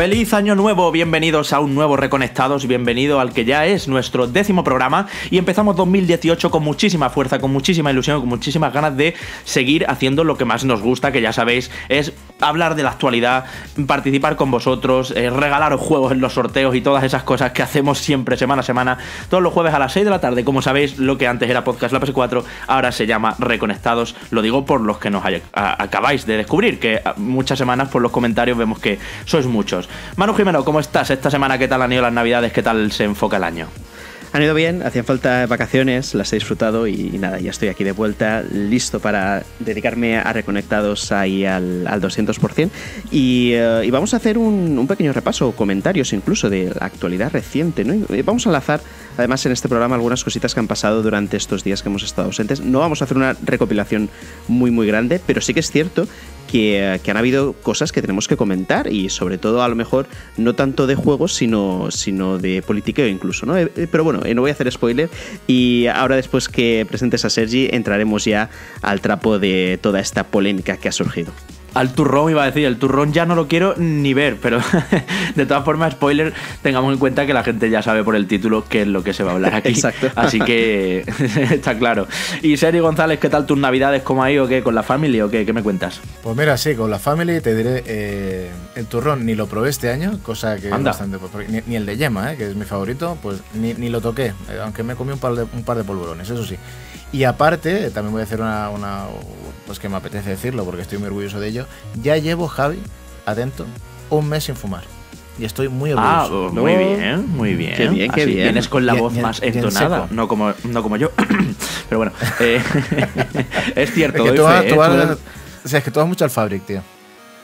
Feliz año nuevo, bienvenidos a un nuevo Reconectados, bienvenido al que ya es nuestro décimo programa y empezamos 2018 con muchísima fuerza, con muchísima ilusión, con muchísimas ganas de seguir haciendo lo que más nos gusta, que ya sabéis es hablar de la actualidad, participar con vosotros, eh, regalaros juegos en los sorteos y todas esas cosas que hacemos siempre semana a semana, todos los jueves a las 6 de la tarde, como sabéis, lo que antes era Podcast La 4 ahora se llama Reconectados, lo digo por los que nos acabáis de descubrir, que muchas semanas por los comentarios vemos que sois muchos. Manu Jimeno, ¿cómo estás esta semana? ¿Qué tal han ido las navidades? ¿Qué tal se enfoca el año? Han ido bien, hacían falta vacaciones, las he disfrutado y, nada, ya estoy aquí de vuelta, listo para dedicarme a reconectados ahí al, 200%. Eh, y, vamos a hacer un, pequeño repaso, comentarios incluso de la actualidad reciente, ¿no? vamos a enlazar además en este programa algunas cositas que han pasado durante estos días que hemos estado ausentes. No vamos a hacer una recopilación muy, muy grande, pero sí que es cierto que, han habido cosas que tenemos que comentar y sobre todo a lo mejor no tanto de juegos sino, sino de politiqueo incluso, ¿no? Eh, eh, pero bueno, eh, no voy a hacer spoiler y ahora después que presentes a Sergi entraremos ya al trapo de toda esta polémica que ha surgido al turrón, iba a decir, el turrón ya no lo quiero ni ver, pero de todas formas, spoiler, tengamos en cuenta que la gente ya sabe por el título qué es lo que se va a hablar aquí. Exacto. Así que está claro. Y Seri González, ¿qué tal tus navidades? ¿Cómo ha ido? ¿Qué? ¿Con la family o qué? ¿Qué me cuentas? Pues mira, sí, con la family te diré, eh, el turrón ni lo probé este año, cosa que bastante, ni, el de yema, eh, que es mi favorito, pues ni, ni lo toqué, eh, aunque me comí un par de, un par de polvorones, eso sí. Y aparte, también voy a hacer una, Pues que me apetece decirlo porque estoy muy orgulloso de ello. Ya llevo, Javi, atento, un mes sin fumar. Y estoy muy ah, orgulloso. Ah, muy oh. bien, muy bien. Qué bien, qué bien. Vienes con la voz más entonada. No como, no como yo. Pero bueno, eh, es cierto. que ¿eh? O sea, es que tú vas mucho al Fabric, tío.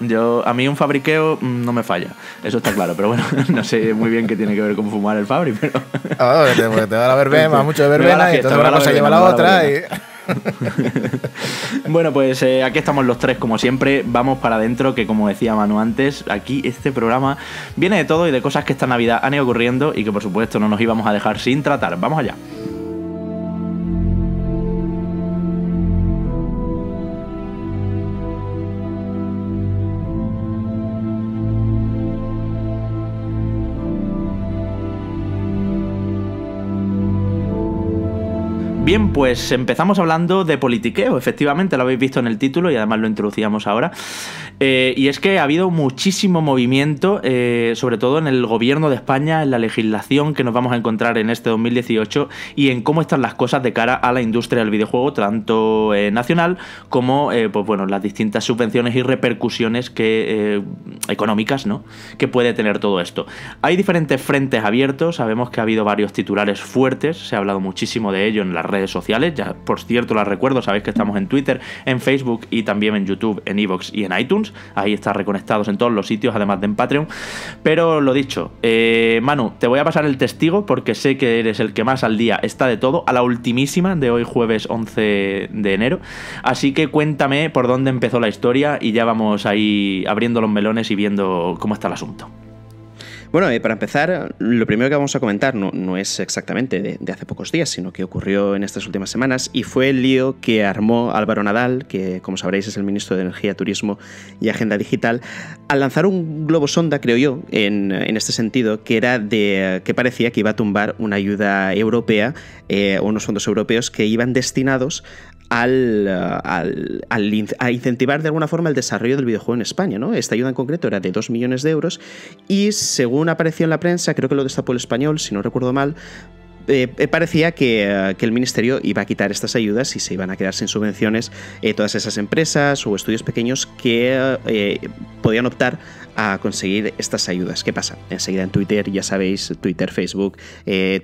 Yo, a mí un fabriqueo mm, no me falla, eso está claro, pero bueno, no sé muy bien qué tiene que ver con fumar el fabri, pero... Ah, te, porque te la verbena, mucho de verbena, y toda una cosa lleva la otra bueno, pues eh, aquí estamos los tres, como siempre, vamos para adentro, que como decía Manu antes, aquí este programa viene de todo y de cosas que esta Navidad han ido ocurriendo y que por supuesto no nos íbamos a dejar sin tratar. Vamos allá. pues empezamos hablando de politiqueo, efectivamente, lo habéis visto en el título y además lo introducíamos ahora. Eh, y es que ha habido muchísimo movimiento, eh, sobre todo en el gobierno de España, en la legislación que nos vamos a encontrar en este 2018 y en cómo están las cosas de cara a la industria del videojuego, tanto eh, nacional como pues bueno, las distintas subvenciones y repercusiones que económicas, ¿no? Que puede tener todo esto. Hay diferentes frentes abiertos, sabemos que ha habido varios titulares fuertes, se ha hablado muchísimo de ello en las redes sociales, ya por cierto las recuerdo, sabéis que estamos en Twitter, en Facebook y también en YouTube, en Evox y en iTunes, ahí está reconectados en todos los sitios, además de en Patreon, pero lo dicho, eh, Manu, te voy a pasar el testigo porque sé que eres el que más al día está de todo, a la ultimísima de hoy jueves 11 de enero, así que cuéntame por dónde empezó la historia y ya vamos ahí abriendo los melones y viendo cómo está el asunto. Bueno, eh, para empezar, lo primero que vamos a comentar no, es exactamente de, hace pocos días, sino que ocurrió en estas últimas semanas y fue el lío que armó Álvaro Nadal, que como sabréis es el ministro de Energía, Turismo y Agenda Digital, al lanzar un globo sonda, creo yo, en, este sentido, que era de que parecía que iba a tumbar una ayuda europea eh, o unos fondos europeos que iban destinados eh, al, al, a incentivar de alguna forma el desarrollo del videojuego en España. ¿no? Esta ayuda en concreto era de 2 millones de euros y según apareció en la prensa, creo que lo destapó el español, si no recuerdo mal, eh, eh, parecía eh, que, el ministerio iba a quitar estas ayudas y se iban a quedar sin subvenciones todas esas empresas o estudios pequeños que podían optar a conseguir estas ayudas. ¿Qué pasa? Enseguida en Twitter, ya sabéis, Twitter, Facebook,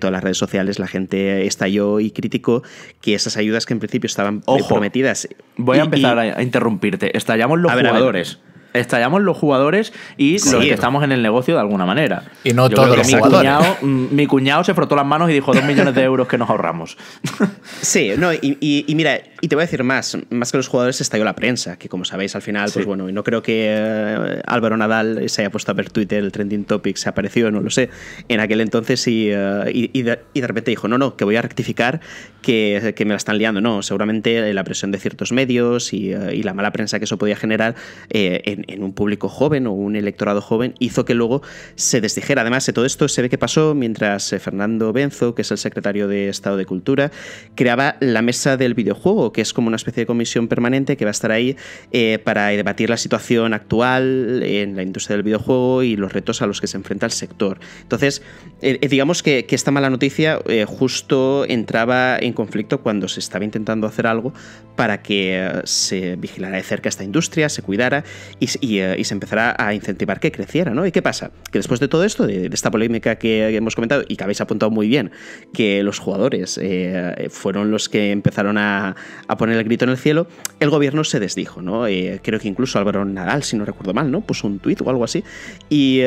todas las redes sociales, la gente estalló y criticó que esas ayudas que en principio estaban Ojo, prometidas. Voy a empezar a interrumpirte. Estallamos los jugadores estallamos los jugadores y estamos en el negocio de alguna manera. Y no todos los mi jugadores. Cuñado, mm, mi cuñado se frotó las manos y dijo dos millones de euros que nos ahorramos. sí, no, y, mira, y te voy a decir más, más que los jugadores estalló la prensa, que como sabéis al final, pues bueno, y no creo que eh, Álvaro Nadal se haya puesto a ver Twitter, el trending topic se apareció, no lo sé, en aquel entonces eh, y, de, repente dijo, no, no, que voy a rectificar que, me la están liando, no, seguramente la presión de ciertos medios y, eh, la mala prensa que eso podía generar en en, un público joven o un electorado joven hizo que luego se desdijera. Además, de todo esto se ve que pasó mientras eh, Fernando Benzo, que es el secretario de Estado de Cultura, creaba la mesa del videojuego, que es como una especie de comisión permanente que va a estar ahí eh, para debatir la situación actual en la industria del videojuego y los retos a los que se enfrenta el sector. Entonces, eh, digamos que, esta mala noticia justo entraba en conflicto cuando se estaba intentando hacer algo para que se vigilara de cerca esta industria, se cuidara y eh, y, se empezará a incentivar que creciera, ¿no? ¿Y qué pasa? Que después de todo esto, de, esta polémica que hemos comentado y que habéis apuntado muy bien, que los jugadores eh, fueron los que empezaron a, poner el grito en el cielo, el gobierno se desdijo, ¿no? Eh, creo que incluso Álvaro Nadal, si no recuerdo mal, ¿no? Puso un tuit o algo así y,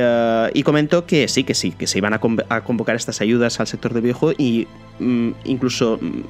comentó que sí, que sí, que se iban a, convocar estas ayudas al sector de viejo y mm, incluso... Mm,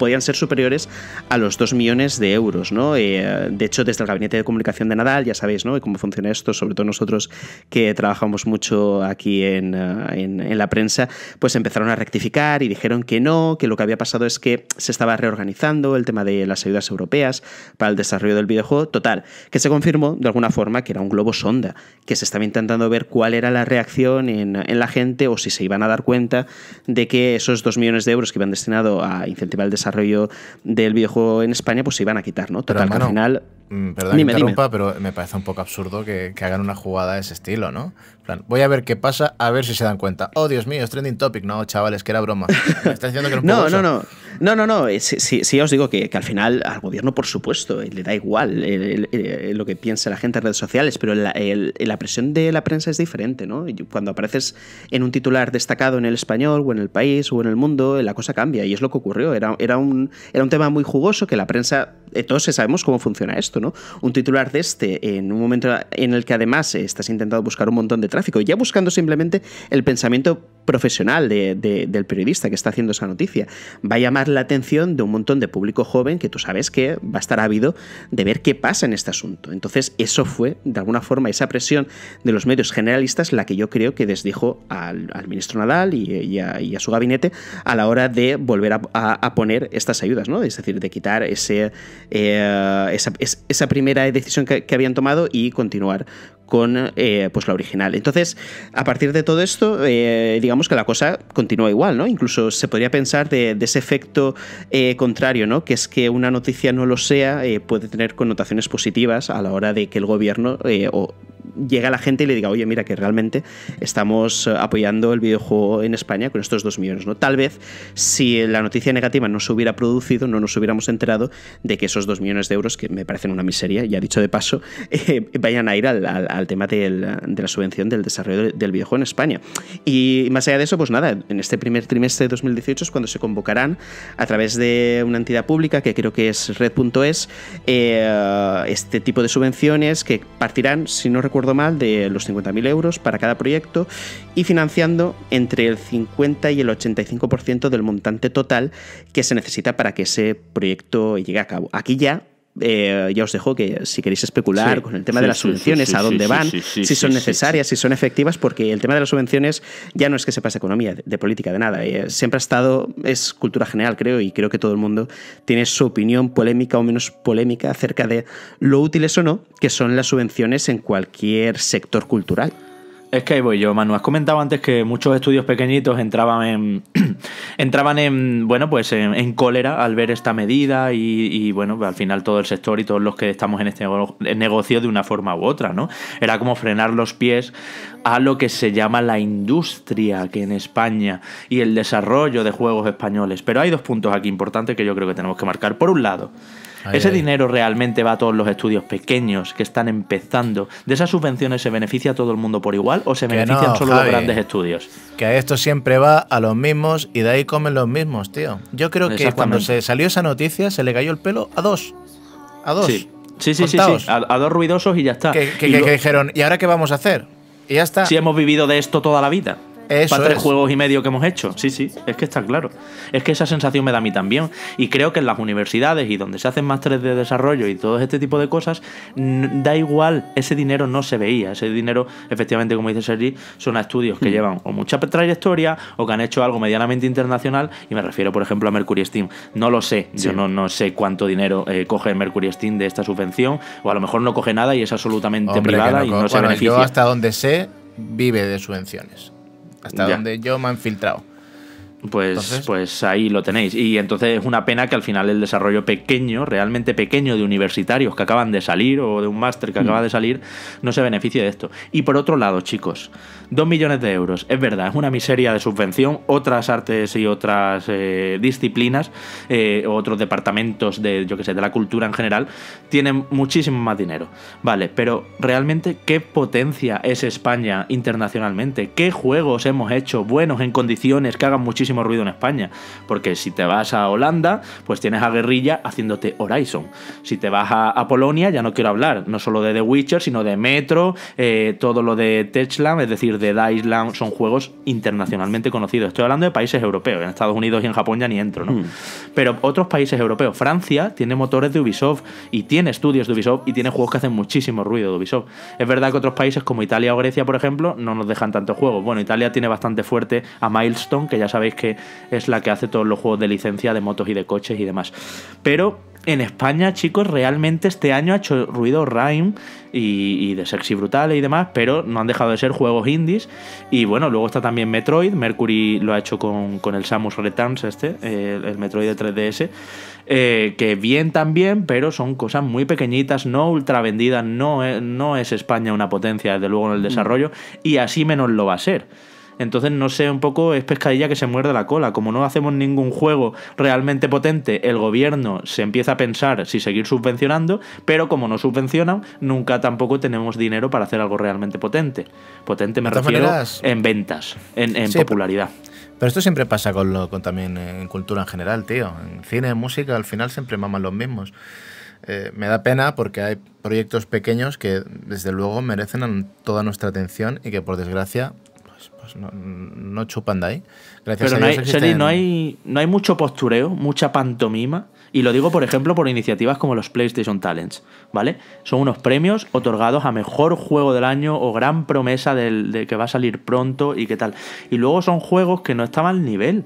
podían ser superiores a los 2 millones de euros. ¿no? Eh, de hecho, desde el Gabinete de Comunicación de Nadal, ya sabéis ¿no? cómo funciona esto, sobre todo nosotros que trabajamos mucho aquí eh, en, la prensa, pues empezaron a rectificar y dijeron que no, que lo que había pasado es que se estaba reorganizando el tema de las ayudas europeas para el desarrollo del videojuego. Total, que se confirmó de alguna forma que era un globo sonda, que se estaba intentando ver cuál era la reacción en, en la gente o si se iban a dar cuenta de que esos 2 millones de euros que iban destinados a incentivar el desarrollo desarrollo del videojuego en España, pues se iban a quitar, ¿no? Total, pero, que al final. Mm, perdón interrumpa, pero me parece un poco absurdo que, hagan una jugada de ese estilo, ¿no? plan, voy a ver qué pasa, a ver si se dan cuenta. Oh, Dios mío, es trending topic. No, chavales, que era broma. Me está diciendo que no, no, no, no. No, no, no. Eh, sí, os digo que, al final al gobierno, por supuesto, eh, le da igual eh, lo que piensa la gente en redes sociales, pero la, presión de la prensa es diferente, ¿no? Cuando apareces en un titular destacado en el español o en el país o en el mundo, la cosa cambia y es lo que ocurrió. Era, era, un, era un tema muy jugoso que la prensa, todos sabemos cómo funciona esto, ¿no? Un titular de este en un momento en el que además estás intentando buscar un montón de tráfico, ya buscando simplemente el pensamiento profesional del periodista que está haciendo esa noticia. Va a llamar la atención de un montón de público joven que tú sabes que va a estar ávido de ver qué pasa en este asunto. Entonces, eso fue, de alguna forma, esa presión de los medios generalistas la que yo creo que desdijo al, al ministro Nadal y, a, su gabinete a la hora de volver a, poner estas ayudas, ¿no? Es decir, de quitar ese, eh, esa, primera decisión que, que habían tomado y continuar con eh, pues la original. Entonces, a partir de todo esto, eh, digamos que la cosa continúa igual, ¿no? Incluso se podría pensar de, ese efecto eh, contrario, ¿no? Que es que una noticia no lo sea, puede tener connotaciones positivas a la hora de que el gobierno o llega a la gente y le diga, oye, mira que realmente estamos eh, apoyando el videojuego en España con estos dos millones. ¿no? Tal vez si la noticia negativa no se hubiera producido, no nos hubiéramos enterado de que esos dos millones de euros, que me parecen una miseria, ya dicho de paso, eh, vayan a ir al, tema de la subvención del desarrollo del videojuego en España. Y más allá de eso, pues nada, en este primer trimestre de 2018 es cuando se convocarán a través de una entidad pública, que creo que es red.es, eh, este tipo de subvenciones que partirán, si no acuerdo mal, de los 50.000 euros para cada proyecto y financiando entre el 50 y el 85% del montante total que se necesita para que ese proyecto llegue a cabo. Aquí ya eh, ya os dejo que si queréis especular con el tema de las subvenciones, a dónde van, si son necesarias, si son efectivas, porque el tema de las subvenciones ya no es que se pase economía, de, política, de nada. Eh, siempre ha estado, es cultura general, creo, y creo que todo el mundo tiene su opinión polémica o menos polémica acerca de lo útiles o no que son las subvenciones en cualquier sector cultural. Es que ahí voy yo, Manu. Has comentado antes que muchos estudios pequeñitos entraban en. entraban en. Bueno, pues en, en, cólera al ver esta medida. Y, y, bueno, al final todo el sector y todos los que estamos en este negocio de una forma u otra, ¿no? Era como frenar los pies a lo que se llama la industria que en España y el desarrollo de juegos españoles. Pero hay dos puntos aquí importantes que yo creo que tenemos que marcar. Por un lado, ese dinero realmente va a todos los estudios pequeños que están empezando. ¿De esas subvenciones se beneficia a todo el mundo por igual o se benefician solo los grandes estudios? Que a esto siempre va a los mismos y de ahí comen los mismos, tío. Yo creo que cuando se salió esa noticia se le cayó el pelo a dos. A dos. A, dos ruidosos y ya está. Que, que dijeron, ¿y ahora qué vamos a hacer? Y ya está. Si hemos vivido de esto toda la vida para tres juegos y medio que hemos hecho. Sí, sí, es que está claro. Es que esa sensación me da a mí también. Y creo que en las universidades y donde se hacen másteres de desarrollo y todo este tipo de cosas, da igual, ese dinero no se veía. Ese dinero, efectivamente, como dice Sergi, son a estudios que mm. llevan o mucha trayectoria o que han hecho algo medianamente internacional. Y me refiero, por ejemplo, a Mercury Steam. No lo sé, yo no, sé cuánto dinero eh, coge Mercury Steam de esta subvención, o a lo mejor no coge nada y es absolutamente privada y no se beneficia. Yo hasta donde sé, vive de subvenciones hasta donde yo me han filtrado. Pues, pues ahí lo tenéis. Y entonces es una pena que al final el desarrollo pequeño, realmente pequeño, de universitarios que acaban de salir o de un máster que mm. acaba de salir, no se beneficie de esto. Y por otro lado, chicos, dos millones de euros. Es verdad, es una miseria de subvención. Otras artes y otras eh, disciplinas, eh, otros departamentos de, yo que sé, de la cultura en general, tienen muchísimo más dinero. Vale, pero realmente, ¿qué potencia es España internacionalmente? ¿Qué juegos hemos hecho buenos en condiciones que hagan muchísimo ruido en España, porque si te vas a Holanda, pues tienes a Guerrilla haciéndote Horizon. Si te vas a, Polonia, ya no quiero hablar, no solo de The Witcher, sino de Metro, eh, todo lo de Techland, es decir, de Land son juegos internacionalmente conocidos. Estoy hablando de países europeos, en Estados Unidos y en Japón ya ni entro, ¿no? Hmm. Pero otros países europeos, Francia tiene motores de Ubisoft y tiene estudios de Ubisoft y tiene juegos que hacen muchísimo ruido de Ubisoft. Es verdad que otros países como Italia o Grecia, por ejemplo, no nos dejan tanto juegos. Bueno, Italia tiene bastante fuerte a Milestone, que ya sabéis que es la que hace todos los juegos de licencia de motos y de coches y demás. Pero en España, chicos, realmente este año ha hecho ruido Rhyme y, de Sexy Brutal y demás, pero no han dejado de ser juegos indies. Y bueno, luego está también Metroid, Mercury lo ha hecho con, el Samus Returns este, el Metroid de 3DS, eh, que bien también, pero son cosas muy pequeñitas, no ultra vendidas, no eh, no es España una potencia, desde luego, en el mm. desarrollo, y así menos lo va a ser. Entonces, no sé, un poco es pescadilla que se muerde la cola. Como no hacemos ningún juego realmente potente, el gobierno se empieza a pensar si seguir subvencionando, pero como no subvencionan, nunca tampoco tenemos dinero para hacer algo realmente potente. Potente me refiero en ventas, en, popularidad. Pero, esto siempre pasa con, lo, también eh, en cultura en general, tío. En cine, en música, al final siempre maman los mismos. Eh, me da pena porque hay proyectos pequeños que desde luego merecen toda nuestra atención y que por desgracia no, chupan de ahí. Gracias a no, hay, no, hay, mucho postureo, mucha pantomima. Y lo digo, por ejemplo, por iniciativas como los PlayStation Talents, ¿vale? Son unos premios otorgados a mejor juego del año o gran promesa de que va a salir pronto y qué tal. Y luego son juegos que no están al nivel.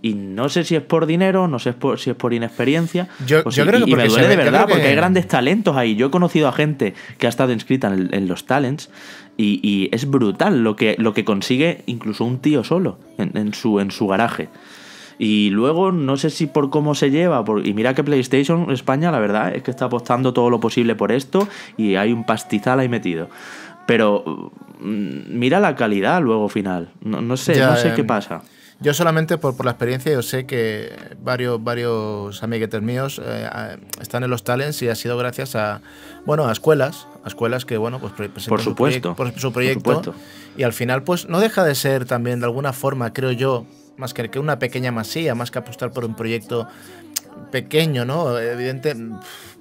Y no sé si es por dinero, no sé si es por inexperiencia. Yo, pues de verdad, porque hay grandes talentos ahí. Yo he conocido a gente que ha estado inscrita en los talents y, es brutal lo que, lo que consigue incluso un tío solo en, su, en su garaje. Y luego, no sé si por cómo se lleva, por, y mira que PlayStation España, la verdad, es que está apostando todo lo posible por esto y hay un pastizal ahí metido. Pero mm, mira la calidad luego final. No, sé, no sé qué pasa. Yo solamente por, por la experiencia, yo sé que varios, varios amiguetes míos eh, están en los talents y ha sido gracias a, bueno, a escuelas, a escuelas que, bueno, pues por supuesto, su, por su proyecto. Y al final, pues no deja de ser también, de alguna forma, creo yo, más que una pequeña masía, más que apostar por un proyecto pequeño, ¿no? Evidente,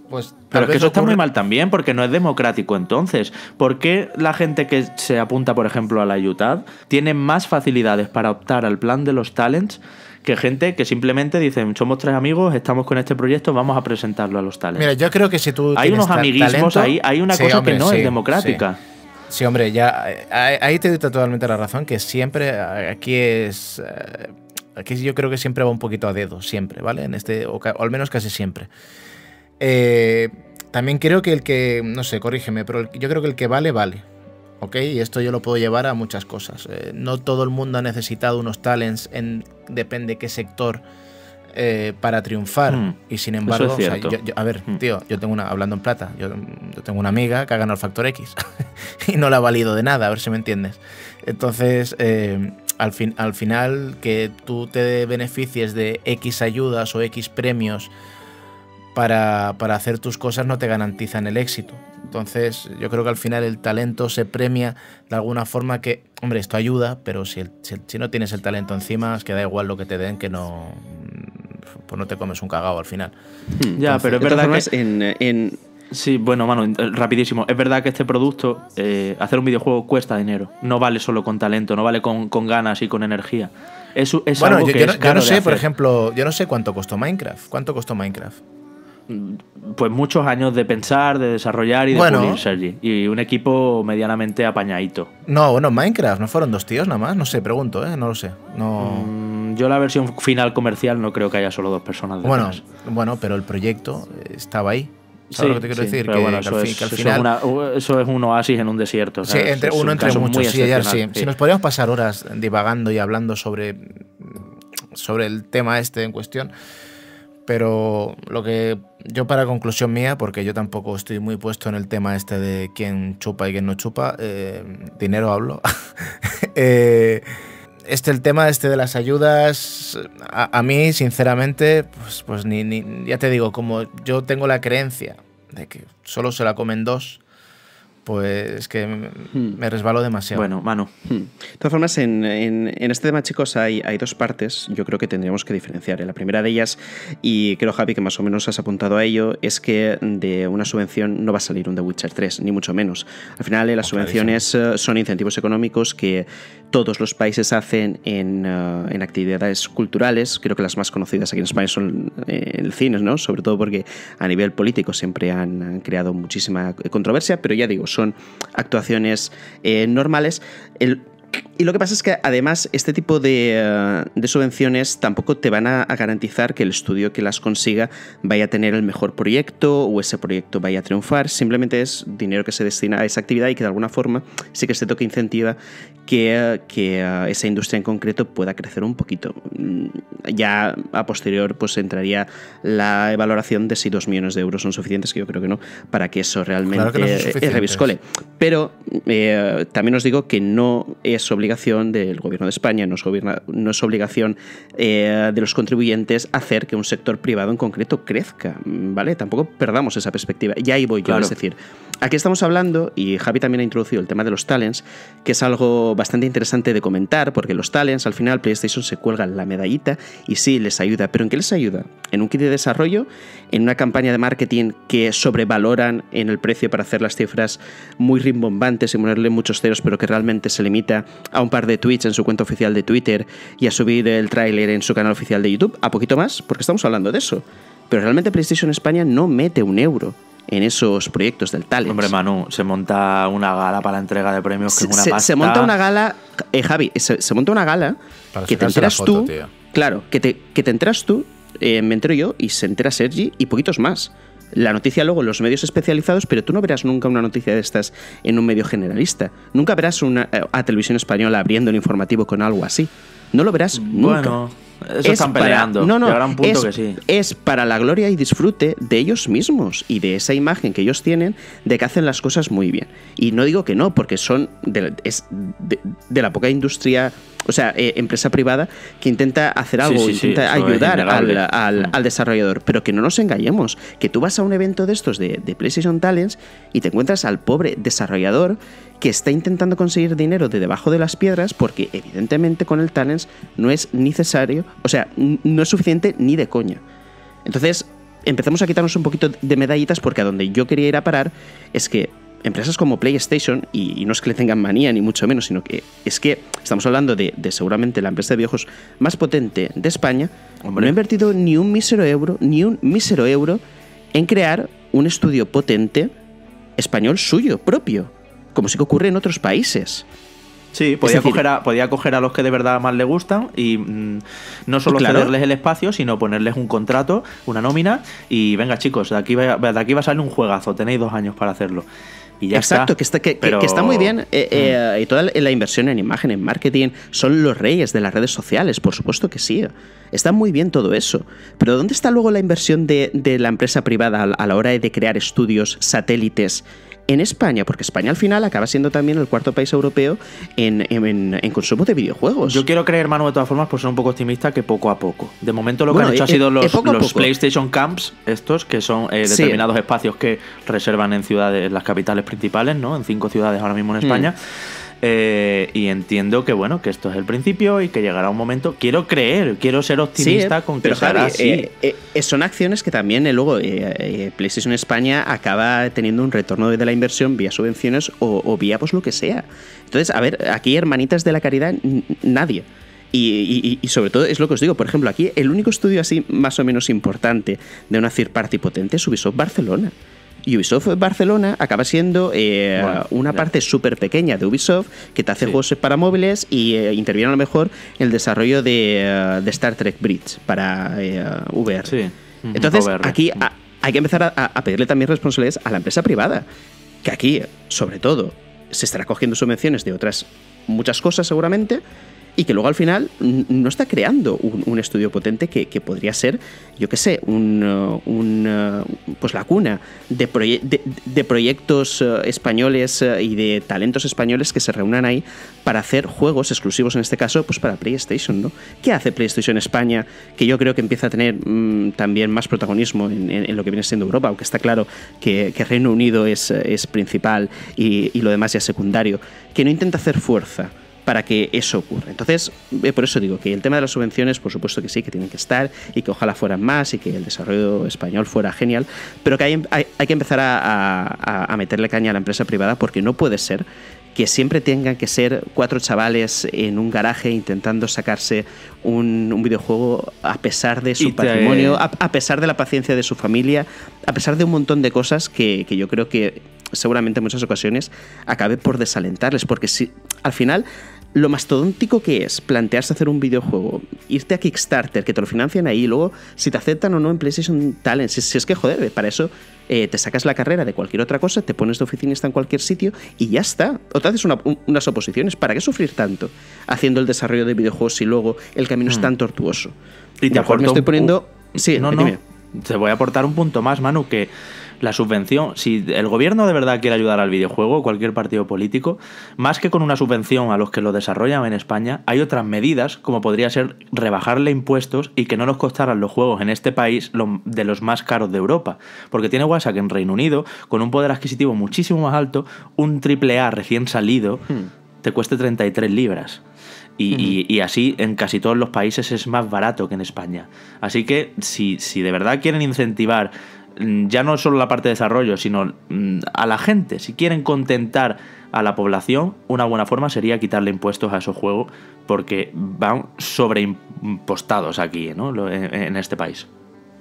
pues, Pero que eso está muy mal también, porque no es democrático entonces. ¿Por qué la gente que se apunta, por ejemplo, a la UTAD tiene más facilidades para optar al plan de los talents que gente que simplemente dice: somos tres amigos, estamos con este proyecto, vamos a presentarlo a los talents? Mira, yo creo que si tú... Hay unos amiguismos, ahí, hay una cosa que no es democrática. Sí. hombre, ya ahí te doy totalmente la razón, que siempre aquí es... Eh, aquí yo creo que siempre va un poquito a dedo, siempre, ¿vale? En este, o al menos casi siempre. Eh, también creo que el que, no sé, corrígeme, pero yo creo que el que vale, vale. ¿Ok? Y esto yo lo puedo llevar a muchas cosas. Eh, no todo el mundo ha necesitado unos talents en depende qué sector eh, para triunfar. Hmm. y sin embargo, a ver, hmm. tío, yo tengo una, hablando en plata, yo, tengo una amiga que ha ganado el Factor X y no la ha valido de nada, a ver si me entiendes. Entonces, eh, al, fin, al final, que tú te beneficies de X ayudas o X premios para, hacer tus cosas no te garantizan el éxito. Entonces, yo creo que al final el talento se premia de alguna forma que, hombre, esto ayuda, pero si, si, no tienes el talento encima, es que da igual lo que te den, que no. Pues no te comes un cagao al final. Hmm. Ya, pero es verdad que. En, Sí, bueno, mano, rapidísimo. Es verdad que este producto, eh, hacer un videojuego cuesta dinero. No vale solo con talento, no vale con, ganas y con energía. Es, es bueno, yo no sé, por ejemplo, yo no sé cuánto costó Minecraft. ¿Cuánto costó Minecraft? pues muchos años de pensar, de desarrollar y de Sergi. Y un equipo medianamente apañadito. No, bueno, Minecraft, ¿no fueron dos tíos nada más? No sé, pregunto, ¿eh? No lo sé. No... Mm, yo la versión final comercial no creo que haya solo dos personas Bueno, bueno pero el proyecto eh, estaba ahí. ¿Sabes sí, lo que te quiero decir? Eso es, un oasis en un desierto. Sí, entre, uno entre muchos. Sí, Si nos podríamos pasar horas divagando y hablando sobre, sobre el tema este en cuestión pero lo que yo para conclusión mía, porque yo tampoco estoy muy puesto en el tema este de quién chupa y quién no chupa, eh, dinero hablo. Eh, este el tema este de las ayudas, a, mí sinceramente, pues, pues ni, ni, ya te digo, como yo tengo la creencia de que solo se la comen dos, pues es que hmm. me resbalo demasiado. Bueno, mano. Hmm. De todas formas, en, este tema, chicos, hay, dos partes yo creo que tendríamos que diferenciar. ¿eh? La primera de ellas, y creo, Javi, que más o menos has apuntado a ello, es que de una subvención no va a salir un The Witcher 3, ni mucho menos. Al final, eh, las subvenciones eh, son incentivos económicos que todos los países hacen en, actividades culturales. Creo que las más conocidas aquí en España son el cine, ¿no? Sobre todo porque a nivel político siempre han creado muchísima controversia, pero ya digo, son actuaciones eh, normales. El, y lo que pasa es que además este tipo de, eh, subvenciones tampoco te van a, garantizar que el estudio que las consiga vaya a tener el mejor proyecto o ese proyecto vaya a triunfar. Simplemente es dinero que se destina a esa actividad y que de alguna forma sí que se toque incentiva que, eh, eh, esa industria en concreto pueda crecer un poquito. Mm, ya a posterior pues entraría la valoración de si dos millones de euros son suficientes, que yo creo que no, para que eso realmente reviscole. Pero también os digo que no es es obligación del gobierno de España, no es, obligación eh, de los contribuyentes hacer que un sector privado en concreto crezca, ¿vale? Tampoco perdamos esa perspectiva. Y ahí voy yo, es decir, aquí estamos hablando, y Javi también ha introducido el tema de los talents, que es algo bastante interesante de comentar, porque los talents al final PlayStation se cuelga la medallita y sí, les ayuda, pero ¿en qué les ayuda? En un kit de desarrollo, en una campaña de marketing que sobrevaloran en el precio para hacer las cifras muy rimbombantes y ponerle muchos ceros, pero que realmente se limita a un par de tweets en su cuenta oficial de Twitter y a subir el tráiler en su canal oficial de YouTube, a poquito más, porque estamos hablando de eso. Pero realmente PlayStation España no mete un euro en esos proyectos del tal Hombre, Manu, se monta una gala para la entrega de premios que se, una se monta una gala, eh, Javi, se, monta una gala que te enteras tú. Claro, que te, que te enteras tú, eh, me entero yo y se entera Sergi y poquitos más la noticia luego en los medios especializados, pero tú no verás nunca una noticia de estas en un medio generalista. Nunca verás una, eh, a Televisión Española abriendo el informativo con algo así. No lo verás nunca. Bueno. Eso están peleando. no, no, es, para la gloria y disfrute de ellos mismos y de esa imagen que ellos tienen de que hacen las cosas muy bien. Y no digo que no, porque son de, la poca industria, o sea, eh, empresa privada que intenta hacer algo, intenta ayudar mm. al, desarrollador. Pero que no nos engañemos, que tú vas a un evento de estos de PlayStation Talents y te encuentras al pobre desarrollador que está intentando conseguir dinero de debajo de las piedras porque evidentemente con el Talents no es necesario, o sea, no es suficiente ni de coña. Entonces empezamos a quitarnos un poquito de medallitas porque a donde yo quería ir a parar es que empresas como PlayStation, y, no es que le tengan manía ni mucho menos, sino que es que estamos hablando de, seguramente la empresa de viejos más potente de España, no ha invertido ni un mísero euro, ni un mísero euro en crear un estudio potente español suyo, propio como sí que ocurre en otros países. Sí, podía, coger a, podía a los que de verdad más le gustan y mm, no solo darles el espacio, sino ponerles un contrato, una nómina y venga chicos, de aquí va, aquí va a salir un juegazo, tenéis dos años para hacerlo. Exacto, que está, que, está muy bien. Eh, mm. eh, y toda la inversión en imagen, en marketing, son los reyes de las redes sociales, por supuesto que sí. Está muy bien todo eso. Pero ¿dónde está luego la inversión de, de la empresa privada a la hora de crear estudios, satélites en España, porque España al final acaba siendo también el cuarto país europeo en, en, en consumo de videojuegos. Yo quiero creer, Manu, de todas formas, por ser un poco optimista, que poco a poco. De momento lo que han hecho han ha sido los, los PlayStation Camps, estos, que son eh, determinados espacios que reservan en ciudades, las capitales principales, ¿no? En cinco ciudades ahora mismo en mm. España. Eh, y entiendo que bueno, que esto es el principio y que llegará un momento. Quiero creer, quiero ser optimista con que así. Eh, eh, son acciones que también luego PlayStation España acaba teniendo un retorno de la inversión vía subvenciones o, vía pues lo que sea. Entonces, a ver, aquí hermanitas de la caridad, nadie. Y, sobre todo es lo que os digo, por ejemplo, aquí el único estudio así más o menos importante de una third party potente es Ubisoft Barcelona. Y Ubisoft Barcelona acaba siendo eh, una parte súper pequeña de Ubisoft que te hace juegos para móviles y eh, interviene a lo mejor en el desarrollo de, eh, Star Trek Bridge para VR. Entonces, aquí mm. hay que empezar a, a pedirle también responsabilidades a la empresa privada, que aquí, sobre todo, se estará cogiendo subvenciones de otras muchas cosas seguramente, y que luego al final no está creando un, estudio potente que, podría ser, yo qué sé, un, uh, uh, pues la cuna de, proyectos uh, españoles y de talentos españoles que se reúnan ahí para hacer juegos exclusivos, en este caso, pues para PlayStation, ¿no? ¿Qué hace PlayStation España? Que yo creo que empieza a tener mm, también más protagonismo en, lo que viene siendo Europa, aunque está claro que, Reino Unido es, principal y, y lo demás ya es secundario, que no intenta hacer fuerza para que eso ocurra. Entonces, eh, por eso digo que el tema de las subvenciones, por supuesto que sí, que tienen que estar y que ojalá fueran más y que el desarrollo español fuera genial, pero que hay, que empezar a, meterle caña a la empresa privada porque no puede ser que siempre tengan que ser cuatro chavales en un garaje intentando sacarse un, videojuego a pesar de su patrimonio, a, pesar de la paciencia de su familia, a pesar de un montón de cosas que, que yo creo que seguramente en muchas ocasiones acabe por desalentarles, porque si al final lo mastodóntico que es plantearse hacer un videojuego, irte a Kickstarter, que te lo financian ahí, y luego si te aceptan o no en PlayStation Talent, si, es que joder, para eso eh, te sacas la carrera de cualquier otra cosa, te pones de oficinista en cualquier sitio y ya está. O te haces unas oposiciones. ¿Para qué sufrir tanto haciendo el desarrollo de videojuegos si luego el camino es hmm. tan tortuoso? me estoy poniendo. Sí, no, no. Te voy a aportar un punto más, Manu, que la subvención, si el gobierno de verdad quiere ayudar al videojuego, cualquier partido político, más que con una subvención a los que lo desarrollan en España, hay otras medidas como podría ser rebajarle impuestos y que no nos costaran los juegos en este país de los más caros de Europa. Porque tiene WhatsApp en Reino Unido, con un poder adquisitivo muchísimo más alto, un triple A recién salido hmm. te cueste 33 libras. Hmm. Y, así en casi todos los países es más barato que en España. Así que si de verdad quieren incentivar Mm, ya no solo la parte de desarrollo, sino mm, a la gente. Si quieren contentar a la población, una buena forma sería quitarle impuestos a esos juegos porque van sobreimpostados aquí, ¿no? en este país.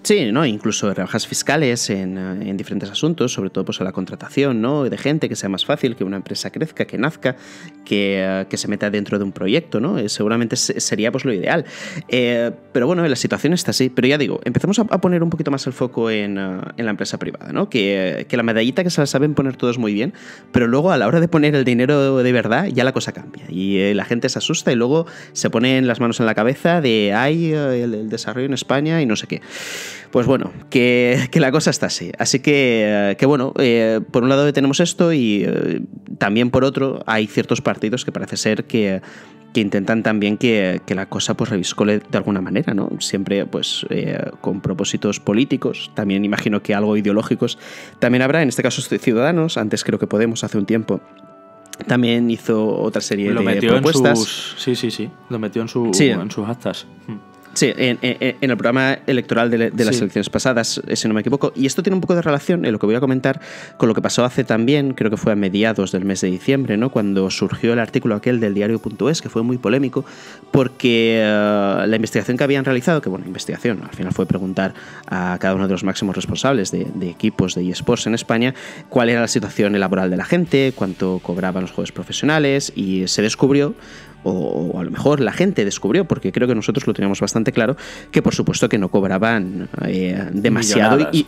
Sí, ¿no? incluso rebajas fiscales eh, en, diferentes asuntos, sobre todo pues, a la contratación ¿no? de gente, que sea más fácil que una empresa crezca, que nazca, que, eh, se meta dentro de un proyecto. ¿no? Eh, seguramente sería pues, lo ideal. pero bueno, la situación está así. Pero ya digo, empezamos a, poner un poquito más el foco en, la empresa privada, ¿no? que, la medallita que se la saben poner todos muy bien, pero luego a la hora de poner el dinero de verdad ya la cosa cambia y la gente se asusta y luego se ponen las manos en la cabeza de, hay el desarrollo en España y no sé qué. Pues bueno, que, la cosa está así. Así que, que bueno, eh, por un lado tenemos esto y eh, también por otro hay ciertos partidos que parece ser que, intentan también que, la cosa pues reviscole de alguna manera, ¿no? Siempre pues eh, con propósitos políticos, también imagino que algo ideológicos también habrá, en este caso Ciudadanos, antes creo que Podemos hace un tiempo también hizo otra serie de metió propuestas. En sí, sí, sí, lo metió en, su, en sus actas. Hmm. Sí, en, el programa electoral de, las elecciones pasadas, eh, si no me equivoco. Y esto tiene un poco de relación, en eh, lo que voy a comentar, con lo que pasó hace también, creo que fue a mediados del mes de diciembre, ¿no? cuando surgió el artículo aquel del diario.es, que fue muy polémico, porque eh, la investigación que habían realizado, que bueno, investigación, al final fue preguntar a cada uno de los máximos responsables de, de equipos de eSports en España cuál era la situación laboral de la gente, cuánto cobraban los juegos profesionales, y se descubrió o, a lo mejor la gente descubrió, porque creo que nosotros lo teníamos bastante claro, que por supuesto que no cobraban eh, demasiado y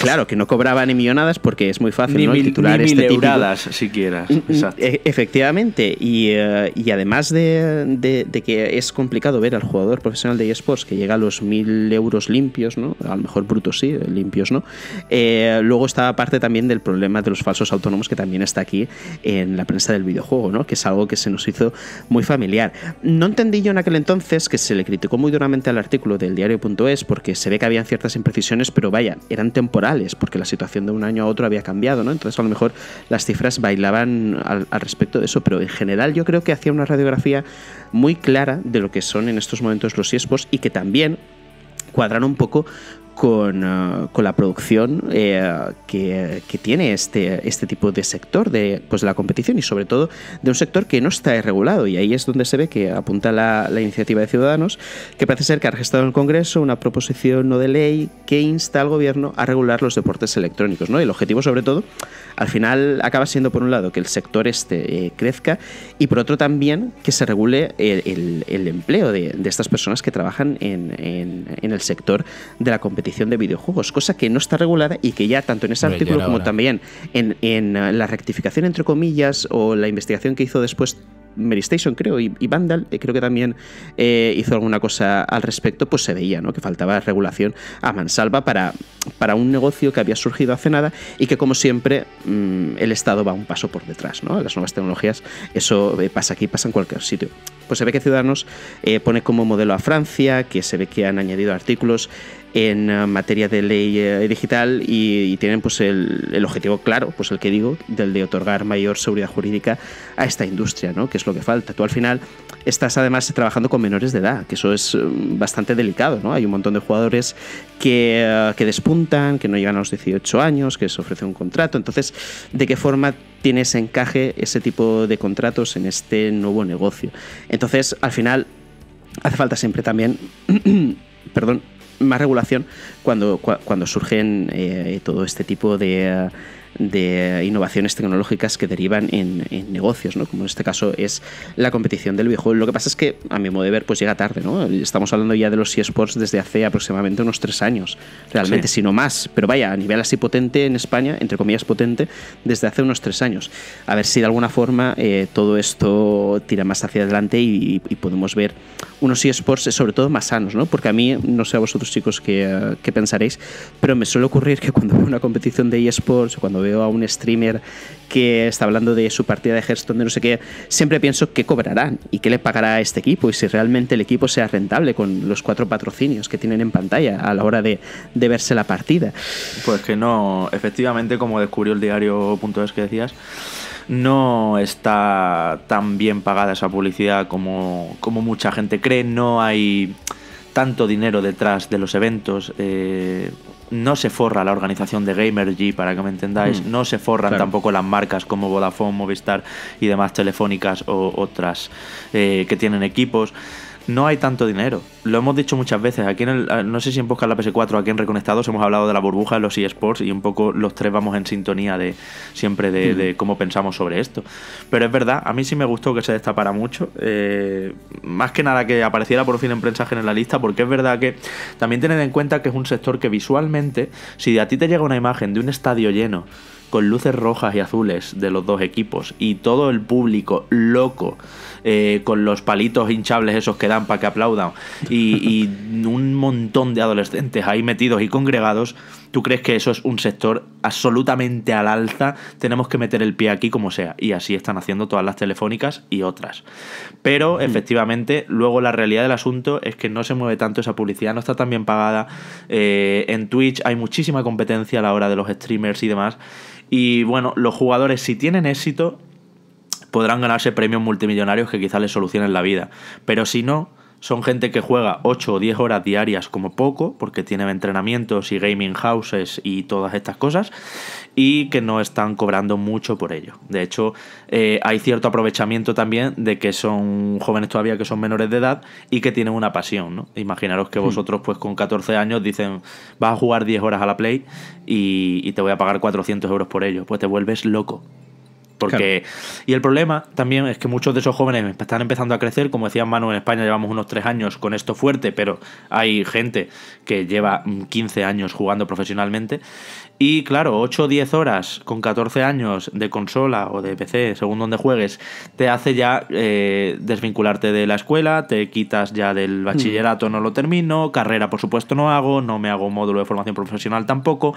claro, que no cobraban ni millonadas porque es muy fácil, ¿no? titular ni este siquiera. Mm, mm, exacto. E, efectivamente, y, eh, y además de, de, que es complicado ver al jugador profesional de eSports que llega a los mil euros limpios, ¿no? A lo mejor brutos sí, eh, limpios no. luego está parte también del problema de los falsos autónomos que también está aquí en la prensa del videojuego, ¿no? Que es algo que se nos hizo muy fácil familiar. No entendí yo en aquel entonces que se le criticó muy duramente al artículo del diario.es porque se ve que habían ciertas imprecisiones, pero vaya, eran temporales, porque la situación de un año a otro había cambiado, ¿no? Entonces a lo mejor las cifras bailaban al, respecto de eso, pero en general yo creo que hacía una radiografía muy clara de lo que son en estos momentos los siespos y que también cuadran un poco con, eh, con la producción eh, que, que, tiene este, este tipo de sector de, pues, la competición y sobre todo de un sector que no está regulado. Y ahí es donde se ve que apunta la, la iniciativa de Ciudadanos, que parece ser que ha registrado en el Congreso una proposición no de ley que insta al gobierno a regular los deportes electrónicos. ¿no? Y el objetivo sobre todo, al final acaba siendo por un lado que el sector este eh, crezca y por otro también que se regule el, el, empleo de, de, estas personas que trabajan en, en, en el sector de la competición de videojuegos, cosa que no está regulada y que ya tanto en ese artículo como también en, eh, la rectificación entre comillas o la investigación que hizo después Mary Station creo y, y Vandal eh, creo que también eh, hizo alguna cosa al respecto, pues se veía ¿no? que faltaba regulación a mansalva para, para un negocio que había surgido hace nada y que como siempre mm, el Estado va un paso por detrás. ¿no? Las nuevas tecnologías, eso pasa aquí, pasa en cualquier sitio. Pues se ve que Ciudadanos pone como modelo a Francia, que se ve que han añadido artículos en eh, materia de ley eh, digital y, tienen pues el, objetivo claro, pues el que digo, del de otorgar mayor seguridad jurídica a esta industria, ¿no? Que es lo que falta. Tú al final estás además trabajando con menores de edad, que eso es eh, bastante delicado, ¿no? Hay un montón de jugadores que, que despuntan, que no llegan a los 18 años, que se ofrece un contrato. Entonces, ¿de qué forma tiene ese encaje ese tipo de contratos en este nuevo negocio? Entonces, al final, hace falta siempre también, perdón, más regulación cuando, cuando surgen eh, todo este tipo de, de innovaciones tecnológicas que derivan en, negocios, ¿no? como en este caso es la competición del viejo. Lo que pasa es que, a mi modo de ver, pues llega tarde. ¿no? Estamos hablando ya de los eSports desde hace aproximadamente unos tres años, realmente, si no más. Pero vaya, a nivel así potente en España, entre comillas potente, desde hace unos tres años. A ver si de alguna forma eh, todo esto tira más hacia adelante y, podemos ver unos eSports sobre todo más sanos, ¿no? Porque a mí, no sé a vosotros chicos qué, qué pensaréis, pero me suele ocurrir que cuando veo una competición de eSports o cuando veo veo a un streamer que está hablando de su partida de Hearthstone, de no sé qué, siempre pienso qué cobrarán y qué le pagará a este equipo y si realmente el equipo sea rentable con los cuatro patrocinios que tienen en pantalla a la hora de, verse la partida. Pues que no, efectivamente, como descubrió el diario diario.es que decías, no está tan bien pagada esa publicidad como, como mucha gente cree, no hay tanto dinero detrás de los eventos. Eh, no se forra la organización de Gamergy, para que me entendáis, mm. no se forran tampoco las marcas como Vodafone, Movistar y demás telefónicas o otras eh, que tienen equipos no hay tanto dinero. Lo hemos dicho muchas veces. Aquí en el, ah, no sé si en Podcast la PS4, aquí en Reconectados, hemos hablado de la burbuja de los eSports y un poco los tres vamos en sintonía de siempre de, mm. cómo pensamos sobre esto. Pero es verdad, a mí sí me gustó que se destapara mucho. Eh, más que nada que apareciera por fin en prensa generalista, porque es verdad que también tened en cuenta que es un sector que visualmente, si a ti te llega una imagen de un estadio lleno, con luces rojas y azules de los dos equipos y todo el público loco eh, con los palitos hinchables esos que dan para que aplaudan y, un montón de adolescentes ahí metidos y congregados, ¿tú crees que eso es un sector absolutamente al alza? Tenemos que meter el pie aquí como sea y así están haciendo todas las telefónicas y otras. Pero mm. efectivamente, luego la realidad del asunto es que no se mueve tanto esa publicidad, no está tan bien pagada. Eh, en Twitch hay muchísima competencia a la hora de los streamers y demás. Y bueno, los jugadores si tienen éxito podrán ganarse premios multimillonarios que quizás les solucionen la vida. Pero si no, son gente que juega 8 o 10 horas diarias como poco, porque tienen entrenamientos y gaming houses y todas estas cosas, y que no están cobrando mucho por ello. De hecho, eh, hay cierto aprovechamiento también de que son jóvenes todavía que son menores de edad y que tienen una pasión. ¿no? Imaginaros que hmm. vosotros, pues con 14 años, dicen, vas a jugar 10 horas a la Play y, y te voy a pagar 400 euros por ello. Pues te vuelves loco. Porque, Y el problema también es que muchos de esos jóvenes están empezando a crecer. Como decía Manu, en España llevamos unos tres años con esto fuerte, pero hay gente que lleva 15 años jugando profesionalmente. Y claro, 8 o 10 horas con 14 años de consola o de PC, según donde juegues, te hace ya eh, desvincularte de la escuela, te quitas ya del mm. bachillerato, no lo termino, carrera por supuesto no hago, no me hago módulo de formación profesional tampoco,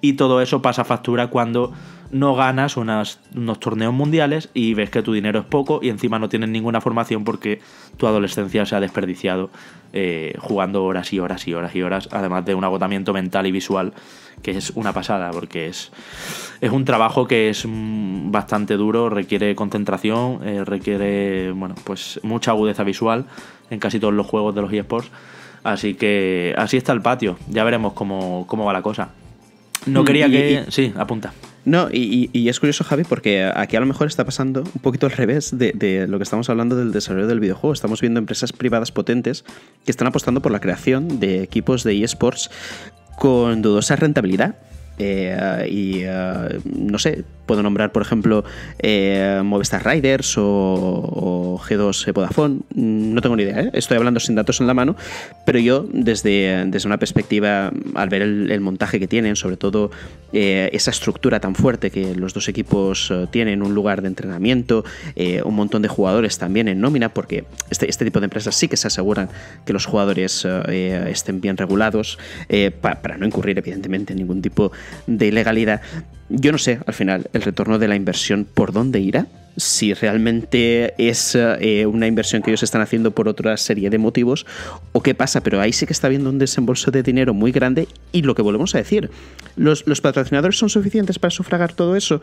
y todo eso pasa factura cuando no ganas unos torneos mundiales y ves que tu dinero es poco y encima no tienes ninguna formación porque tu adolescencia se ha desperdiciado eh, jugando horas y horas y horas y horas, además de un agotamiento mental y visual que es una pasada, porque es, es un trabajo que es mm, bastante duro, requiere concentración, eh, requiere bueno, pues mucha agudeza visual en casi todos los juegos de los eSports. Así que así está el patio, ya veremos cómo, cómo va la cosa. No mm, quería que... sí, apunta. No, y, es curioso, Javi, porque aquí a lo mejor está pasando un poquito al revés de, de, lo que estamos hablando del desarrollo del videojuego. Estamos viendo empresas privadas potentes que están apostando por la creación de equipos de eSports con dudosa rentabilidad. Eh, y eh, no sé, puedo nombrar, por ejemplo, eh, Movistar Riders o, G2 Vodafone. Mm, no tengo ni idea, ¿eh? estoy hablando sin datos en la mano, pero yo desde, desde una perspectiva, al ver el, montaje que tienen, sobre todo eh, esa estructura tan fuerte que los dos equipos tienen, un lugar de entrenamiento, un montón de jugadores también en nómina, porque este, este, tipo de empresas sí que se aseguran que los jugadores estén bien regulados, para no incurrir evidentemente en ningún tipo de ilegalidad yo no sé al final el retorno de la inversión por dónde irá. Si realmente es eh, una inversión que ellos están haciendo por otra serie de motivos o qué pasa, pero ahí sí que está habiendo un desembolso de dinero muy grande y lo que volvemos a decir, ¿los, patrocinadores son suficientes para sufragar todo eso?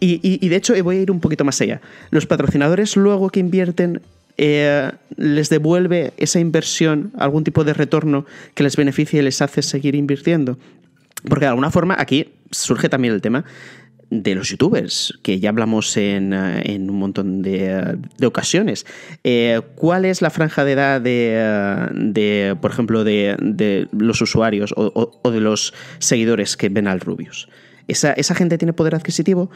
Y, de hecho eh, voy a ir un poquito más allá. Los patrocinadores luego que invierten eh, les devuelve esa inversión algún tipo de retorno que les beneficie y les hace seguir invirtiendo. Porque de alguna forma aquí surge también el tema de los youtubers, que ya hablamos en, eh, en un montón de, ocasiones. Eh, ¿Cuál es la franja de edad de, eh, de por ejemplo, de, de los usuarios o, de los seguidores que ven al Rubius? ¿Esa, ¿Esa gente tiene poder adquisitivo?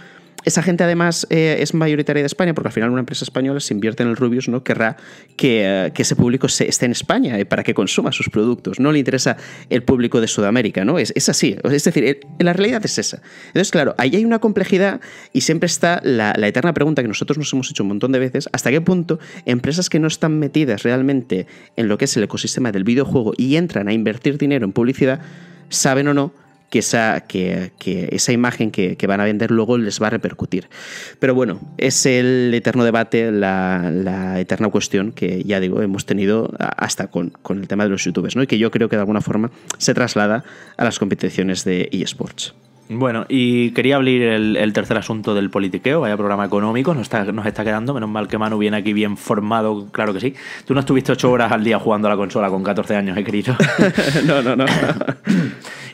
esa gente además eh, es mayoritaria de España, porque al final una empresa española si invierte en el Rubius no querrá que, eh, ese público esté en España eh, para que consuma sus productos. No le interesa el público de Sudamérica, ¿no? Es, es así. Es decir, la realidad es esa. Entonces, claro, ahí hay una complejidad y siempre está la, eterna pregunta que nosotros nos hemos hecho un montón de veces, ¿hasta qué punto empresas que no están metidas realmente en lo que es el ecosistema del videojuego y entran a invertir dinero en publicidad, saben o no que esa, que, que esa imagen que, que, van a vender luego les va a repercutir. Pero bueno, es el eterno debate, la, la eterna cuestión que ya digo, hemos tenido hasta con, con, el tema de los youtubers, ¿no? Y que yo creo que de alguna forma se traslada a las competiciones de eSports. Bueno, y quería abrir el, tercer asunto del politiqueo, vaya programa económico, nos está, nos está quedando, menos mal que Manu viene aquí bien formado, claro que sí. Tú no estuviste ocho horas al día jugando a la consola con 14 años, he querido? no, no, no.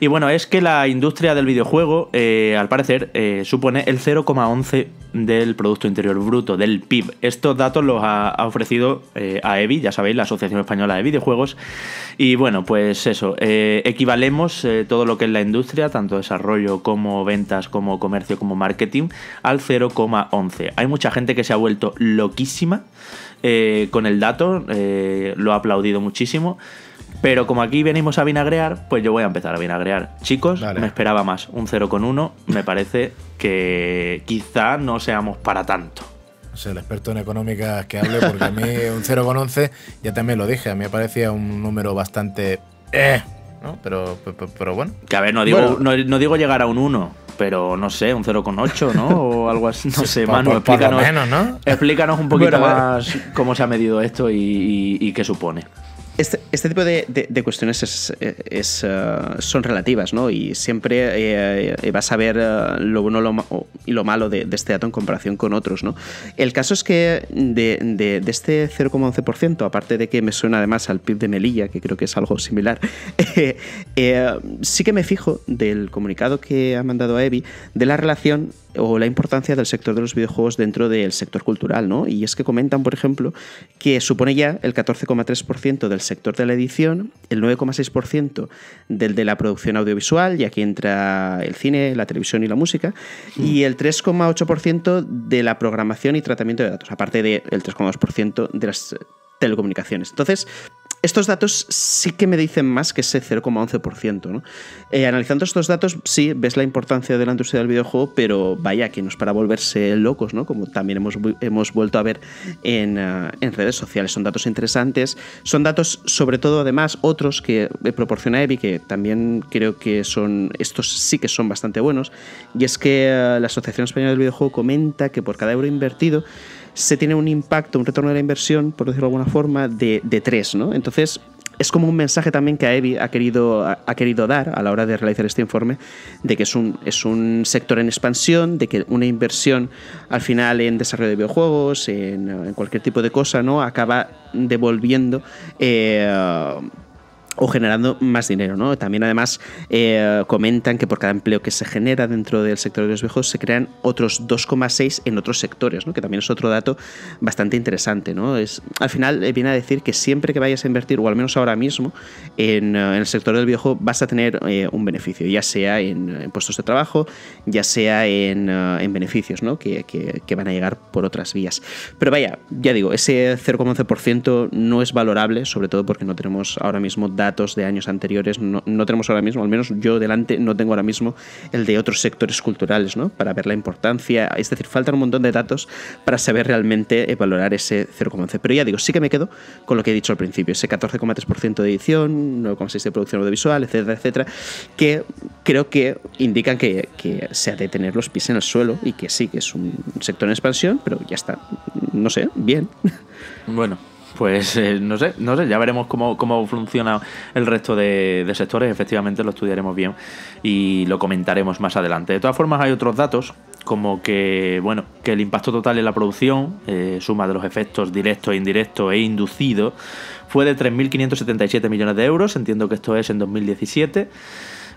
Y bueno, es que la industria del videojuego, eh, al parecer, eh, supone el 0,11 del Producto Interior Bruto, del PIB. Estos datos los ha, ofrecido eh, a AEBI, ya sabéis, la Asociación Española de Videojuegos. Y bueno, pues eso, equivalemos todo lo que es la industria, tanto desarrollo como ventas, como comercio, como marketing, al 0,11. Hay mucha gente que se ha vuelto loquísima con el dato, lo ha aplaudido muchísimo. Pero como aquí venimos a vinagrear, pues yo voy a empezar a vinagrear. Chicos, me esperaba más. Un 0,1 me parece que quizá no seamos para tanto. No sé, el experto en económicas que hable, porque a mí un 0,11, ya también lo dije, a mí me parecía un número bastante... Eh, ¿no? Pero, pero, bueno. Que a ver, no digo, no, digo llegar a un 1, pero no sé, un 0,8, ¿no? O algo así. No sé, Manu, explícanos, explícanos un poquito más cómo se ha medido esto y qué supone. Este, este, tipo de, cuestiones es, eh, son relativas, ¿no? Y siempre eh, vas a ver eh, lo bueno y lo malo de, este dato en comparación con otros, ¿no? El caso es que de, este 0,11%, aparte de que me suena además al PIB de Melilla, que creo que es algo similar, sí que me fijo del comunicado que ha mandado a de la relación o la importancia del sector de los videojuegos dentro del sector cultural, ¿no? Y es que comentan, por ejemplo, que supone ya el 14,3% del sector de la edición, el 9,6% del de la producción audiovisual, y aquí entra el cine, la televisión y la música, hmm. y el 3,8% de la programación y tratamiento de datos, aparte del 3,2% de las telecomunicaciones. Entonces, estos datos sí que me dicen más que ese 0,11%. Eh, analizando estos datos, sí, ves la importancia de la industria del videojuego, pero vaya, que no es para volverse locos, ¿no? como también hemos, vuelto a ver eh, en, redes sociales. Son datos interesantes, son datos sobre todo además otros que eh, proporciona Evi, que también creo que son, estos sí que son bastante buenos, y es que la Asociación Española del Videojuego comenta que por cada euro invertido, se tiene un impacto, un retorno de la inversión, por decirlo de alguna forma, de, de tres, ¿no? Entonces, es como un mensaje también que Evi ha querido, ha querido dar a la hora de realizar este informe, de que es un, es un sector en expansión, de que una inversión al final en desarrollo de videojuegos, en, cualquier tipo de cosa, ¿no? acaba devolviendo eh, o generando más dinero. ¿no? También además eh, comentan que por cada empleo que se genera dentro del sector de los viejos se crean otros 2,6 en otros sectores, ¿no? que también es otro dato bastante interesante. ¿no? Es, al final eh, viene a decir que siempre que vayas a invertir, o al menos ahora mismo, en, eh, el sector del viejo vas a tener un beneficio, ya sea en, puestos de trabajo, ya sea en, beneficios Que, que, van a llegar por otras vías. Pero vaya, ya digo, ese 0,11% no es valorable, sobre todo porque no tenemos ahora mismo datos datos de años anteriores. No, no, tenemos ahora mismo, al menos yo delante no tengo ahora mismo el de otros sectores culturales, ¿no? Para ver la importancia. Es decir, faltan un montón de datos para saber realmente valorar ese 0,11. Pero ya digo, sí que me quedo con lo que he dicho al principio, ese 14,3% de edición, 9,6% de producción audiovisual, etcétera, etcétera, que creo que indican que, que se ha de tener los pies en el suelo y que sí, que es un sector en expansión, pero ya está. No sé, bien. Bueno, pues eh, no sé, no sé, ya veremos cómo, cómo funciona el resto de, sectores, efectivamente lo estudiaremos bien y lo comentaremos más adelante. De todas formas hay otros datos, como que, bueno, que el impacto total en la producción, eh, suma de los efectos directos, e indirectos e inducidos, fue de 3.577 millones de euros, entiendo que esto es en 2017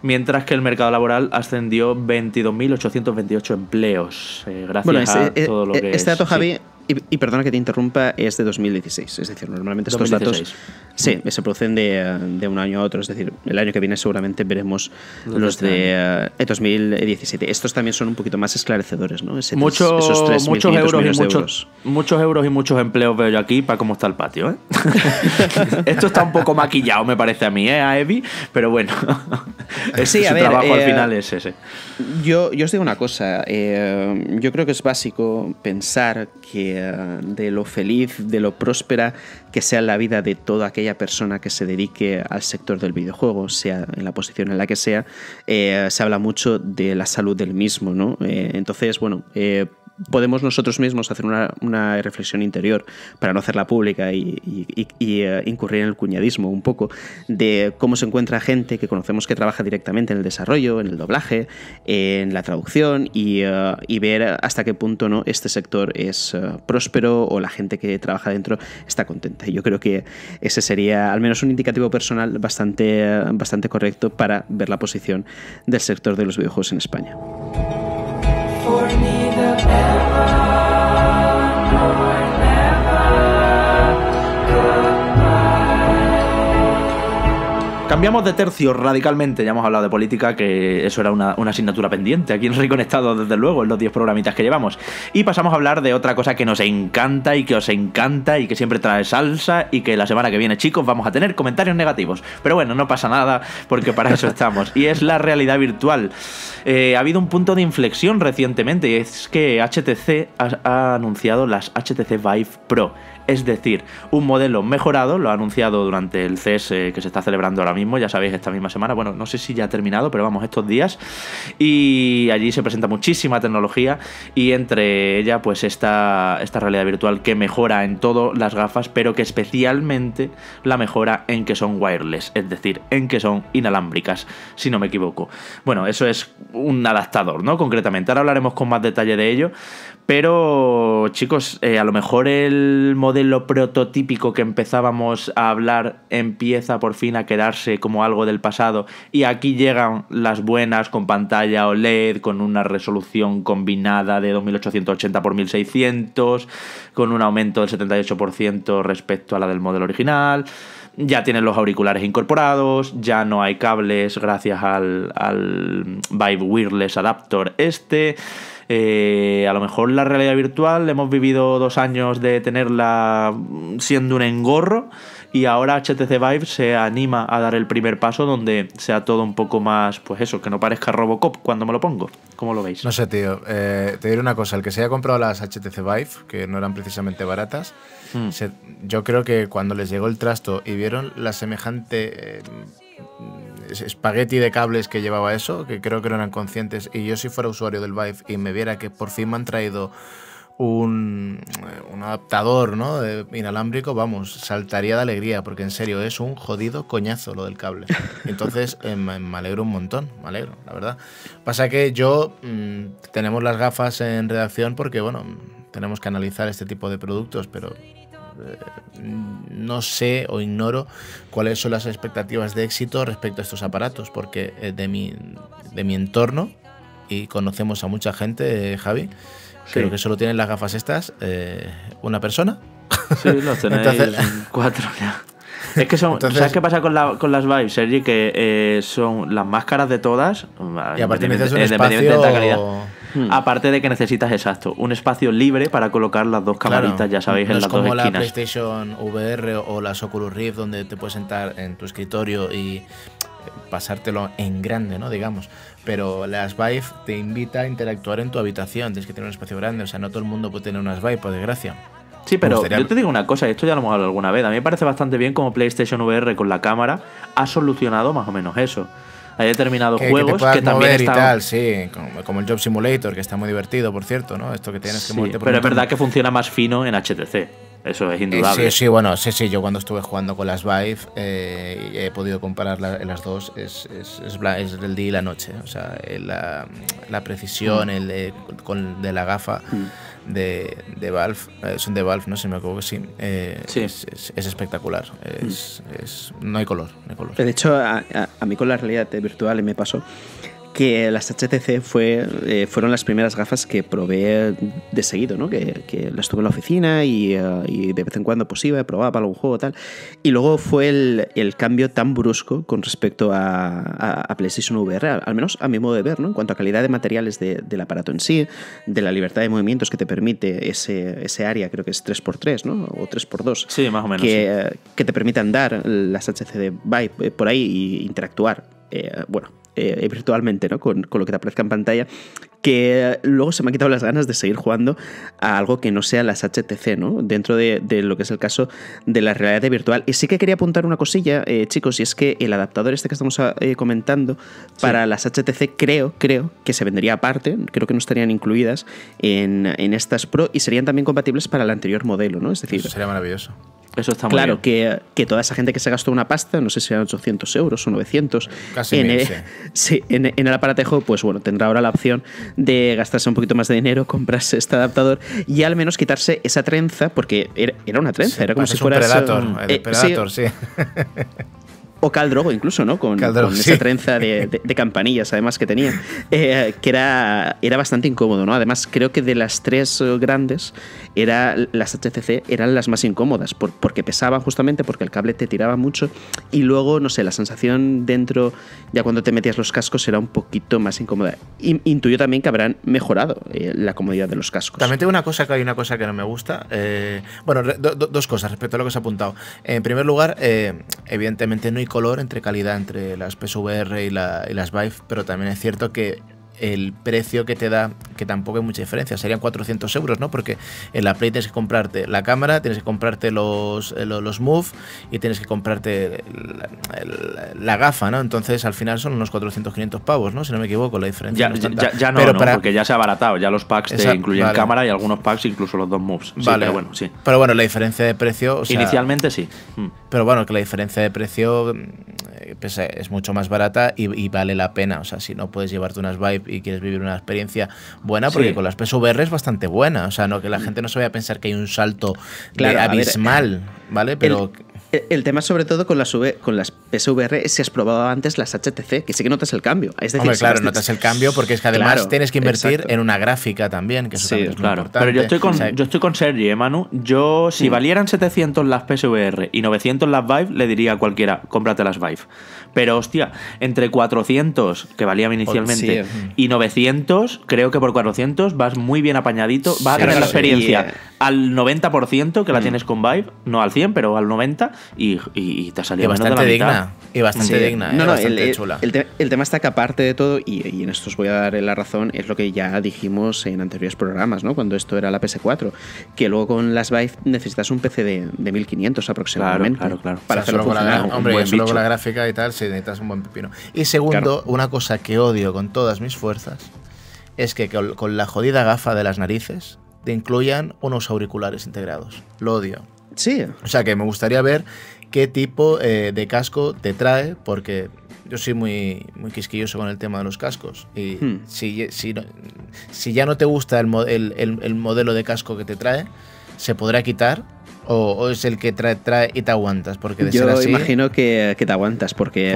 mientras que el mercado laboral ascendió 22.828 empleos. Eh, gracias a todo lo que. Este dato, Javi, y, perdona que te interrumpa, es de 2016. Es decir, normalmente estos datos sí, se producen de, un año a otro. Es decir, el año que viene seguramente veremos los de 2017. Eh, estos también son un poquito más esclarecedores, ¿no? esos muchos euros y muchos, euros. muchos euros y muchos empleos veo yo aquí para cómo está el patio. ¿eh? Esto está un poco maquillado, me parece a mí, ¿eh? a Evi, pero bueno. Este sí, trabajo al eh, final es ese. Yo, yo os digo una cosa. yo creo que es básico pensar que eh, de, lo feliz, de lo próspera que sea la vida de toda aquella persona que se dedique al sector del videojuego, sea en la posición en la que sea, eh, se habla mucho de la salud del mismo, ¿no? Eh, entonces, bueno, podemos nosotros mismos hacer una, reflexión interior para no hacerla pública y, eh, incurrir en el cuñadismo un poco de cómo se encuentra gente que conocemos que trabaja directamente en el desarrollo, en el doblaje, en la traducción y, eh, ver hasta qué punto no este sector es eh, próspero o la gente que trabaja dentro está contenta. Yo creo que ese sería al menos un indicativo personal bastante, bastante correcto para ver la posición del sector de los videojuegos en España. the ever. Cambiamos de tercio radicalmente, ya hemos hablado de política, que eso era una, asignatura pendiente aquí en Reconectado, desde luego, en los 10 programitas que llevamos. Y pasamos a hablar de otra cosa que nos encanta y que os encanta y que siempre trae salsa y que la semana que viene, chicos, vamos a tener comentarios negativos. Pero bueno, no pasa nada porque para eso estamos. Y es la realidad virtual. Eh, ha habido un punto de inflexión recientemente y es que HTC ha anunciado las HTC Vive Pro es decir, un modelo mejorado, lo ha anunciado durante el CES eh, que se está celebrando ahora mismo, ya sabéis, esta misma semana, bueno, no sé si ya ha terminado, pero vamos, estos días, y allí se presenta muchísima tecnología y entre ella pues esta, esta realidad virtual que mejora en todas las gafas, pero que especialmente la mejora en que son wireless, es decir, en que son inalámbricas, si no me equivoco. Bueno, eso es un adaptador, ¿no? Concretamente, ahora hablaremos con más detalle de ello, pero chicos, eh, a lo mejor el modelo prototípico que empezábamos a hablar empieza por fin a quedarse como algo del pasado y aquí llegan las buenas con pantalla OLED, con una resolución combinada de 2880 x 1600, con un aumento del 78% respecto a la del modelo original ya tienen los auriculares incorporados, ya no hay cables gracias al, al Vibe Wireless Adapter este. Eh, a lo mejor la realidad virtual, hemos vivido dos años de tenerla siendo un engorro y ahora HTC Vive se anima a dar el primer paso donde sea todo un poco más, pues eso, que no parezca Robocop cuando me lo pongo. ¿Cómo lo veis? No sé, tío. Eh, te diré una cosa. El que se haya comprado las HTC Vive, que no eran precisamente baratas, hmm. yo creo que cuando les llegó el trasto y vieron la semejante... Eh, espagueti de cables que llevaba eso, que creo que no eran conscientes, y yo si fuera usuario del Vive y me viera que por fin me han traído un, eh, adaptador ¿no? de inalámbrico, vamos, saltaría de alegría, porque en serio es un jodido coñazo lo del cable. Entonces eh, me alegro un montón, me alegro, la verdad. Pasa que yo mm, tenemos las gafas en redacción porque, bueno, tenemos que analizar este tipo de productos, pero eh, no sé o ignoro cuáles son las expectativas de éxito respecto a estos aparatos, porque eh, de mi, de mi entorno, y conocemos a mucha gente, eh, Javi, creo que solo tienen las gafas estas una persona. Sí, los tenéis cuatro ya. Es que son. ¿Sabes qué pasa con, las Vibes, Sergi? Que son las más caras de todas. Y aparte necesitas un espacio... de calidad Hmm. Aparte de que necesitas, exacto, un espacio libre para colocar las dos camaritas, ya sabéis, en las dos esquinas. como la PlayStation VR o la Oculus Rift, donde te puedes sentar en tu escritorio y eh, pasártelo en grande, ¿no? Digamos. Pero las Vive te invita a interactuar en tu habitación, tienes que tener un espacio grande, o sea, no todo el mundo puede tener unas Vive, por desgracia. Sí, pero yo te digo una cosa, y esto ya lo hemos hablado alguna vez, a mí me parece bastante bien como PlayStation VR con la cámara ha solucionado más o menos eso. Hay determinados juegos que, te también están... Tal, sí, como, el Job Simulator, que está muy divertido, por cierto, ¿no? Esto que tienes que Pero es verdad que funciona más fino en HTC. Eso es eh, indudable. Sí, sí, bueno, sí, sí. Yo cuando estuve jugando con las Vive eh, he podido comparar las dos. Es, es, es, el día y la noche. O sea, eh, la, la precisión mm. el, eh, de, la gafa. Mm de, de Valve, eh, son de Valve, no sé si me equivoco, sí, eh, Es, espectacular, mm. es, no hay color, no color. De hecho, a, a, mí con la realidad virtual me pasó que las HTC fue, eh, fueron las primeras gafas que probé de seguido, ¿no? que, las tuve en la oficina y, eh, de vez en cuando pues probaba para algún juego tal. Y luego fue el, cambio tan brusco con respecto a, PlayStation VR, al menos a mi modo de ver, ¿no? en cuanto a calidad de materiales del aparato en sí, de la libertad de movimientos que te permite ese, ese área, creo que es 3x3 ¿no? o 3x2, o que, eh, que te permitan andar las HTC de Vive por ahí e interactuar. bueno, eh, virtualmente, ¿no? Con, lo que te aparezca en pantalla, que luego se me han quitado las ganas de seguir jugando a algo que no sea las HTC, ¿no? Dentro de, lo que es el caso de la realidad virtual. Y sí que quería apuntar una cosilla, eh, chicos, y es que el adaptador este que estamos ah, eh, comentando para las HTC creo, creo que se vendería aparte, creo que no estarían incluidas en, estas Pro y serían también compatibles para el anterior modelo, ¿no? Es decir... sería maravilloso. Eso está muy claro, Que, que toda esa gente que se gastó una pasta, no sé si eran 800 euros o 900, Casi e- en, el aparatejo, pues bueno, tendrá ahora la opción de gastarse un poquito más de dinero, comprarse este adaptador y al menos quitarse esa trenza, porque era, una trenza, era como si fuera... el eh, sí. o Caldrogo incluso, ¿no? Con, esa trenza de, campanillas, además, que tenía, eh, que era, era bastante incómodo, ¿no? Además, creo que de las tres eh, grandes, era, las HCC eran las más incómodas, porque pesaban justamente, porque el cable te tiraba mucho, y luego, no sé, la sensación dentro, ya cuando te metías los cascos, era un poquito más incómoda. intuyo también que habrán mejorado eh, la comodidad de los cascos. También tengo una cosa que hay una cosa que no me gusta. bueno, dos cosas respecto a lo que ha apuntado. En primer lugar, evidentemente no hay color entre calidad entre las PSVR y, las Vive, pero también es cierto que el precio que te da, que tampoco hay mucha diferencia, serían 400 euros, ¿no? Porque en la Play tienes que comprarte la cámara, tienes que comprarte los, eh, los, Move y tienes que comprarte la, gafa, ¿no? Entonces al final son unos 400, 500 pavos, ¿no? Si no me equivoco, la diferencia. Ya no, ya, no, porque ya se ha baratado. ya los packs te incluyen cámara y algunos packs incluso los dos Moves. vale. bueno, sí. Pero bueno, la diferencia de precio... Inicialmente sí. Mm. Pero bueno, que la diferencia de precio mm, eh, pues, eh, es mucho más barata y, y, vale la pena. O sea, si no puedes llevarte unas Vibe y quieres vivir una experiencia buena, porque con las PSVR es bastante buena. O sea, no que la mm. gente no se vaya a pensar que hay un salto abismal, eh, ¿vale? Pero. Eh, el tema sobre todo con las, v, con las PSVR es si has probado antes las HTC, que sé que notas el cambio. claro, notas el cambio porque es que además tienes que invertir en una gráfica también, que eso es claro. Pero yo estoy con, yo estoy Sergi, ¿eh, Manu. Yo, si mm. valieran 700 las PSVR y 900 las Vive, le diría a cualquiera, cómprate las Vive. Pero hostia, entre 400, que valían inicialmente, mm. y 900, creo que por 400 vas muy bien apañadito, vas a tener la experiencia al 90% que la mm. tienes con Vive, no al 100, pero al 90%, y, te ha salido bastante digna. Y bastante digna, el, El, tema está que aparte de todo, y, en esto os voy a dar la razón, es lo que ya dijimos en anteriores programas, ¿no? Cuando esto era la PS4, que luego con las Vive necesitas un PC de, 1500 aproximadamente. Para hacerlo la, hombre, la gráfica y tal, si necesitas un buen pepino. Y segundo, una cosa que odio con todas mis fuerzas es que con la jodida gafa de las narices te incluyan unos auriculares integrados. Lo odio. Sí. O sea que me gustaría ver qué tipo eh, de casco te trae, porque yo soy muy, muy quisquilloso con el tema de los cascos. Y hmm. si, si, ya no te gusta el, el modelo de casco que te trae, se podrá quitar o, es el que trae, y te aguantas? Porque de Yo ser imagino que, te aguantas porque...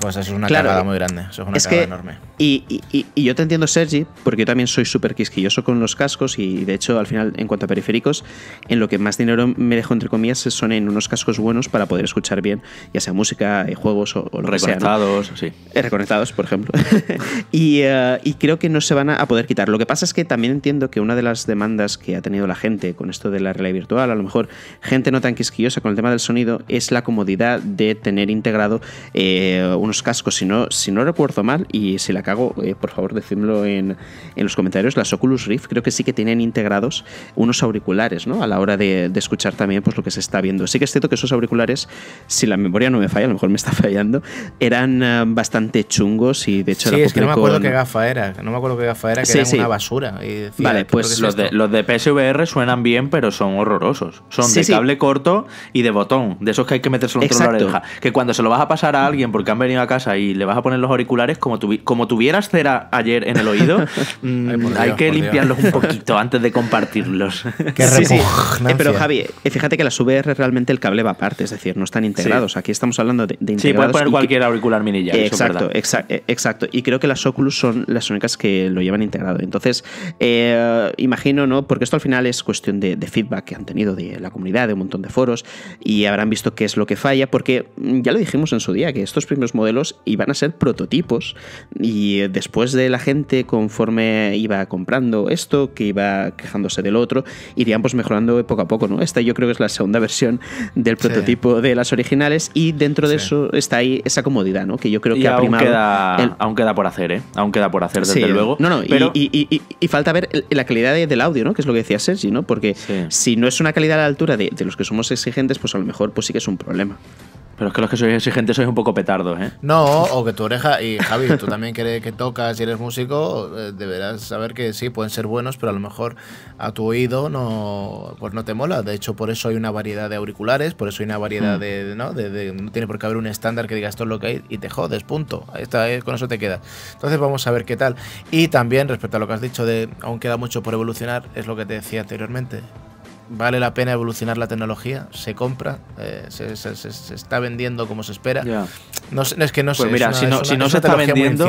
Pues, es una cagada muy grande, es una que, enorme. Y, y, yo te entiendo, Sergi, porque yo también soy súper quisquilloso con los cascos y de hecho al final en cuanto a periféricos, en lo que más dinero me dejo entre comillas son en unos cascos buenos para poder escuchar bien, ya sea música, y eh, juegos o, Reconectados, sí. Eh, reconectados, por ejemplo. y, y, creo que no se van a poder quitar. Lo que pasa es que también entiendo que una de las demandas que ha tenido la gente con esto de la realidad virtual, a lo mejor gente no tan quisquillosa con el tema del sonido es la comodidad de tener integrado eh, unos cascos. Si no, si no recuerdo mal, y si la cago, eh, por favor, decídmelo en, en, los comentarios, las Oculus Rift creo que sí que tienen integrados unos auriculares, ¿no? A la hora de, escuchar también pues, lo que se está viendo. Sí que es cierto que esos auriculares, si la memoria no me falla, a lo mejor me está fallando, eran eh, bastante chungos y de hecho... Sí, es que no me acuerdo qué gafa era, no me acuerdo qué gafa era, que era una basura. vale, pues... los, de, los de PSVR suenan bien, pero son horrorosos. Son de cable corto y de botón, de esos que hay que meterse en otro oreja. Que cuando se lo vas a pasar a alguien porque han venido a casa y le vas a poner los auriculares, como, como tuvieras cera ayer en el oído, mm, hay que limpiarlos un poquito antes de compartirlos. Qué sí, eh, pero Javi, eh, fíjate que las VR realmente el cable va aparte, es decir, no están integrados. Aquí estamos hablando de, de integrados. Sí, puedes poner cualquier auricular mini ya. exacto, eh, exacto. Y creo que las Oculus son las únicas que lo llevan integrado. Entonces, imagino, ¿no? Porque esto al final es cuestión de, de feedback que han tenido de la comunidad de un montón de foros, y habrán visto qué es lo que falla, porque ya lo dijimos en su día, que estos primeros modelos iban a ser prototipos, y después de la gente, conforme iba comprando esto, que iba quejándose del otro, irían pues mejorando poco a poco, ¿no? Esta yo creo que es la segunda versión del prototipo de las originales, y dentro de eso está ahí esa comodidad, ¿no? Que yo creo que ha Queda, Aún queda por hacer, ¿eh? Aún queda por hacer, desde luego. No, no, y, falta ver la calidad del audio, ¿no? Que es lo que decía Sergi, ¿no? Porque si no es una calidad a la altura de, los que somos exigentes, pues a lo mejor pues sí que es un problema. Pero es que los que sois exigentes sois un poco petardos, ¿eh? No, o que tu oreja, y Javi, tú también crees que tocas y eres músico, eh, deberás saber que sí, pueden ser buenos, pero a lo mejor a tu oído no, pues no te mola. De hecho, por eso hay una variedad de auriculares, por eso hay una variedad mm. de ¿no? tiene por qué haber un estándar que digas todo lo que hay y te jodes, punto. está, eh, con eso te quedas. Entonces vamos a ver qué tal. Y también respecto a lo que has dicho de aún queda mucho por evolucionar, es lo que te decía anteriormente vale la pena evolucionar la tecnología, se compra, eh, se, está vendiendo como se espera. No, es que no pues si no, se está vendiendo.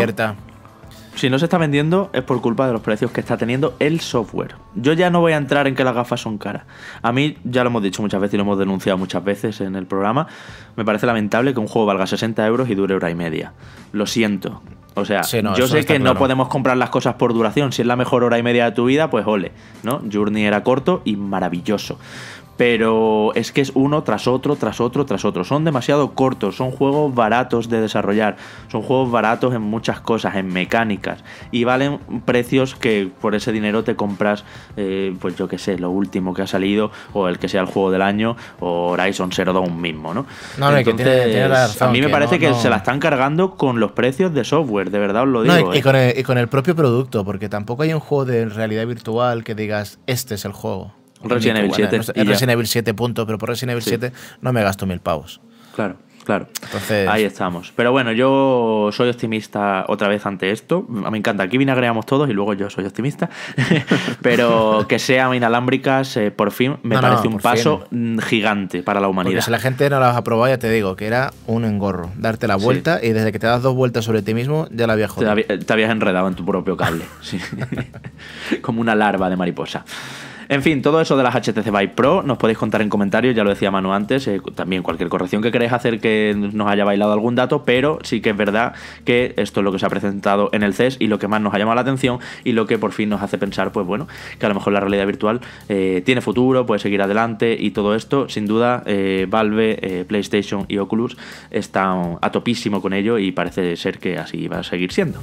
Si no se está vendiendo es por culpa de los precios que está teniendo el software. Yo ya no voy a entrar en que las gafas son caras. A mí, ya lo hemos dicho muchas veces y lo hemos denunciado muchas veces en el programa, me parece lamentable que un juego valga 60 euros y dure hora y media. Lo siento. O sea, yo sé que no podemos comprar las cosas por duración. Si es la mejor hora y media de tu vida, pues ole. ¿no? Journey era corto y maravilloso pero es que es uno tras otro, tras otro, tras otro. Son demasiado cortos, son juegos baratos de desarrollar, son juegos baratos en muchas cosas, en mecánicas, y valen precios que por ese dinero te compras, eh, pues yo qué sé, lo último que ha salido, o el que sea el juego del año, o Horizon Zero Dawn mismo, ¿no? Entonces, A mí me parece que, se la están cargando con los precios de software, de verdad os lo digo. ¿eh? y con el propio producto, porque tampoco hay un juego de realidad virtual que digas, este es el juego. Resident Evil 7. Resident Evil 7 pero por Resident Evil 7 no me gasto mil pavos. Claro. Claro, Entonces... ahí estamos. Pero bueno, yo soy optimista otra vez ante esto. Me encanta, aquí vinagreamos todos y luego yo soy optimista. pero que sean inalámbricas, eh, por fin, me parece un paso gigante para la humanidad. Porque si la gente no las probado ya te digo, que era un engorro. Darte la vuelta y desde que te das dos vueltas sobre ti mismo, ya la habías jodido. Te, habías enredado en tu propio cable. Como una larva de mariposa. En fin, todo eso de las HTC Vive Pro nos podéis contar en comentarios, ya lo decía Manu antes, eh, también cualquier corrección que queréis hacer que nos haya bailado algún dato, pero sí que es verdad que esto es lo que se ha presentado en el CES y lo que más nos ha llamado la atención y lo que por fin nos hace pensar, pues bueno, que a lo mejor la realidad virtual eh, tiene futuro, puede seguir adelante y todo esto, sin duda, eh, Valve, PlayStation y Oculus están a topísimo con ello y parece ser que así va a seguir siendo.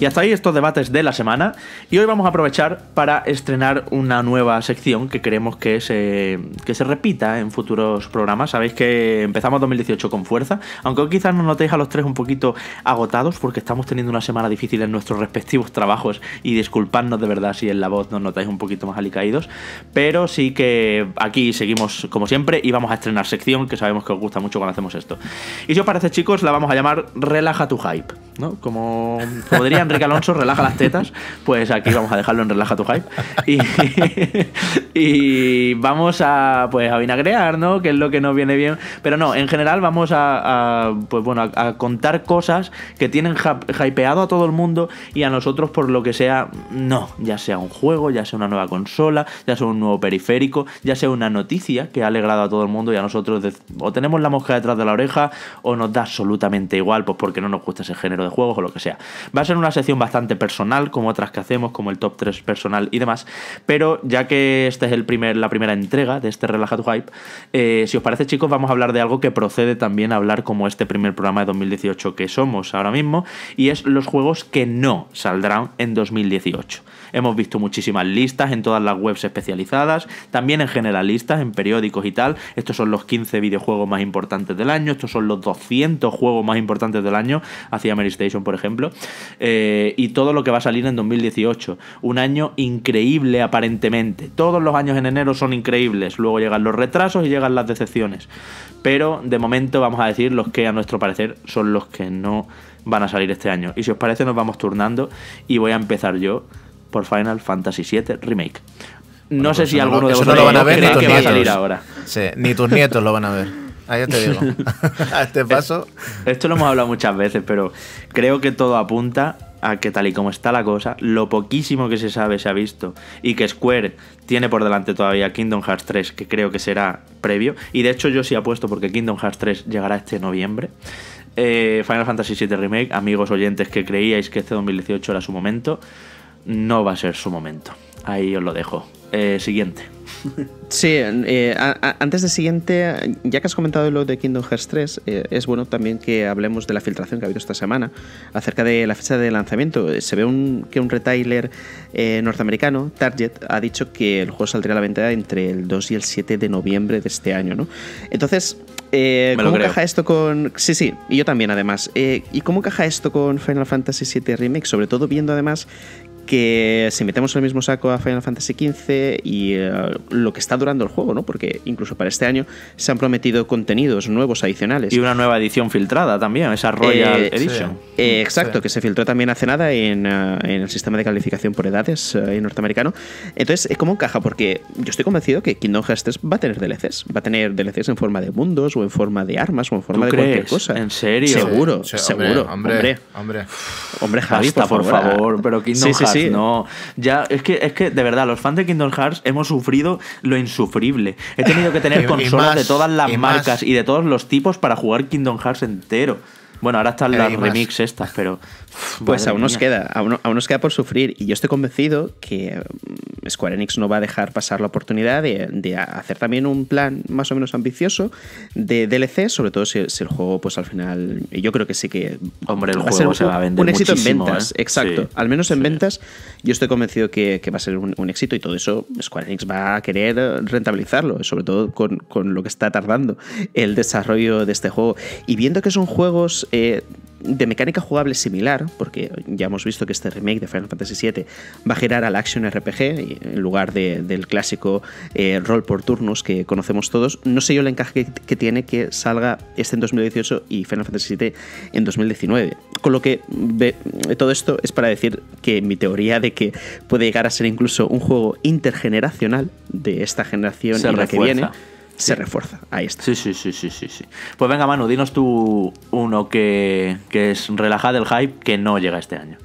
Y hasta ahí estos debates de la semana. Y hoy vamos a aprovechar para estrenar una nueva sección que queremos que se, se repita en futuros programas. Sabéis que empezamos 2018 con fuerza, aunque quizás nos notéis a los tres un poquito agotados porque estamos teniendo una semana difícil en nuestros respectivos trabajos y disculpadnos de verdad si en la voz nos notáis un poquito más alicaídos. Pero sí que aquí seguimos como siempre y vamos a estrenar sección que sabemos que os gusta mucho cuando hacemos esto. Y si os parece chicos, la vamos a llamar Relaja tu hype, ¿no? Como podrían Enrique Alonso, relaja las tetas, pues aquí vamos a dejarlo en Relaja tu Hype. Y, vamos a, pues, a vinagrear, ¿no? Que es lo que nos viene bien. Pero no, en general vamos a, pues bueno, a, contar cosas que tienen hypeado a todo el mundo y a nosotros por lo que sea, no, ya sea un juego, ya sea una nueva consola, ya sea un nuevo periférico, ya sea una noticia que ha alegrado a todo el mundo y a nosotros o tenemos la mosca detrás de la oreja o nos da absolutamente igual, pues porque no nos gusta ese género de juegos o lo que sea. Va a ser una bastante personal, como otras que hacemos, como el top 3 personal y demás. Pero ya que esta es el primer, la primera entrega de este Relaja tu Hype, eh, si os parece, chicos, vamos a hablar de algo que procede también a hablar como este primer programa de 2018 que somos ahora mismo, y es los juegos que no saldrán en 2018. Hemos visto muchísimas listas en todas las webs especializadas, también en generalistas, en periódicos y tal. Estos son los 15 videojuegos más importantes del año, estos son los 200 juegos más importantes del año, hacia Mary Station, por ejemplo. Eh, eh, y todo lo que va a salir en 2018. Un año increíble aparentemente. Todos los años en enero son increíbles, luego llegan los retrasos y llegan las decepciones. Pero de momento vamos a decir los que a nuestro parecer son los que no van a salir este año. Y si os parece nos vamos turnando y voy a empezar yo por Final Fantasy VII Remake. No sé pues si alguno de vosotros no lo van a ver, que ahora. ni tus nietos lo van a ver. Ahí te digo. a este paso. Esto lo hemos hablado muchas veces, pero creo que todo apunta a que tal y como está la cosa, lo poquísimo que se sabe se ha visto y que Square tiene por delante todavía Kingdom Hearts 3, que creo que será previo, y de hecho yo sí apuesto porque Kingdom Hearts 3 llegará este noviembre. Eh, Final Fantasy VII Remake, amigos oyentes que creíais que este 2018 era su momento, no va a ser su momento. Ahí os lo dejo. Eh, siguiente. Sí, eh, antes de siguiente, ya que has comentado lo de Kingdom Hearts 3, eh, es bueno también que hablemos de la filtración que ha habido esta semana acerca de la fecha de lanzamiento. Eh, se ve que un retailer norteamericano, Target, ha dicho que el juego saldría a la venta entre el 2 y el 7 de noviembre de este año, ¿no? Entonces, ¿Cómo esto con.? Sí, sí, y yo también, además. ¿Y cómo caja esto con Final Fantasy VII Remake? Sobre todo viendo, además, que si metemos el mismo saco a Final Fantasy XV y eh, lo que está durando el juego, ¿no? Porque incluso para este año se han prometido contenidos nuevos adicionales. Y una nueva edición filtrada también, esa Royal eh, Edition. Eh, mm, exacto, que se filtró también hace nada en, el sistema de calificación por edades norteamericano. Entonces, es ¿cómo caja Porque yo estoy convencido que Kingdom Hearts va a tener DLCs. Va a tener DLCs en forma de mundos o en forma de armas o en forma de cualquier cosa. ¿En serio? Seguro, seguro. Hombre, hombre. Hombre, por, favor. por, favor. Ah. pero Kingdom Hearts no. Ya, es que, es que, de verdad, los fans de Kingdom Hearts hemos sufrido lo insufrible. He tenido que tener consolas de todas las marcas y de todos los tipos para jugar Kingdom Hearts entero. Bueno, ahora están eh, las remix estas, pero, pues aún nos, queda, aún, nos queda por sufrir y yo estoy convencido que mm, Square Enix no va a dejar pasar la oportunidad de, hacer también un plan más o menos ambicioso de DLC, sobre todo si, el juego pues al final, yo creo que sí que... Hombre, el juego se va a vender. Un éxito en ventas, ¿eh? exacto. al menos en ventas yo estoy convencido que, va a ser un, éxito y todo eso Square Enix va a querer rentabilizarlo, sobre todo con, lo que está tardando el desarrollo de este juego. Y viendo que son juegos... Eh, de mecánica jugable similar, porque ya hemos visto que este remake de Final Fantasy VII va a girar al Action RPG en lugar del clásico eh, rol por turnos que conocemos todos. No sé yo el encaje que, tiene que salga este en 2018 y Final Fantasy VII en 2019. Con lo que todo esto es para decir que mi teoría de que puede llegar a ser incluso un juego intergeneracional de esta generación y la que viene se refuerza. Ahí está. Sí, sí, sí, sí, sí, Pues venga, Manu, dinos tú uno que, que es relajado el hype que no llega este año.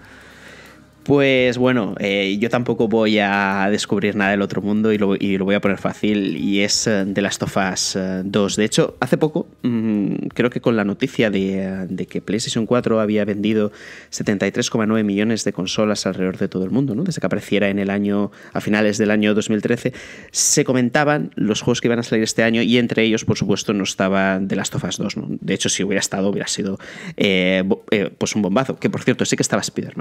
Pues bueno, eh, yo tampoco voy a descubrir nada del otro mundo y lo, voy a poner fácil y es eh, de las tofas 2. Eh, de hecho, hace poco, mm, creo que con la noticia de, que PlayStation 4 había vendido 73,9 millones de consolas alrededor de todo el mundo, ¿no? desde que apareciera en el año, a finales del año 2013, se comentaban los juegos que iban a salir este año y entre ellos, por supuesto, no estaba de las tofas 2. De hecho, si hubiera estado, hubiera sido pues un bombazo. Que por cierto, sé que estaba spider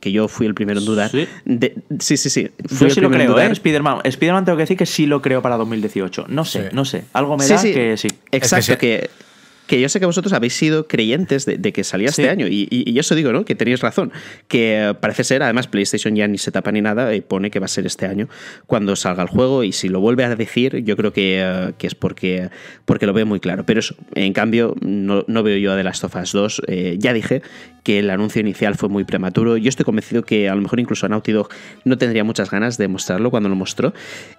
que yo fui el primero en dudar. Sí, sí, sí, fue Yo lo creo, en spider ¿eh? Spider-Man, Spider tengo que decir que sí lo creo para 2018. No sé, no sé. Algo me da que sí. Exacto, que, que yo sé que vosotros habéis sido creyentes de, que salía este año, y, y, eso digo, ¿no? Que tenéis razón, que parece ser, además PlayStation ya ni se tapa ni nada, y pone que va a ser este año cuando salga el juego, y si lo vuelve a decir, yo creo que, eh, es porque, porque lo veo muy claro, pero en cambio, no, veo yo a The Last of Us 2, eh, ya dije que el anuncio inicial fue muy prematuro, yo estoy convencido que a lo mejor incluso Naughty Dog no tendría muchas ganas de mostrarlo cuando lo mostró,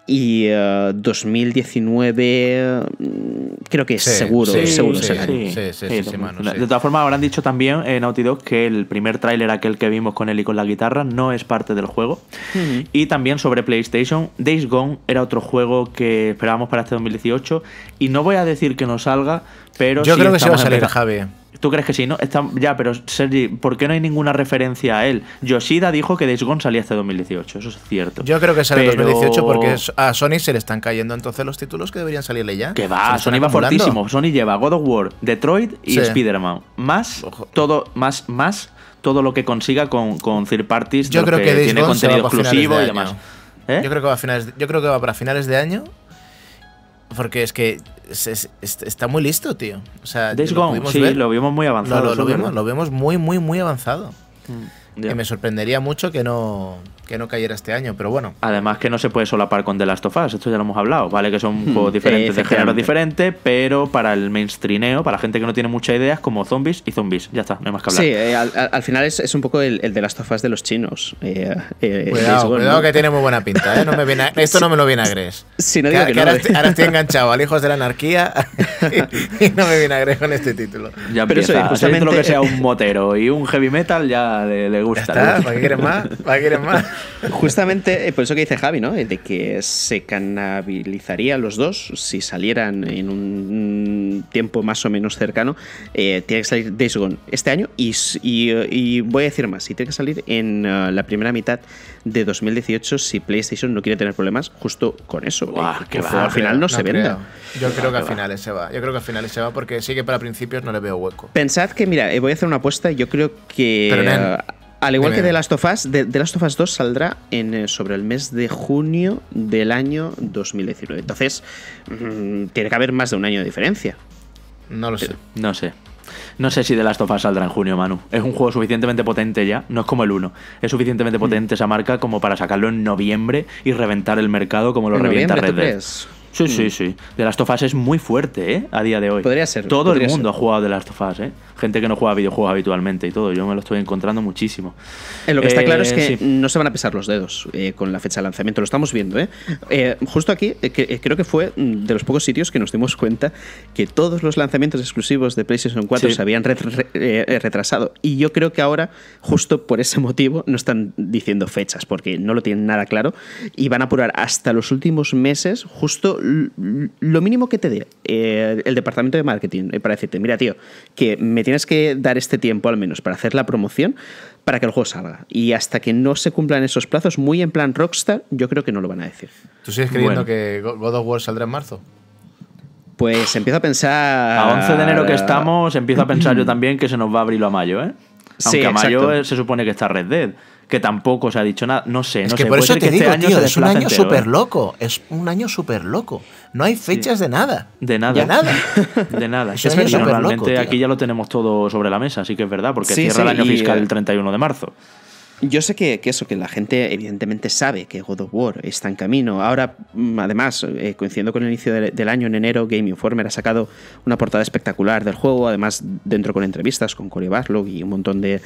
y 2019 eh, mm, creo que es seguro, seguro Sí, sí, sí, De todas formas, habrán dicho también en eh, Naughty Dog que el primer tráiler, aquel que vimos con él y con la guitarra, no es parte del juego. Y también sobre PlayStation, Days Gone era otro juego que esperábamos para este 2018. Y no voy a decir que no salga, pero. Yo creo que se va a salir, Javi. ¿Tú crees que sí? No, está, ya, pero Sergi, ¿por qué no hay ninguna referencia a él? Yoshida dijo que Days Gone salía hasta 2018, eso es cierto. Yo creo que sale en 2018 porque a Sony se le están cayendo entonces los títulos que deberían salirle ya. Que va, Sony va fortísimo. Sony lleva God of War, Detroit y Spider-Man. Más todo, más, más todo lo que consiga con, third parties, yo creo que, tiene contenido exclusivo y demás. ¿eh? Yo creo que a finales, yo creo que va para finales de año porque es que está muy listo, tío. O sea, lo Gone, lo vimos muy avanzado. Lo, vimos, muy, muy, muy avanzado. Que mm, me sorprendería mucho que no, que no cayera este año, pero bueno. Además que no se puede solapar con The Last of Us, esto ya lo hemos hablado, ¿vale? Que son hmm. juegos diferentes, de género diferente pero para el mainstreameo, para la gente que no tiene muchas ideas, como zombies y zombies, ya está, no hay más que hablar. Sí, eh, al, final es, es, un poco el, The Last of Us de los chinos. Eh, eh, cuidado, cuidado que tiene muy buena pinta, ¿eh? No me viene esto no me lo viene a Gress. Sí, no digo ahora, estoy, enganchado al Hijos de la Anarquía y, no me viene a Gress con este título. Ya pero empieza, eso, justamente... lo que sea un motero y un heavy metal ya le, gusta. Ya está, ¿Para qué quieres más? ¿Para qué quieres más? Justamente eh, por eso que dice Javi, ¿no? De que se canabilizaría los dos si salieran en un tiempo más o menos cercano. Eh, tiene que salir Days Gone este año y, voy a decir más, si tiene que salir en eh, la primera mitad de 2018 si PlayStation no quiere tener problemas justo con eso. que al final no, se venda. Yo creo que al final se va. Yo creo que al final se va porque sí que para principios no le veo hueco. Pensad que, mira, voy a hacer una apuesta. Yo creo que. Al igual que The Last of Us, The, Last of Us 2 saldrá en, eh, sobre el mes de junio del año 2019. Entonces, mm, tiene que haber más de un año de diferencia. No lo sé. Eh, no sé. No sé si The Last of Us saldrá en junio, Manu. Es un juego suficientemente potente ya, no es como el 1. Es suficientemente mm. potente esa marca como para sacarlo en noviembre y reventar el mercado como lo revienta Red Dead. Sí, sí, mm. sí. The Last of Us es muy fuerte, ¿eh? A día de hoy. Podría ser. Todo el mundo ha jugado de Last of Us, ¿eh? Gente que no juega videojuegos habitualmente y todo. Yo me lo estoy encontrando muchísimo. Eh, lo que está claro es eh, que no se van a pesar los dedos eh, con la fecha de lanzamiento. Lo estamos viendo, ¿eh? justo aquí, creo que fue de los pocos sitios que nos dimos cuenta que todos los lanzamientos exclusivos de PlayStation 4 se habían retrasado. Y yo creo que ahora, justo por ese motivo, no están diciendo fechas, porque no lo tienen nada claro. Y van a apurar hasta los últimos meses, justo lo mínimo que te dé eh, el departamento de marketing eh, para decirte, mira tío, que me tienes que dar este tiempo al menos para hacer la promoción para que el juego salga. Y hasta que no se cumplan esos plazos, muy en plan Rockstar, yo creo que no lo van a decir. ¿Tú sigues creyendo que God of War saldrá en marzo? Pues empiezo a pensar... A 11 de enero que estamos, empiezo a pensar yo también que se nos va a abrirlo a mayo, ¿eh? Aunque a mayo se supone que está Red Dead que tampoco se ha dicho nada. No sé, es no que sé. Por eso te este digo, tío, ¿eh? es un año súper loco. Es un año súper loco. No hay fechas de nada. De nada. De nada. de nada. Es y normalmente aquí ya lo tenemos todo sobre la mesa, así que es verdad, porque cierra el año fiscal eh, el 31 de marzo. Yo sé que, eso, que la gente evidentemente sabe que God of War está en camino. Ahora, mm, además, eh, coincidiendo con el inicio del, año, en enero, Game Informer ha sacado una portada espectacular del juego, además dentro con entrevistas con Corey Barlog y un montón de,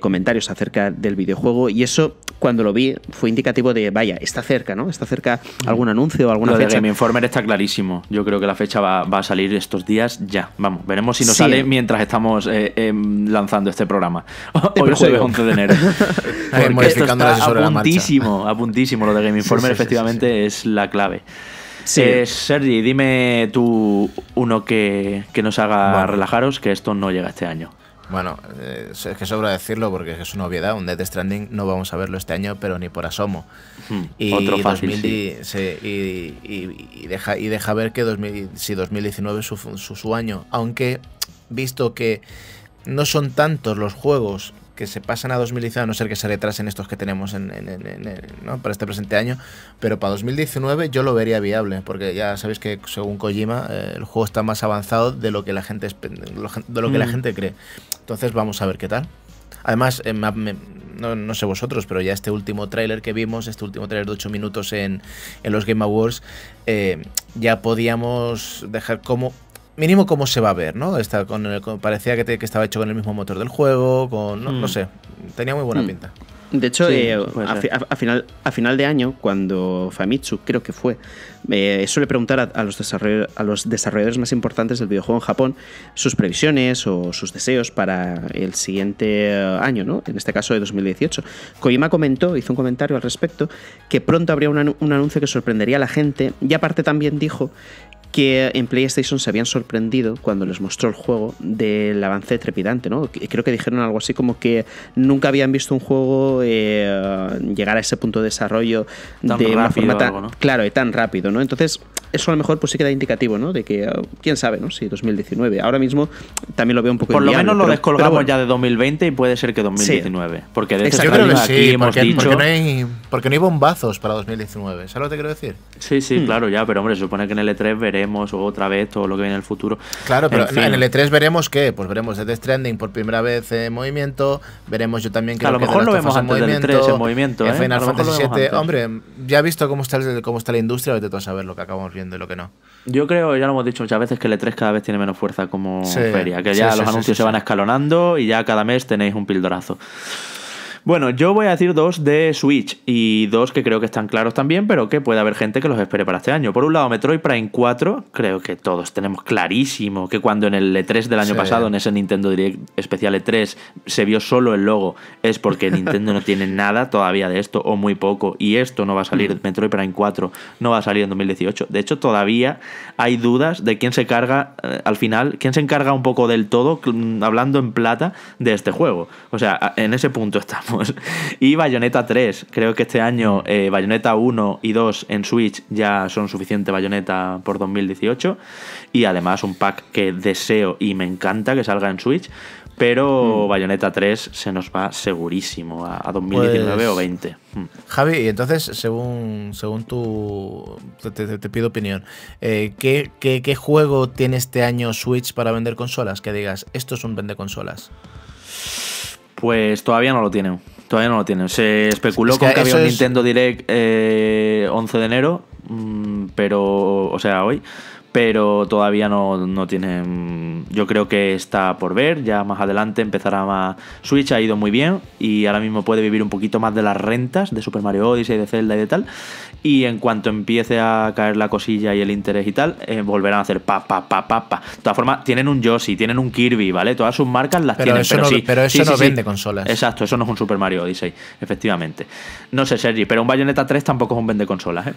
comentarios acerca del videojuego. Y eso, cuando lo vi, fue indicativo de, vaya, está cerca, ¿no? Está cerca algún anuncio, o alguna fecha. De Game Informer está clarísimo. Yo creo que la fecha va, a salir estos días ya. Vamos, veremos si nos sale mientras estamos eh, em, lanzando este programa. Hoy jueves 11 de enero. esto está a puntísimo, a lo de Game Informer, efectivamente es la clave. Eh, Sergi, dime tú uno que, nos haga relajaros, que esto no llega este año. Bueno, eh, es que sobra decirlo porque es una obviedad. Un Death Stranding no vamos a verlo este año, pero ni por asomo. Hmm, y, otro fácil, y, deja, y deja ver que si 2019 es su, su, su, año. Aunque, visto que no son tantos los juegos que se pasan a 2019, a no ser que se retrasen estos que tenemos para este presente año, pero para 2019 yo lo vería viable, porque ya sabéis que según Kojima eh, el juego está más avanzado de lo que la gente, de lo que la mm. gente cree. Entonces vamos a ver qué tal. Además, eh, no, sé vosotros, pero ya este último tráiler que vimos, este último tráiler de 8 minutos en, los Game Awards, eh, ya podíamos dejar como mínimo cómo se va a ver, ¿no? Está con parecía que, estaba hecho con el mismo motor del juego, con, no, mm. sé, tenía muy buena mm. pinta. De hecho, eh, a, final, de año, cuando Famitsu, creo que fue, eh, suele preguntar a, los a los desarrolladores más importantes del videojuego en Japón sus previsiones o sus deseos para el siguiente eh, año, ¿no? en este caso de 2018. Kojima comentó, hizo un comentario al respecto, que pronto habría un, anuncio que sorprendería a la gente y aparte también dijo que en PlayStation se habían sorprendido cuando les mostró el juego del avance trepidante, ¿no? Creo que dijeron algo así como que nunca habían visto un juego eh, llegar a ese punto de desarrollo de una forma tan claro y tan rápido, ¿no? Entonces eso a lo mejor pues sí queda indicativo, ¿no? De que eh, quién sabe, ¿no? Si 2019. Ahora mismo también lo veo un poco. Por lo menos lo descolgamos ya de 2020 y puede ser que 2019, porque de no, hay, bombazos para 2019. ¿Sabes lo que te quiero decir? Sí, sí, hmm. claro, ya, pero hombre, se supone que en el E3 veré veremos otra vez todo lo que viene en el futuro. Claro, pero en, el E3 veremos qué, pues veremos Death Trending por primera vez en movimiento, veremos yo también que e ¿eh? a lo mejor lo vemos antes del E3 en movimiento, ¿eh? Final Fantasy VII, hombre, ya visto cómo está, cómo está la industria, ahorita todo a saber lo que acabamos viendo y lo que no. Yo creo, ya lo hemos dicho muchas veces, que el E3 cada vez tiene menos fuerza como feria, que ya los anuncios se van escalonando y ya cada mes tenéis un pildorazo. Bueno, yo voy a decir dos de Switch y dos que creo que están claros también, pero que puede haber gente que los espere para este año. Por un lado, Metroid Prime 4, creo que todos tenemos clarísimo que cuando en el E3 del año pasado, en ese Nintendo Direct especial E3, se vio solo el logo, es porque Nintendo no tiene nada todavía de esto o muy poco y esto no va a salir, mm. Metroid Prime 4 no va a salir en 2018. De hecho, todavía hay dudas de quién se carga eh, al final, quién se encarga un poco del todo, mm, hablando en plata, de este juego. O sea, en ese punto estamos Y Bayonetta 3, creo que este año eh, Bayonetta 1 y 2 en Switch ya son suficiente Bayonetta por 2018. Y además un pack que deseo y me encanta que salga en Switch. Pero hmm. Bayonetta 3 se nos va segurísimo a, 2019 pues, o 20. Hmm. Javi, y entonces, según, según tu. Te, pido opinión. Eh, ¿qué, qué juego tiene este año Switch para vender consolas? Que digas, esto es un vende consolas. Pues todavía no lo tienen. Todavía no lo tienen. Se especuló con que había un Nintendo Direct eh, 11 de enero, mm, pero, o sea, hoy pero todavía no, no, tienen. Mm, yo creo que está por ver, ya más adelante empezará más. Switch ha ido muy bien y ahora mismo puede vivir un poquito más de las rentas de Super Mario Odyssey, de Zelda y de tal. Y en cuanto empiece a caer la cosilla y el interés y tal, eh, volverán a hacer pa, pa, pa, pa, pa. De todas formas, tienen un Yoshi, tienen un Kirby, ¿vale? Todas sus marcas las tienen, pero eso no vende consolas. Exacto, eso no es un Super Mario Odyssey, efectivamente. No sé, Sergi, pero un Bayonetta 3 tampoco es un vende consolas, ¿eh?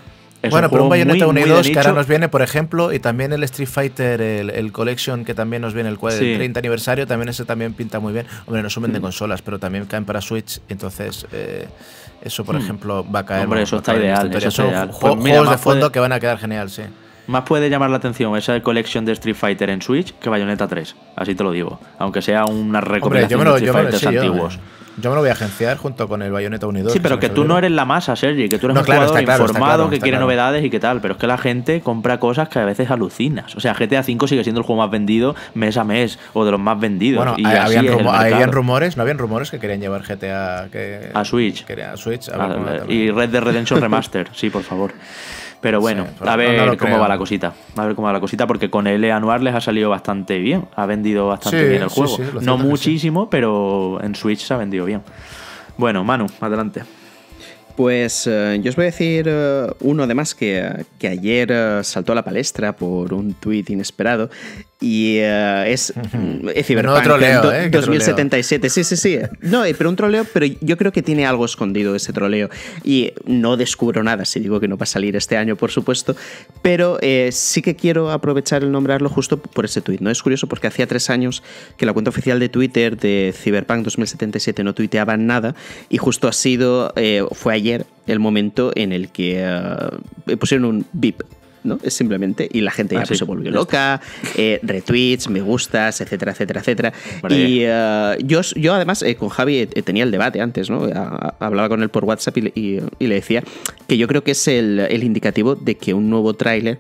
bueno, pero un Bayonetta 1 y 2 que ahora nos viene, por ejemplo, y también el Street Fighter, el, Collection, que también nos viene el, cual, del 30 aniversario, también ese también pinta muy bien. Hombre, no suben de mm. consolas, pero también caen para Switch, entonces eh, eso, por mm. ejemplo, va a caer. Hombre, eso este está ideal. Eso pues Son Juegos, de fondo que van a quedar genial, sí. Más puede llamar la atención esa Collection de Street Fighter en Switch que Bayonetta 3, así te lo digo. Aunque sea una recopilación de Street antiguos. Eh. Yo me lo voy a agenciar junto con el Bayonetta unido Sí, pero que, tú no eres la masa, Sergi, que tú eres un jugador informado, que quiere novedades y qué tal. Pero es que la gente compra cosas que a veces alucinas. O sea, GTA V sigue siendo el juego más vendido mes a mes o de los más vendidos. Bueno, habían, rumores, no habían rumores que querían llevar GTA a Switch. a Switch ah, y Red Dead Redemption Remaster, sí, por favor. Pero bueno, a ver cómo va la cosita. A ver cómo va la cosita, porque con el Anuar les ha salido bastante bien. Ha vendido bastante bien el juego. no muchísimo, pero en Switch se ha vendido bien. Bueno, Manu, adelante. Pues eh, yo os voy a decir eh, uno además que, que ayer eh, saltó a la palestra por un tuit inesperado y eh, es, 2077. Mm, eh, sí, sí, sí. No, eh, pero un troleo, pero yo creo que tiene algo escondido ese troleo. Y no descubro nada si digo que no va a salir este año, por supuesto. Pero sí que quiero aprovechar el nombrarlo justo por ese tuit. ¿no? Es curioso porque hacía tres años que la cuenta oficial de Twitter de Cyberpunk 2077 no tuiteaba nada. Y justo ha sido, fue ayer el momento en el que pusieron un VIP ¿no? Es simplemente, y la gente ya ah, pues se volvió loca, eh, retweets, me gustas, etcétera, etcétera, etcétera. Y eh, yo, yo además eh, con Javi tenía el debate antes, ¿no? hablaba con él por WhatsApp y, le decía que yo creo que es el, indicativo de que un nuevo tráiler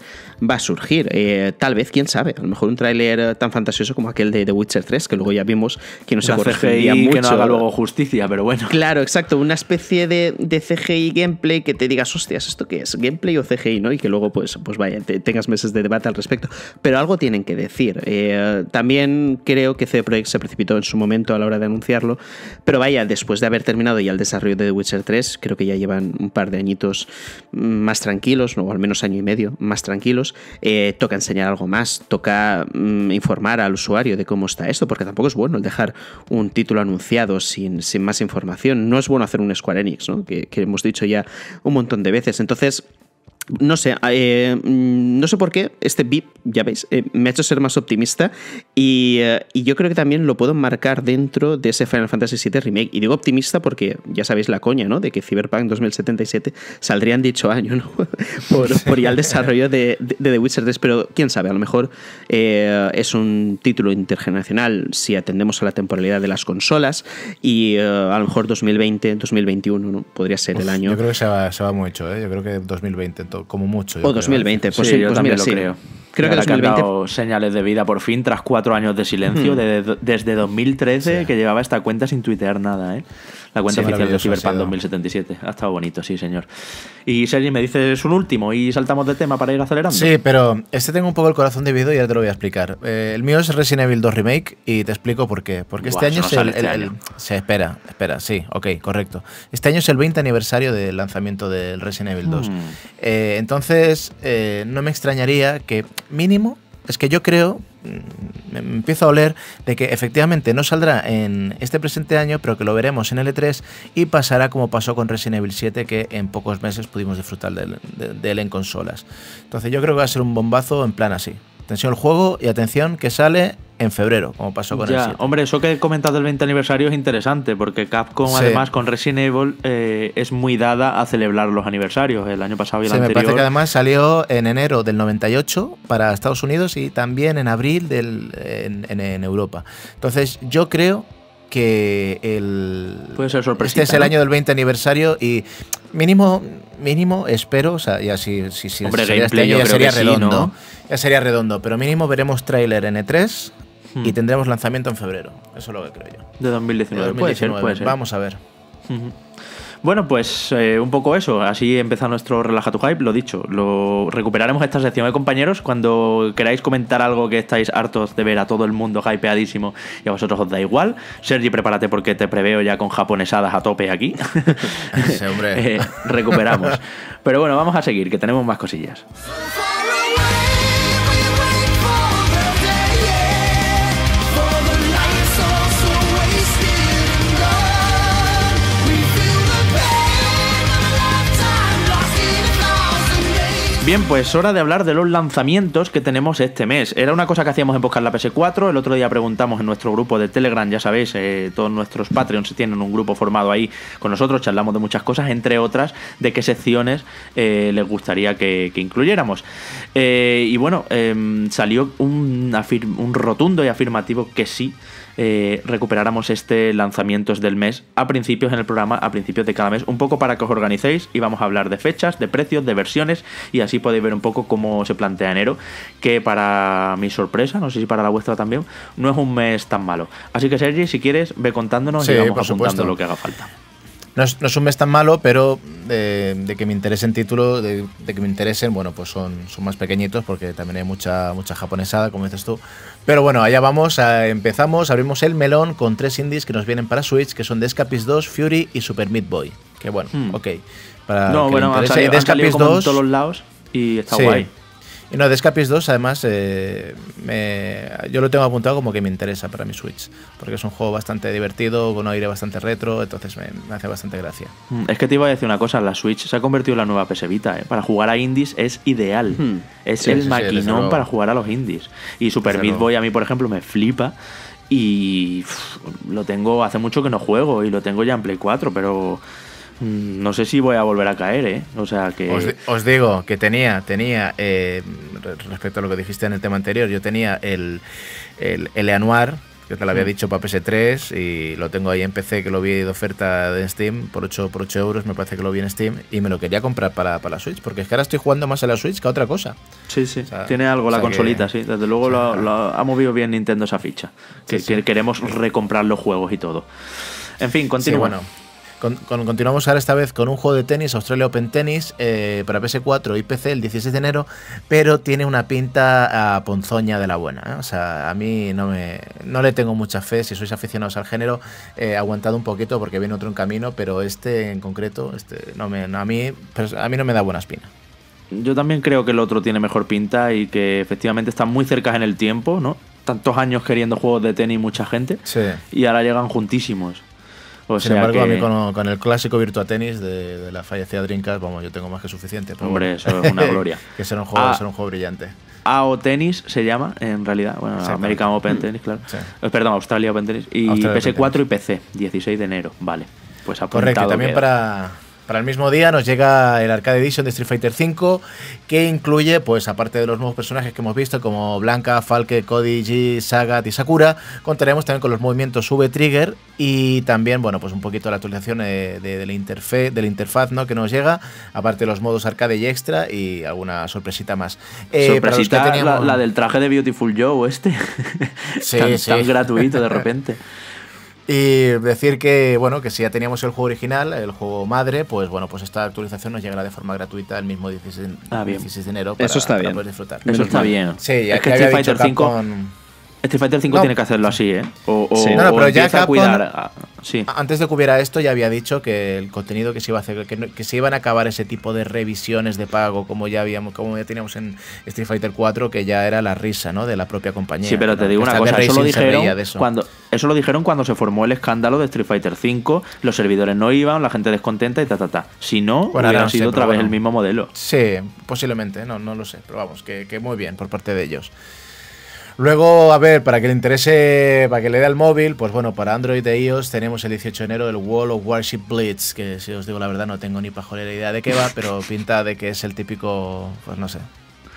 va a surgir. tal vez, quién sabe, a lo mejor un tráiler tan fantasioso como aquel de The Witcher 3, que luego ya vimos que no se corregiría mucho. que no haga luego justicia, pero bueno. Claro, exacto, una especie de, de CGI gameplay que te digas, hostias, ¿esto qué es? ¿Gameplay o CGI, no? Y que luego pues pues vaya, tengas meses de debate al respecto. Pero algo tienen que decir. Eh, también creo que CD Projekt se precipitó en su momento a la hora de anunciarlo, pero vaya, después de haber terminado ya el desarrollo de The Witcher 3, creo que ya llevan un par de añitos mm, más tranquilos, o al menos año y medio más tranquilos, eh, toca enseñar algo más, toca mm, informar al usuario de cómo está esto, porque tampoco es bueno dejar un título anunciado sin, más información. No es bueno hacer un Square Enix, ¿no? que hemos dicho ya un montón de veces. Entonces, no sé, eh, mm, no sé por qué este VIP, ya veis, eh, me ha hecho ser más optimista eh, y, yo creo que también lo puedo marcar dentro de ese Final Fantasy VII Remake. Y digo optimista porque ya sabéis la coña, ¿no? De que Cyberpunk 2077 saldría en dicho año, ¿no? por, ya el desarrollo de, The Witcher pero quién sabe, a lo mejor es un título intergeneracional si atendemos a la temporalidad de las consolas y a lo mejor 2020, 2021, ¿no? Podría ser el año. Yo creo que se va, se va mucho, ¿eh? Yo creo que 2020 en todo como mucho. O 2020, ¿eh? pues, sí, pues mira, lo sí. creo. Creo que 2020. dado señales de vida por fin tras cuatro años de silencio, hmm. desde 2013 que llevaba esta cuenta sin tuitear nada. ¿eh? La cuenta oficial de Cyberpunk 2077. Ha estado bonito, sí, señor. Y Sergi, me dices un último y saltamos de tema para ir acelerando. Sí, pero este tengo un poco el corazón dividido y ya te lo voy a explicar. Eh, el mío es Resident Evil 2 Remake y te explico por qué. Porque este, este año Se espera, espera, sí, ok, correcto. Este año es el 20 aniversario del lanzamiento del Resident Evil 2. Hmm. Eh, entonces, eh, no me extrañaría que mínimo es que yo creo, mm, me empiezo a oler, de que efectivamente no saldrá en este presente año, pero que lo veremos en L3 e y pasará como pasó con Resident Evil 7, que en pocos meses pudimos disfrutar de de él en consolas. Entonces yo creo que va a ser un bombazo en plan así. Atención al juego y atención que sale en febrero, como pasó con ya, Hombre, eso que he comentado del 20 aniversario es interesante, porque Capcom, además, con Resident Evil eh, es muy dada a celebrar los aniversarios, el año pasado y el sí, Me parece que además salió en enero del 98 para Estados Unidos y también en abril del, en, Europa. Entonces, yo creo que el este es el año del 20 aniversario y mínimo mínimo espero o sea ya si, si, si Hombre, sería, este año, ya sería redondo sería redondo, pero mínimo veremos trailer en E3 y hmm. tendremos lanzamiento en febrero. Eso es lo que creo yo. De 2019. Vamos a ver. Bueno, pues eh, un poco eso. Así empieza nuestro Relaja tu Hype. Lo dicho, lo recuperaremos esta sección de ¿eh, compañeros. Cuando queráis comentar algo que estáis hartos de ver a todo el mundo hypeadísimo y a vosotros os da igual. Sergi, prepárate porque te preveo ya con japonesadas a tope aquí. ese hombre. Eh, recuperamos. Pero bueno, vamos a seguir, que tenemos más cosillas. Bien, pues hora de hablar de los lanzamientos que tenemos este mes. Era una cosa que hacíamos en buscar la PS4. El otro día preguntamos en nuestro grupo de Telegram, ya sabéis, eh, todos nuestros Patreons tienen un grupo formado ahí con nosotros, charlamos de muchas cosas, entre otras, de qué secciones eh, les gustaría que, incluyéramos. Eh, y bueno, em, salió un, un rotundo y afirmativo que sí eh, recuperáramos este lanzamientos del mes a principios en el programa, a principios de cada mes, un poco para que os organicéis y vamos a hablar de fechas, de precios, de versiones y así podéis ver un poco cómo se plantea enero, que para mi sorpresa, no sé si para la vuestra también, no es un mes tan malo. Así que Sergi, si quieres, ve contándonos y vamos apuntando lo que haga falta. No es, un mes tan malo, pero de, que me interesen títulos, de, de, que me interesen, bueno, pues son, son más pequeñitos porque también hay mucha, mucha japonesada, como dices tú. Pero bueno, allá vamos, empezamos, abrimos el melón con tres indies que nos vienen para Switch, que son The Escapist 2, Fury y Super Meat Boy. Que bueno, hmm. ok. Para no, bueno, han salido, 2, como todos los lados y está guay. Y no, de 2, además, eh, yo lo tengo apuntado como que me interesa para mi Switch, porque es un juego bastante divertido, con un aire bastante retro, entonces me, hace bastante gracia. Mm, es que te iba a decir una cosa, la Switch se ha convertido en la nueva pesevita ¿eh? para jugar a indies es ideal, mm. es el maquinón para jugar a los indies. Y Super Meat a mí, por ejemplo, me flipa. Y lo tengo hace mucho que no juego y lo tengo ya en Play 4, pero Mm, no sé si voy a volver a caer, ¿eh? O sea que. Os, digo que tenía, tenía, eh, respecto a lo que dijiste en el tema anterior, yo tenía el, el, el Anuar, que te lo había mm. dicho para PS3, y lo tengo ahí en PC, que lo vi de oferta de Steam, por 8, por euros, me parece que lo vi en Steam, y me lo quería comprar para, la Switch, porque es que ahora estoy jugando más a la Switch que a otra cosa. Sí, sí, tiene algo la consolita, sí. Desde luego lo, ha movido bien Nintendo esa ficha, que, queremos recomprar los juegos y todo. En fin, continua continuamos ahora esta vez con un juego de tenis, Australia Open Tennis, eh, para PS4 y PC el 16 de enero, pero tiene una pinta a ah, ponzoña de la buena. ¿eh? O sea, a mí no, me, no le tengo mucha fe. Si sois aficionados al género, eh, aguantad un poquito porque viene otro en camino, pero este en concreto, este, no me, a, mí, a mí no me da buena espina. Yo también creo que el otro tiene mejor pinta y que efectivamente están muy cerca en el tiempo, ¿no? Tantos años queriendo juegos de tenis mucha gente y ahora llegan juntísimos. Sin embargo, a mí con, el clásico Virtua Tennis de, la fallecida drinkers vamos, yo tengo más que suficiente. Hombre, eso es una gloria. que será ah. un juego, brillante. AO Tennis se llama en realidad. Bueno, American Open Tennis, mm. claro. Eh, perdón, Australia Open Tennis. Y PS4 y PC, 16 de enero. Vale. Pues apuntado Correcto, y también para, para el mismo día nos llega el Arcade Edition de Street Fighter V, que incluye, pues aparte de los nuevos personajes que hemos visto, como Blanca, Falke, Cody, G, Sagat y Sakura, contaremos también con los movimientos V-Trigger y también, bueno, pues un poquito la actualización eh, de, de, la, interfaz, de la interfaz ¿no? que nos llega, aparte de los modos arcade y extra y alguna sorpresita más. Eh, sorpresita la, del traje de Beautiful Joe este. Sí, sí. tan gratuito de repente. Y decir que, bueno, que si ya teníamos el juego original, el juego madre, pues bueno, pues esta actualización nos llegará de forma gratuita el mismo 16, ah, de enero para, Eso está disfrutar. Eso está bien. Sí, ya que Street Fighter 5 con... Street Fighter 5 tiene que hacerlo así, ¿eh? O, o, sí. cuidar. Antes de que hubiera esto, ya había dicho que el contenido que se iba a hacer, que, se iban a acabar ese tipo de revisiones de pago, como ya habíamos, como ya teníamos en Street Fighter 4, que ya era la risa, ¿no? De la propia compañía. Sí, pero te digo una cosa, eso lo, dijeron Cuando, eso lo dijeron cuando se formó el escándalo de Street Fighter 5, los servidores no iban, la gente descontenta y ta, ta, ta. Si no, sido otra vez el mismo modelo. Sí, posiblemente, no, no lo sé, pero vamos, que, que muy bien por parte de ellos. Luego, a ver, para que le interese, para que le dé al móvil, pues bueno, para Android e iOS tenemos el 18 de enero el Wall of Warship Blitz, que si os digo la verdad no tengo ni pajolera idea de qué va, pero pinta de que es el típico, pues no sé,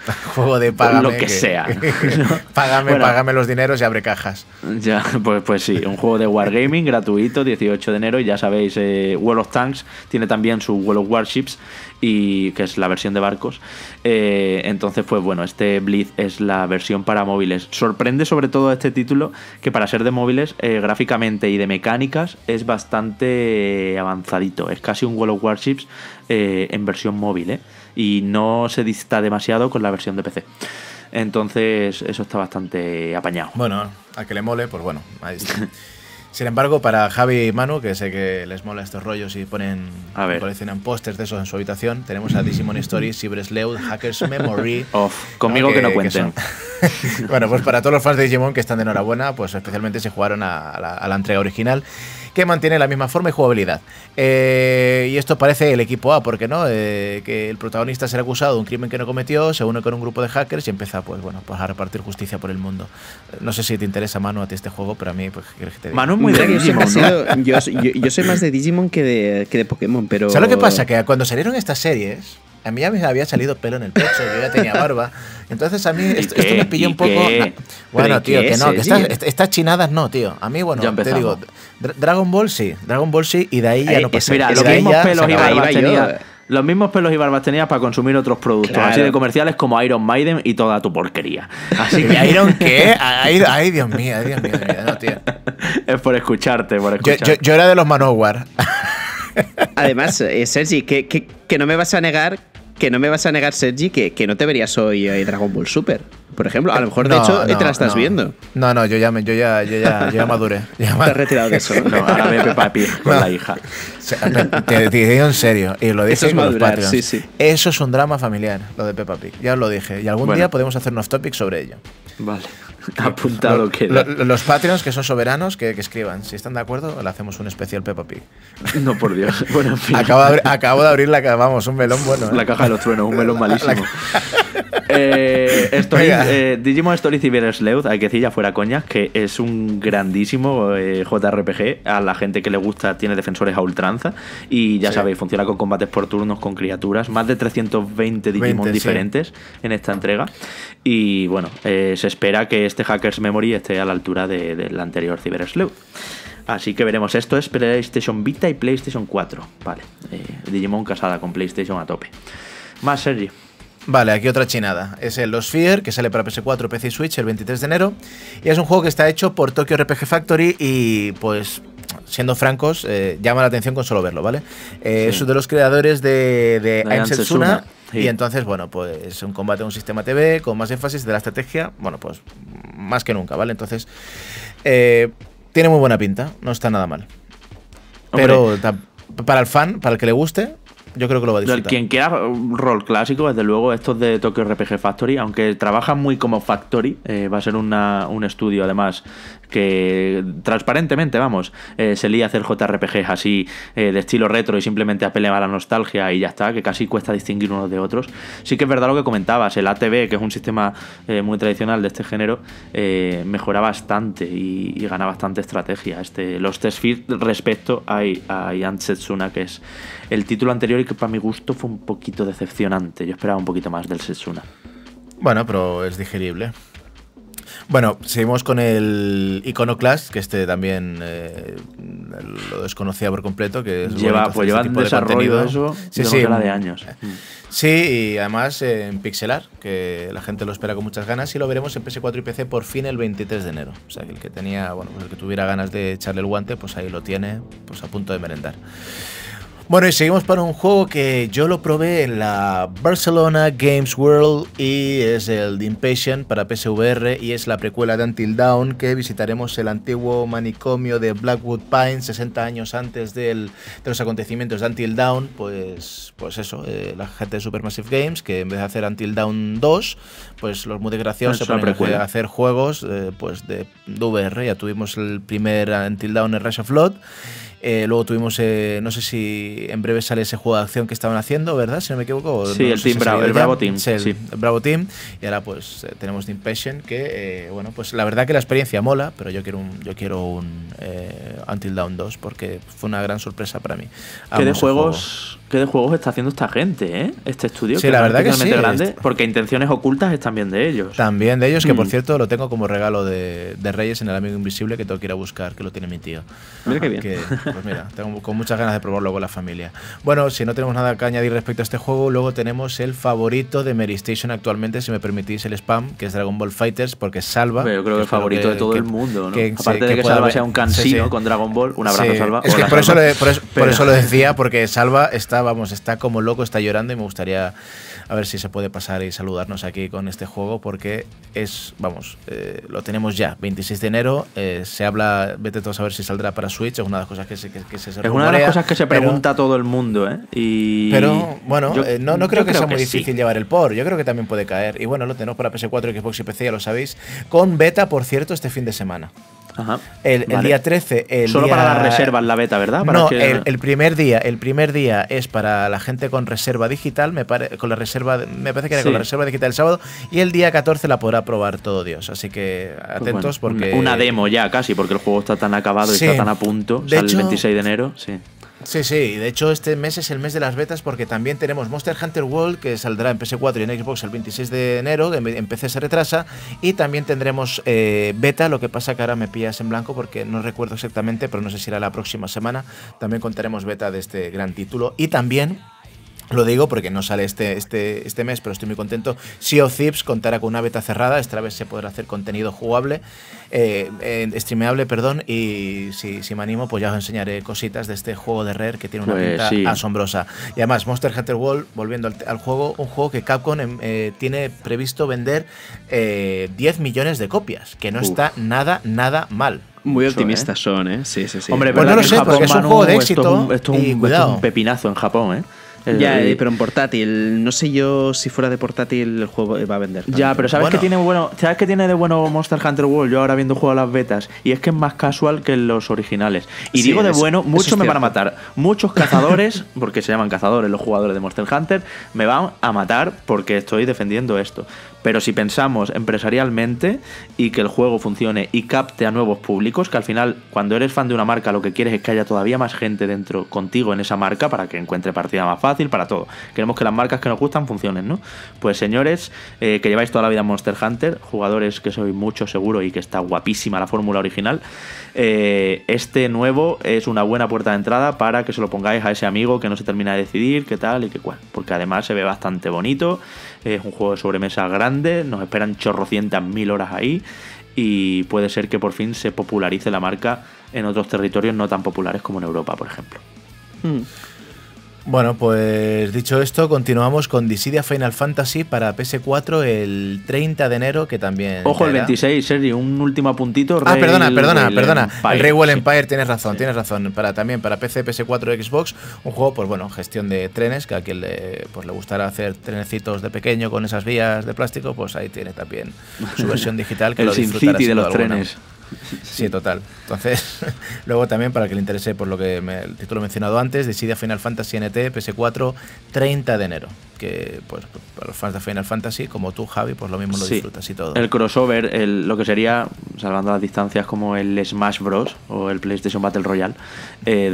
Juego de págame. Lo que, sea. págame, págame los dineros y abre cajas. Ya, pues, pues sí, un juego de Wargaming gratuito, 18 de enero. Y ya sabéis, eh, World of Tanks tiene también su World of Warships, y, que es la versión de barcos. Eh, entonces, pues bueno, este Blitz es la versión para móviles. Sorprende sobre todo este título que para ser de móviles, eh, gráficamente y de mecánicas, es bastante avanzadito. Es casi un World of Warships en versión móvil, ¿eh? y no se dista demasiado con la versión de PC. Entonces, eso está bastante apañado. Bueno, a que le mole, pues bueno, ahí está. Sin embargo, para Javi y Manu, que sé que les mola estos rollos y ponen a ver. pósters de esos en su habitación, tenemos a Digimon Stories, Cybersleuth, Hackers Memory. Conmigo que, no cuenten. bueno, pues para todos los fans de Digimon que están de enhorabuena, pues especialmente se jugaron a la entrega original que mantiene la misma forma y jugabilidad. Eh, y esto parece el equipo A, porque no, eh, que el protagonista será acusado de un crimen que no cometió, se une con un grupo de hackers y empieza pues bueno, pues, a repartir justicia por el mundo. Eh, no sé si te interesa Manu a ti este juego, pero a mí pues Manu muy Yo, soy más de Digimon que de, que Pokémon, pero ¿Sabes lo que pasa? Que cuando salieron estas series, a mí ya me había salido pelo en el pecho, yo ya tenía barba. Entonces a mí esto, me pilló un poco. Bueno, tío, que no, que estas, chinadas no, tío. A mí, bueno, te digo, Dragon Ball sí, Dragon Ball sí, y de ahí ya eh, no no pasa Mira, los mismos pelos y barbas tenías para consumir otros productos, así de comerciales como Iron Maiden y toda tu porquería. Así que... ¿Iron qué? Ay, Dios mío, Dios mío, Dios mío no, tío. Es por escucharte, por escucharte. Yo, era de los Manowar. Además, eh, Sergi, que, que no me vas a negar que no me vas a negar, Sergi, que, que no te verías hoy eh, Dragon Ball Super. Por ejemplo, a lo mejor, de hecho, te la estás viendo. No, no, yo ya, yo ya, ya madure. Te has retirado de eso. No, ahora me Peppa Pig con la hija. Te, digo en serio, y lo dije eso es madurar, sí, Eso es un drama familiar, lo de Peppa Pig. Ya os lo dije. Y algún día podemos hacer un off-topic sobre ello. Vale. Apuntado que los Patreons que son soberanos, que, escriban. Si están de acuerdo, le hacemos un especial Peppa Pig. No, por Dios. Bueno, acabo, de, abrir la, vamos, un melón bueno. La ¿eh? caja de los truenos, un melón malísimo. Eh, eh, Digimon Story Cyber Sleuth, hay que decir ya fuera coñas que es un grandísimo eh, JRPG. A la gente que le gusta tiene defensores a ultranza. Y ya sabéis, funciona con combates por turnos, con criaturas. Más de 320 Digimon diferentes en esta entrega. Y bueno, eh, se espera que este Hackers Memory esté a la altura del anterior Cyber Sleuth. Así que veremos. Esto es PlayStation Vita y PlayStation 4. Vale. Digimon casada con PlayStation a tope. Más serio. Vale, aquí otra chinada. Es el Los Fear, que sale para PS4, PC y Switch el 23 de enero. Y es un juego que está hecho por Tokyo RPG Factory y pues siendo francos, eh, llama la atención con solo verlo, ¿vale? Eh, es uno de los creadores de, de Y entonces, bueno, pues es un combate en un sistema TV con más énfasis de la estrategia, bueno, pues más que nunca, ¿vale? Entonces, eh, tiene muy buena pinta, no está nada mal. Pero para el fan, para el que le guste, yo creo que lo va a disfrutar. Quien quiera rol clásico, desde luego, estos de Tokyo RPG Factory, aunque trabajan muy como Factory, eh, va a ser una, un estudio además que transparentemente, vamos, eh, se lía hacer JRPGs así eh, de estilo retro y simplemente apele a la nostalgia y ya está, que casi cuesta distinguir unos de otros. Sí que es verdad lo que comentabas, el ATB, que es un sistema muy tradicional de este género, mejora bastante y, gana bastante estrategia. Este, los test feed respecto a, a Yan que es el título anterior que para mi gusto fue un poquito decepcionante. Yo esperaba un poquito más del Setsuna. Bueno, pero es digerible. Bueno, seguimos con el Iconoclast, que este también eh, lo desconocía por completo, que lleva pues este lleva desarrollo de eso sí, de, la de años. Eh, sí, y además en Pixelar, que la gente lo espera con muchas ganas y lo veremos en PS4 y PC por fin el 23 de enero. O sea, el que tenía, bueno, el que tuviera ganas de echarle el guante, pues ahí lo tiene, pues a punto de merendar. Bueno, y seguimos para un juego que yo lo probé en la Barcelona Games World y es el The Impatient para PSVR y es la precuela de Until Dawn que visitaremos el antiguo manicomio de Blackwood Pine 60 años antes del, de los acontecimientos de Until Dawn, pues, pues eso, eh, la gente de Supermassive Games que en vez de hacer Until Dawn 2, pues los muy desgraciados se ponen a hacer juegos eh, pues de, VR, ya tuvimos el primer Until Dawn en Rush of Blood eh, luego tuvimos, eh, no sé si en breve sale ese juego de acción que estaban haciendo, ¿verdad? Si no me equivoco. Sí, el, team Bravo, Team. Sí, el, Bravo Team. Y ahora pues eh, tenemos The Impatient, que, bueno, pues la verdad que la experiencia mola, pero yo quiero un, yo quiero un Until Dawn 2 porque fue una gran sorpresa para mí. ¿Qué de juegos? de juegos está haciendo esta gente, ¿eh? Este estudio. Sí, que la verdad es que grande, porque intenciones ocultas es también de ellos. También de ellos, que por mm. cierto lo tengo como regalo de, Reyes en el Amigo Invisible que tengo que ir a buscar, que lo tiene mi tío. Mira qué bien. pues mira, tengo con muchas ganas de probarlo con la familia. Bueno, si no tenemos nada que añadir respecto a este juego, luego tenemos el favorito de Mary Station actualmente, si me permitís el spam, que es Dragon Ball Fighters, porque salva. yo creo que, el favorito de todo el mundo, ¿no? Aparte de que salva sea un cansino con Dragon Ball, un abrazo salva. Es que por eso lo decía, porque salva está vamos, está como loco, está llorando y me gustaría a ver si se puede pasar y saludarnos aquí con este juego porque es, vamos, eh, lo tenemos ya, 26 de enero, eh, se habla, vete todos a ver si saldrá para Switch, es una de las cosas que se, que, Es una de las cosas que se pregunta todo el mundo, ¿eh? Y pero bueno, no, no creo que sea muy difícil llevar el por, yo creo que también puede caer. Y bueno, lo tenemos para PS4, Xbox y PC, ya lo sabéis, con beta, por cierto, este fin de semana el, día 13. Solo para las reservas la beta, ¿verdad? no, el, primer día, el primer día es para la gente con reserva digital, me con la reserva, me parece que era con la reserva digital el sábado, y el día 14 la podrá probar todo Dios. Así que pues atentos porque. Una demo ya casi, porque el juego está tan acabado y está tan a punto. sale el 26 de enero, sí. Sí, sí, de hecho este mes es el mes de las betas porque también tenemos Monster Hunter World que saldrá en PS4 y en Xbox el 26 de enero, en PC se retrasa, y también tendremos eh, beta, lo que pasa que ahora me pillas en blanco porque no recuerdo exactamente, pero no sé si será la próxima semana, también contaremos beta de este gran título y también lo digo porque no sale este, este, este mes, pero estoy muy contento. si of contará con una beta cerrada. Esta vez se podrá hacer contenido jugable, eh, perdón. Y si, me animo, pues ya os enseñaré cositas de este juego de Rare que tiene una pues pinta asombrosa. Y además, Monster Hunter World, volviendo al, juego, un juego que Capcom em, eh, tiene previsto vender 10 eh, millones de copias, que no está nada, nada mal. Muy optimistas son, ¿eh? Sí, sí, sí. Hombre, pues no lo sé, porque es un juego de éxito. esto es un pepinazo en Japón, ¿eh? ya, eh, pero en portátil. No sé yo si fuera de portátil el juego va a vender. Ya, pero ¿sabes, que tiene bueno, ¿sabes que tiene de bueno Monster Hunter World? Yo ahora viendo a las betas. Y es que es más casual que los originales. Y digo de bueno, muchos me van a matar. Muchos cazadores, porque se llaman cazadores los jugadores de Monster Hunter, me van a matar porque estoy defendiendo esto. Pero si pensamos empresarialmente y que el juego funcione y capte a nuevos públicos, que al final cuando eres fan de una marca lo que quieres es que haya todavía más gente dentro contigo en esa marca para que encuentre partida más fácil, para todo. Queremos que las marcas que nos gustan funcionen, ¿no? Pues señores, eh, que lleváis toda la vida Monster Hunter, jugadores que soy mucho seguro y que está guapísima la fórmula original, eh, este nuevo es una buena puerta de entrada para que se lo pongáis a ese amigo que no se termina de decidir, qué tal y qué cual. Porque además se ve bastante bonito. Es un juego de sobremesa grande, nos esperan chorrocientas mil horas ahí y puede ser que por fin se popularice la marca en otros territorios no tan populares como en Europa, por ejemplo. Hmm. Bueno, pues dicho esto, continuamos con Dissidia Final Fantasy para PS4 el 30 de enero, que también. Ojo, el 26, Sergio, un último apuntito. Ah, perdona, perdona, perdona. el Railway Empire, tienes razón, tienes razón. Para, también para PC, PS4, Xbox, un juego, pues bueno, gestión de trenes, que a quien le, pues, le gustará hacer trenecitos de pequeño con esas vías de plástico, pues ahí tiene también su versión digital que lo disfrutará. El City de los trenes. Sí, total. Entonces, luego también para que le interese por lo que el título mencionado antes, Decidia Final Fantasy NT PS4 30 de enero. Que pues para los fans de Final Fantasy, como tú, Javi, pues lo mismo lo disfrutas y todo. El crossover, lo que sería, salvando las distancias, como el Smash Bros. o el PlayStation Battle Royale eh,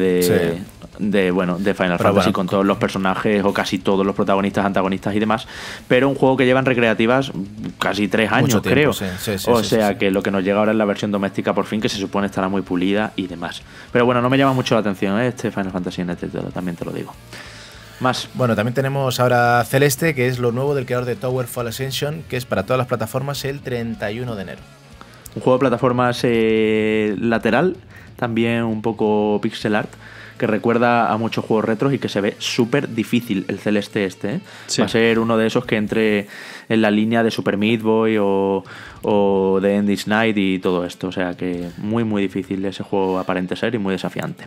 de de, bueno, de Final Fantasy con todos los personajes o casi todos los protagonistas, antagonistas y demás. Pero un juego que llevan recreativas casi tres años, creo. o sea que lo que nos llega ahora es la versión doméstica por fin, que se supone estará muy pulida y demás. Pero bueno, no me llama mucho la atención ¿eh? este Final Fantasy en tema, este también te lo digo. Más. Bueno, también tenemos ahora Celeste, que es lo nuevo del creador de Tower Fall Ascension, que es para todas las plataformas el 31 de enero. Un juego de plataformas eh, lateral, también un poco pixel art, que recuerda a muchos juegos retros y que se ve súper difícil el celeste este. ¿eh? Va a ser uno de esos que entre en la línea de Super Meat Boy o, o de Endless Night y todo esto. O sea que muy, muy difícil ese juego aparente ser y muy desafiante.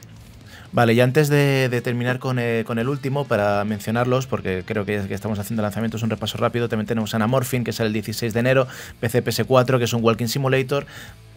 Vale, y antes de, terminar con, eh, con, el último, para mencionarlos, porque creo que, que, estamos haciendo lanzamientos un repaso rápido, también tenemos Anamorphin, que sale el 16 de enero, PC PS4, que es un Walking Simulator,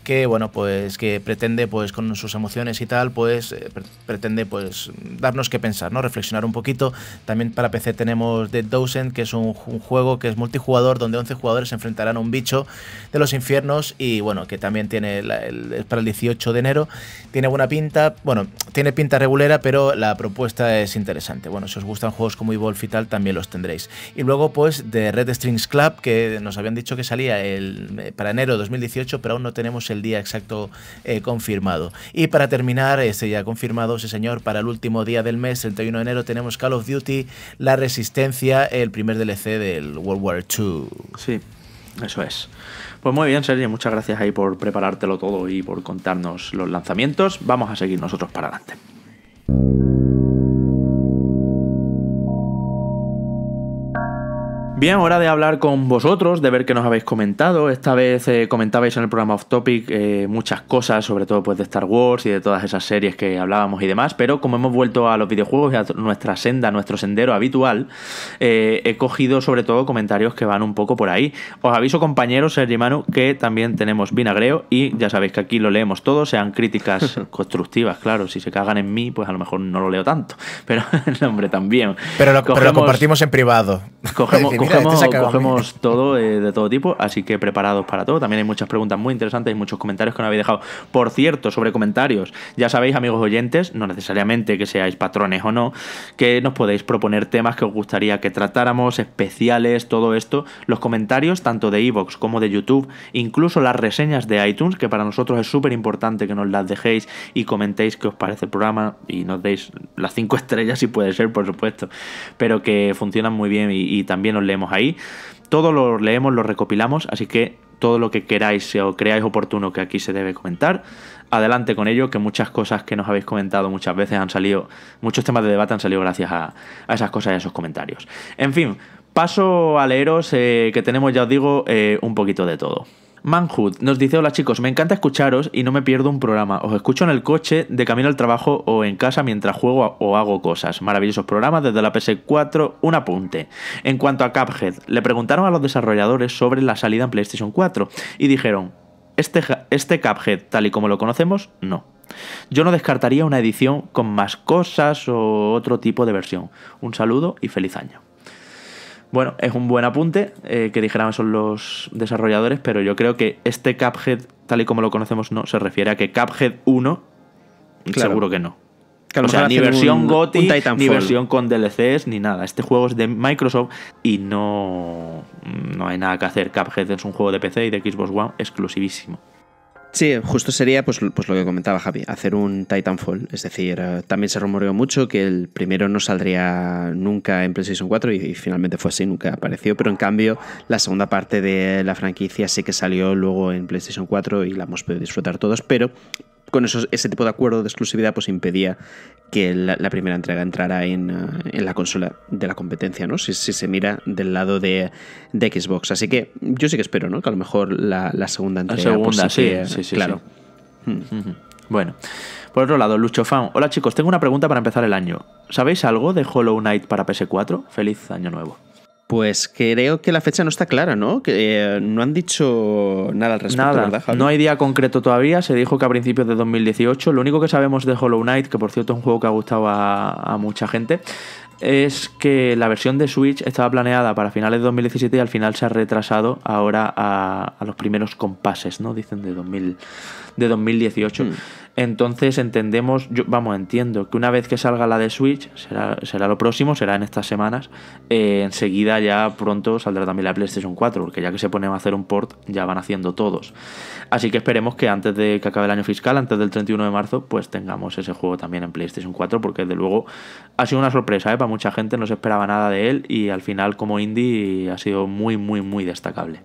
que bueno, pues que pretende pues con sus emociones y tal, pues eh, pretende pues darnos que pensar, ¿no? Reflexionar un poquito. También para PC tenemos Dead Dozen, que es un, juego que es multijugador donde 11 jugadores se enfrentarán a un bicho de los infiernos y bueno, que también tiene el, para el 18 de enero, tiene buena pinta, bueno, tiene pinta regulera, pero la propuesta es interesante. Bueno, si os gustan juegos como Evolve y tal, también los tendréis. Y luego pues de Red Strings Club, que nos habían dicho que salía eh, para enero de 2018, pero aún no tenemos el el día exacto eh, confirmado. Y para terminar, este ya confirmado, ese señor, para el último día del mes, el 31 de enero, tenemos Call of Duty, La Resistencia, el primer DLC del World War II. Sí, eso es. Pues muy bien, Sergio, muchas gracias ahí por preparártelo todo y por contarnos los lanzamientos. Vamos a seguir nosotros para adelante. Bien, hora de hablar con vosotros, de ver qué nos habéis comentado. Esta vez eh, comentabais en el programa Off Topic eh, muchas cosas, sobre todo pues, de Star Wars y de todas esas series que hablábamos y demás, pero como hemos vuelto a los videojuegos y a nuestra senda, nuestro sendero habitual, eh, he cogido sobre todo comentarios que van un poco por ahí. Os aviso compañeros, Sergi que también tenemos vinagreo y ya sabéis que aquí lo leemos todo, sean críticas constructivas, claro, si se cagan en mí, pues a lo mejor no lo leo tanto, pero el hombre, también. Pero lo, lo compartimos en privado. Cogemos, Este cogemos, todo eh, de todo tipo, así que preparados para todo. También hay muchas preguntas muy interesantes y muchos comentarios que no habéis dejado. Por cierto, sobre comentarios, ya sabéis, amigos oyentes, no necesariamente que seáis patrones o no, que nos podéis proponer temas que os gustaría que tratáramos, especiales, todo esto. Los comentarios, tanto de Evox como de YouTube, incluso las reseñas de iTunes, que para nosotros es súper importante que nos las dejéis y comentéis qué os parece el programa y nos deis las cinco estrellas si puede ser, por supuesto, pero que funcionan muy bien y, también os leemos ahí. Todo lo leemos, lo recopilamos, así que todo lo que queráis o creáis oportuno que aquí se debe comentar, adelante con ello, que muchas cosas que nos habéis comentado muchas veces han salido, muchos temas de debate han salido gracias a, esas cosas y a esos comentarios. En fin, paso a leeros eh, que tenemos, ya os digo, eh, un poquito de todo. Manhood nos dice, hola chicos, me encanta escucharos y no me pierdo un programa. Os escucho en el coche, de camino al trabajo o en casa mientras juego o hago cosas. Maravillosos programas desde la PS4, un apunte. En cuanto a Cuphead, le preguntaron a los desarrolladores sobre la salida en PlayStation 4 y dijeron, este, este Cuphead, tal y como lo conocemos, no. Yo no descartaría una edición con más cosas o otro tipo de versión. Un saludo y feliz año. Bueno, es un buen apunte eh, que dijeran son los desarrolladores, pero yo creo que este Cuphead, tal y como lo conocemos, no se refiere a que Cuphead 1, seguro que no. o sea, ni versión Gothic, ni versión con DLCs, ni nada. Este juego es de Microsoft y no, no hay nada que hacer. Cuphead es un juego de PC y de Xbox One exclusivísimo. Sí, justo sería pues, pues lo que comentaba Javi, hacer un Titanfall. Es decir, eh, también se rumoreó mucho que el primero no saldría nunca en PlayStation 4 y, y, finalmente fue así, nunca apareció. Pero en cambio, la segunda parte de la franquicia sí que salió luego en PlayStation 4 y la hemos podido disfrutar todos, pero con ese tipo de acuerdo de exclusividad pues impedía que la, primera entrega entrara eh, en, la consola de la competencia, ¿no? Si, se mira del lado de, Xbox. Así que yo sí que espero, ¿no? Que a lo mejor la, segunda entrega. La segunda, pues, sí, sí, sí, Claro. Mm. Bueno. Por otro lado, Lucho Fan. Hola chicos, tengo una pregunta para empezar el año. ¿Sabéis algo de Hollow Knight para PS4? Feliz año nuevo. Pues creo que la fecha no está clara, ¿no? Que eh, no han dicho nada al respecto, nada. No hay día concreto todavía. Se dijo que a principios de 2018. Lo único que sabemos de Hollow Knight, que por cierto es un juego que ha gustado a, mucha gente, es que la versión de Switch estaba planeada para finales de 2017 y al final se ha retrasado ahora a, los primeros compases, ¿no? Dicen de, de 2018. Entonces entendemos, yo, vamos, entiendo que una vez que salga la de Switch, será, lo próximo, será en estas semanas, eh, enseguida ya pronto saldrá también la PlayStation 4, porque ya que se ponen a hacer un port, ya van haciendo todos. Así que esperemos que antes de que acabe el año fiscal, antes del 31 de marzo, pues tengamos ese juego también en PlayStation 4, porque desde luego ha sido una sorpresa, ¿eh? para mucha gente no se esperaba nada de él y al final como indie ha sido muy, muy, muy destacable.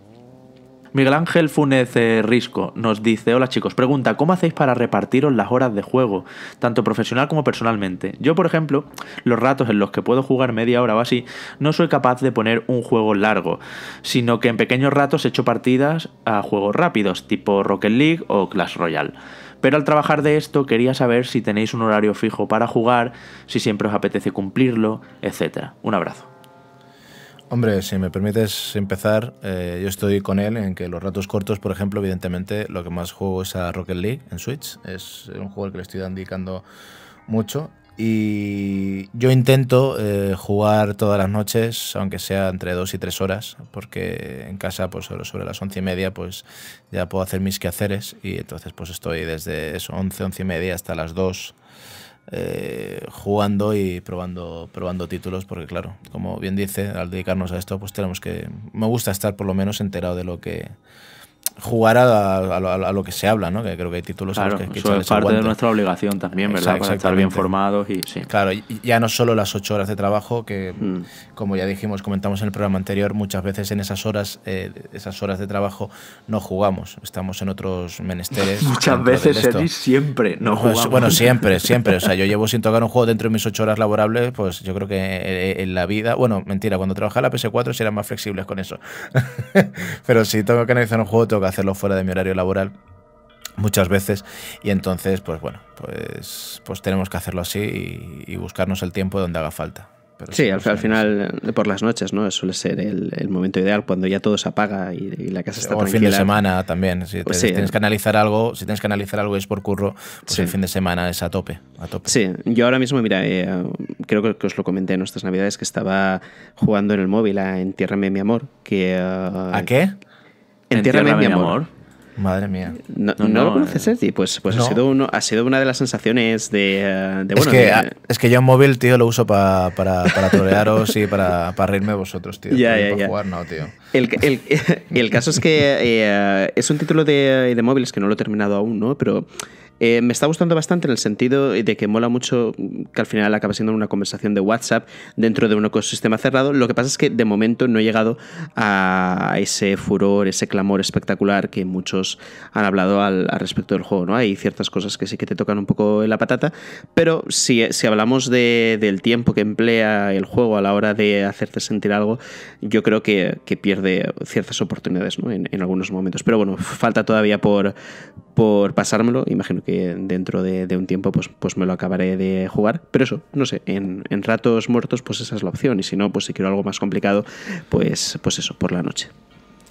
Miguel Ángel Funes eh, Risco nos dice, hola chicos, pregunta, ¿cómo hacéis para repartiros las horas de juego, tanto profesional como personalmente? Yo, por ejemplo, los ratos en los que puedo jugar media hora o así, no soy capaz de poner un juego largo, sino que en pequeños ratos he hecho partidas a juegos rápidos, tipo Rocket League o Clash Royale. Pero al trabajar de esto quería saber si tenéis un horario fijo para jugar, si siempre os apetece cumplirlo, etc. Un abrazo. Hombre, si me permites empezar, eh, yo estoy con él en que los ratos cortos, por ejemplo, evidentemente lo que más juego es a Rocket League en Switch. Es un juego al que le estoy dedicando mucho. Y yo intento eh, jugar todas las noches, aunque sea entre dos y tres horas, porque en casa pues sobre, las once y media pues ya puedo hacer mis quehaceres y entonces pues estoy desde eso, once, once y media hasta las dos... Eh, jugando y probando, probando títulos, porque claro, como bien dice, al dedicarnos a esto, pues tenemos que. Me gusta estar por lo menos enterado de lo que jugar a, lo que se habla, ¿no? Que creo que hay títulos claro, que, que eso es parte de nuestra obligación también, ¿verdad? Para estar bien formados y sí. Claro, ya no solo las ocho horas de trabajo, que mm. como ya dijimos, comentamos en el programa anterior, muchas veces en esas horas, eh, esas horas de trabajo no jugamos, estamos en otros menesteres. muchas veces, dice siempre no pues, jugamos. Bueno, siempre, siempre. O sea, yo llevo sin tocar un juego dentro de mis ocho horas laborables, pues yo creo que eh, en la vida, bueno, mentira, cuando trabajaba la PS4 si más flexibles con eso. Pero si tengo que analizar un juego, a hacerlo fuera de mi horario laboral muchas veces y entonces pues bueno pues pues tenemos que hacerlo así y, buscarnos el tiempo donde haga falta sí, al, final eh, por las noches no suele ser el, momento ideal cuando ya todo se apaga y, la casa está o tranquila. el fin de semana también si tienes que analizar algo si tienes que analizar algo y es por curro pues el fin de semana es a tope a tope sí yo ahora mismo mira eh, creo que, os lo comenté en nuestras navidades que estaba jugando en el móvil a Entiérrame mi amor que eh, a qué Entiérrame, mi amor. Madre mía. ¿No, no, lo conoces, eh. Sergi? Pues, pues ha, sido uno, ha sido una de las sensaciones de, eh, es, que, es que yo en móvil, tío, lo uso para, para torearos y para, para reírme vosotros, tío. Ya, para jugar, no, tío. El, el, el caso es que eh, es un título de, de móviles que no lo he terminado aún, ¿no? Pero eh, me está gustando bastante en el sentido de que mola mucho que al final acaba siendo una conversación de WhatsApp dentro de un ecosistema cerrado. Lo que pasa es que de momento no he llegado a ese furor, ese clamor espectacular que muchos han hablado al, respecto del juego. ¿no? Hay ciertas cosas que sí que te tocan un poco en la patata, pero si, hablamos del tiempo que emplea el juego a la hora de hacerte sentir algo, yo creo que, pierde ciertas oportunidades ¿no? en, algunos momentos. Pero bueno, falta todavía por, por pasármelo. Imagino que dentro de, un tiempo pues, pues me lo acabaré de jugar. Pero eso, no sé, en, en ratos muertos pues esa es la opción. Y si no, pues si quiero algo más complicado, pues, pues eso, por la noche.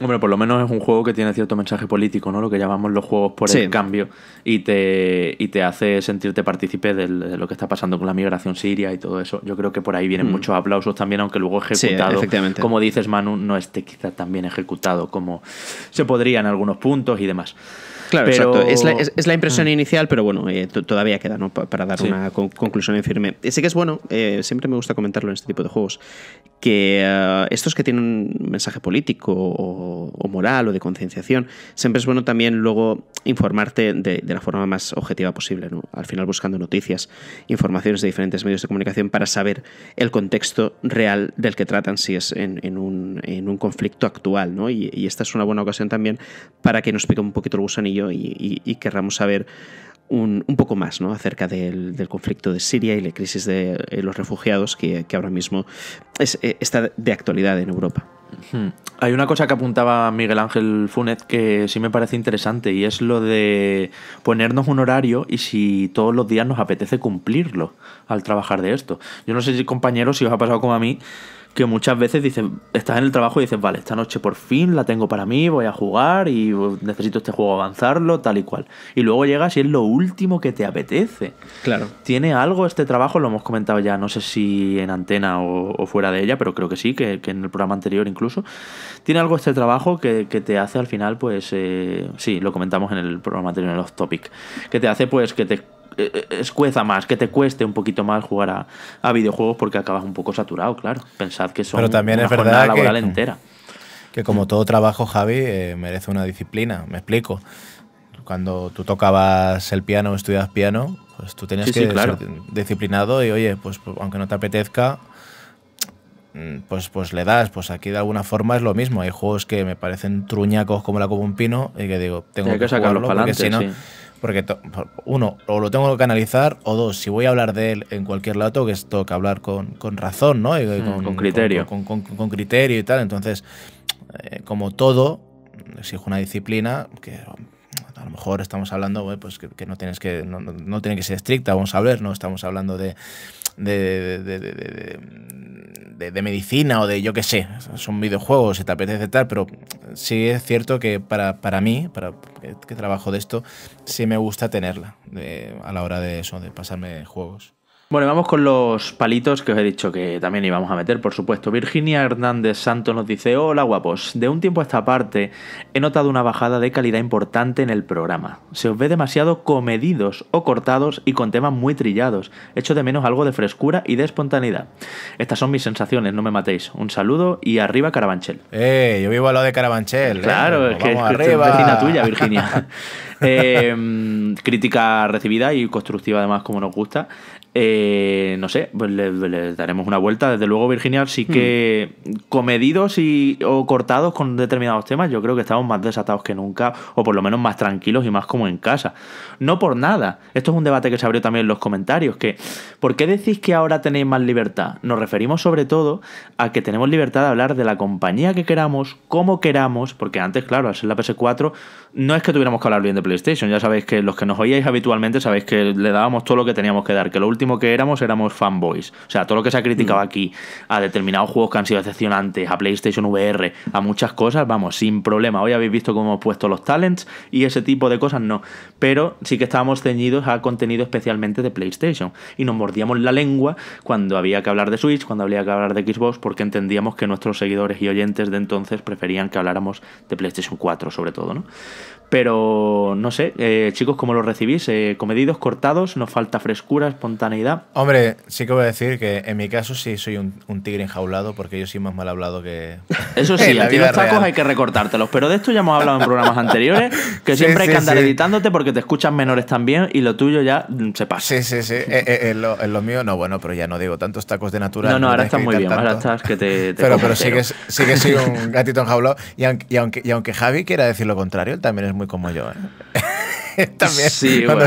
Hombre, por lo menos es un juego que tiene cierto mensaje político, ¿no? Lo que llamamos los juegos por el cambio y te, y te hace sentirte partícipe de, lo que está pasando con la migración siria y todo eso. Yo creo que por ahí vienen mm. muchos aplausos también, aunque luego ejecutado, como dices Manu, no esté quizá tan bien ejecutado como se podría en algunos puntos y demás. Claro, exacto. Es la, impresión mm. inicial, pero bueno, eh, todavía queda ¿no? para dar una conclusión en firme. Eh, sé que es bueno, eh, siempre me gusta comentarlo en este tipo de juegos, que estos que tienen un mensaje político o, moral o de concienciación, siempre es bueno también luego informarte de, la forma más objetiva posible, ¿no? al final buscando noticias, informaciones de diferentes medios de comunicación para saber el contexto real del que tratan si es en, un, conflicto actual. ¿no? Y, esta es una buena ocasión también para que nos pique un poquito el gusanillo y, querramos saber un, poco más ¿no? acerca del, conflicto de Siria y la crisis de eh, los refugiados que, ahora mismo eh, está de actualidad en Europa. Hmm. Hay una cosa que apuntaba Miguel Ángel Funes que sí me parece interesante y es lo de ponernos un horario y si todos los días nos apetece cumplirlo al trabajar de esto. Yo no sé si compañeros si os ha pasado como a mí, que muchas veces dices, estás en el trabajo y dices, vale, esta noche por fin la tengo para mí, voy a jugar y uh, necesito este juego avanzarlo, tal y cual. Y luego llegas y es lo último que te apetece. Claro. Tiene algo este trabajo, lo hemos comentado ya, no sé si en antena o, fuera de ella, pero creo que sí, que, en el programa anterior incluso. Tiene algo este trabajo que, te hace al final, pues, eh, sí, lo comentamos en el programa anterior, en los topics, que te hace pues que te eh, eh, escueza más, que te cueste un poquito más jugar a, videojuegos porque acabas un poco saturado, claro. Pensad que son también una verdad laboral entera. Que como todo trabajo, Javi, eh, merece una disciplina, me explico. Cuando tú tocabas el piano, o estudias piano, pues tú tenías que ser disciplinado y oye, pues, pues aunque no te apetezca, mm, pues, pues le das, pues aquí de alguna forma es lo mismo. Hay juegos que me parecen truñacos como la como un pino y que digo, tengo que, sacarlos para adelante, porque uno, o lo tengo que analizar, o dos, si voy a hablar de él en cualquier lado, tengo que, esto que hablar con, razón, ¿no? Mm, con, criterio. Con, criterio y tal. Entonces, eh, como todo, exijo una disciplina que a lo mejor estamos hablando pues, que, no tienes que no, tiene que ser estricta, vamos a ver, no estamos hablando de, de, medicina o de yo qué sé, son videojuegos, si te apetece tal, pero sí es cierto que para, para mí, para que, trabajo de esto, sí me gusta tenerla a la hora de eso, de pasarme juegos. Bueno, vamos con los palitos que os he dicho que también íbamos a meter, por supuesto. Virginia Hernández Santo nos dice, hola guapos, de un tiempo a esta parte he notado una bajada de calidad importante en el programa. Se os ve demasiado comedidos o cortados y con temas muy trillados. hecho de menos algo de frescura y de espontaneidad. Estas son mis sensaciones, no me matéis. Un saludo y arriba Carabanchel. Eh, yo vivo a lo de Carabanchel. ¿eh? Claro, es que es, vecina tuya, Virginia. Em, crítica recibida y constructiva además como nos gusta. Eh, no sé, pues les daremos una vuelta. Desde luego, Virginia, sí que comedidos y, o cortados con determinados temas, yo creo que estamos más desatados que nunca, o por lo menos más tranquilos y más como en casa. No por nada. Esto es un debate que se abrió también en los comentarios, que ¿por qué decís que ahora tenéis más libertad? Nos referimos sobre todo a que tenemos libertad de hablar de la compañía que queramos, como queramos, porque antes, claro, al ser la PS4, no es que tuviéramos que hablar bien de PlayStation. Ya sabéis que los que nos oíais habitualmente sabéis que le dábamos todo lo que teníamos que dar, que lo último último que éramos éramos fanboys. O sea, todo lo que se ha criticado mm. aquí a determinados juegos que han sido decepcionantes, a PlayStation VR, a muchas cosas, vamos, sin problema. Hoy habéis visto cómo hemos puesto los talents y ese tipo de cosas no. Pero sí que estábamos ceñidos a contenido especialmente de PlayStation. Y nos mordíamos la lengua cuando había que hablar de Switch, cuando había que hablar de Xbox, porque entendíamos que nuestros seguidores y oyentes de entonces preferían que habláramos de PlayStation 4, sobre todo, ¿no? Pero no sé, eh, chicos, ¿cómo lo recibís? Eh, ¿Comedidos, cortados? ¿Nos falta frescura, espontaneidad? Hombre, sí que voy a decir que en mi caso sí soy un, tigre enjaulado porque yo soy más mal hablado que. Eso sí, a los tacos hay que recortártelos. Pero de esto ya hemos hablado en programas anteriores, que siempre hay que andar editándote porque te escuchan menores también y lo tuyo ya mm, se pasa. Sí, sí, sí. Eh, en, lo, mío no, bueno, pero ya no digo tantos tacos de natural. No, no, ahora estás muy bien, ahora estás que te. pero, sí que, soy un gatito enjaulado y aunque, aunque, y aunque Javi quiera decir lo contrario, él también es muy muy como yo. ¿eh? También. cuando,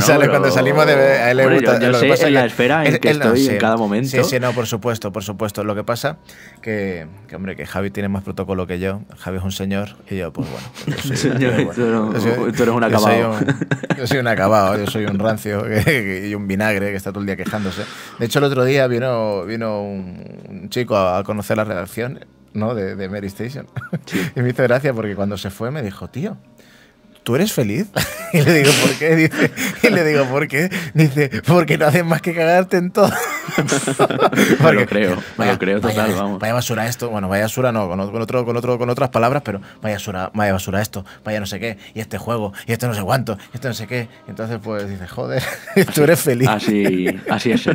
salimos de. A él le gusta, yo, lo pasa en la esfera en que estoy en cada momento. Sí, sí, no, por supuesto, por supuesto. Lo que pasa que, que, hombre, que Javi tiene más protocolo que yo. Javi es un señor y yo, pues bueno. Tú, eres un acabado. Yo soy un, acabado, yo soy un rancio y un vinagre que está todo el día quejándose. De hecho, el otro día vino, vino un chico a, conocer la redacción ¿no? De, Mary Station. y me hizo gracia porque cuando se fue me dijo, tío, ¿tú eres feliz? Y le digo, ¿por qué? y le digo, ¿por qué? Dice, porque no haces más que cagarte en todo. me lo creo, lo creo total, vamos. Vaya basura esto, bueno, vaya basura no, con con otras palabras, pero vaya basura, vaya basura esto, vaya no sé qué, y este juego, y este no sé cuánto, y este no sé qué. entonces, pues dice, joder, tú eres feliz. Así, así es.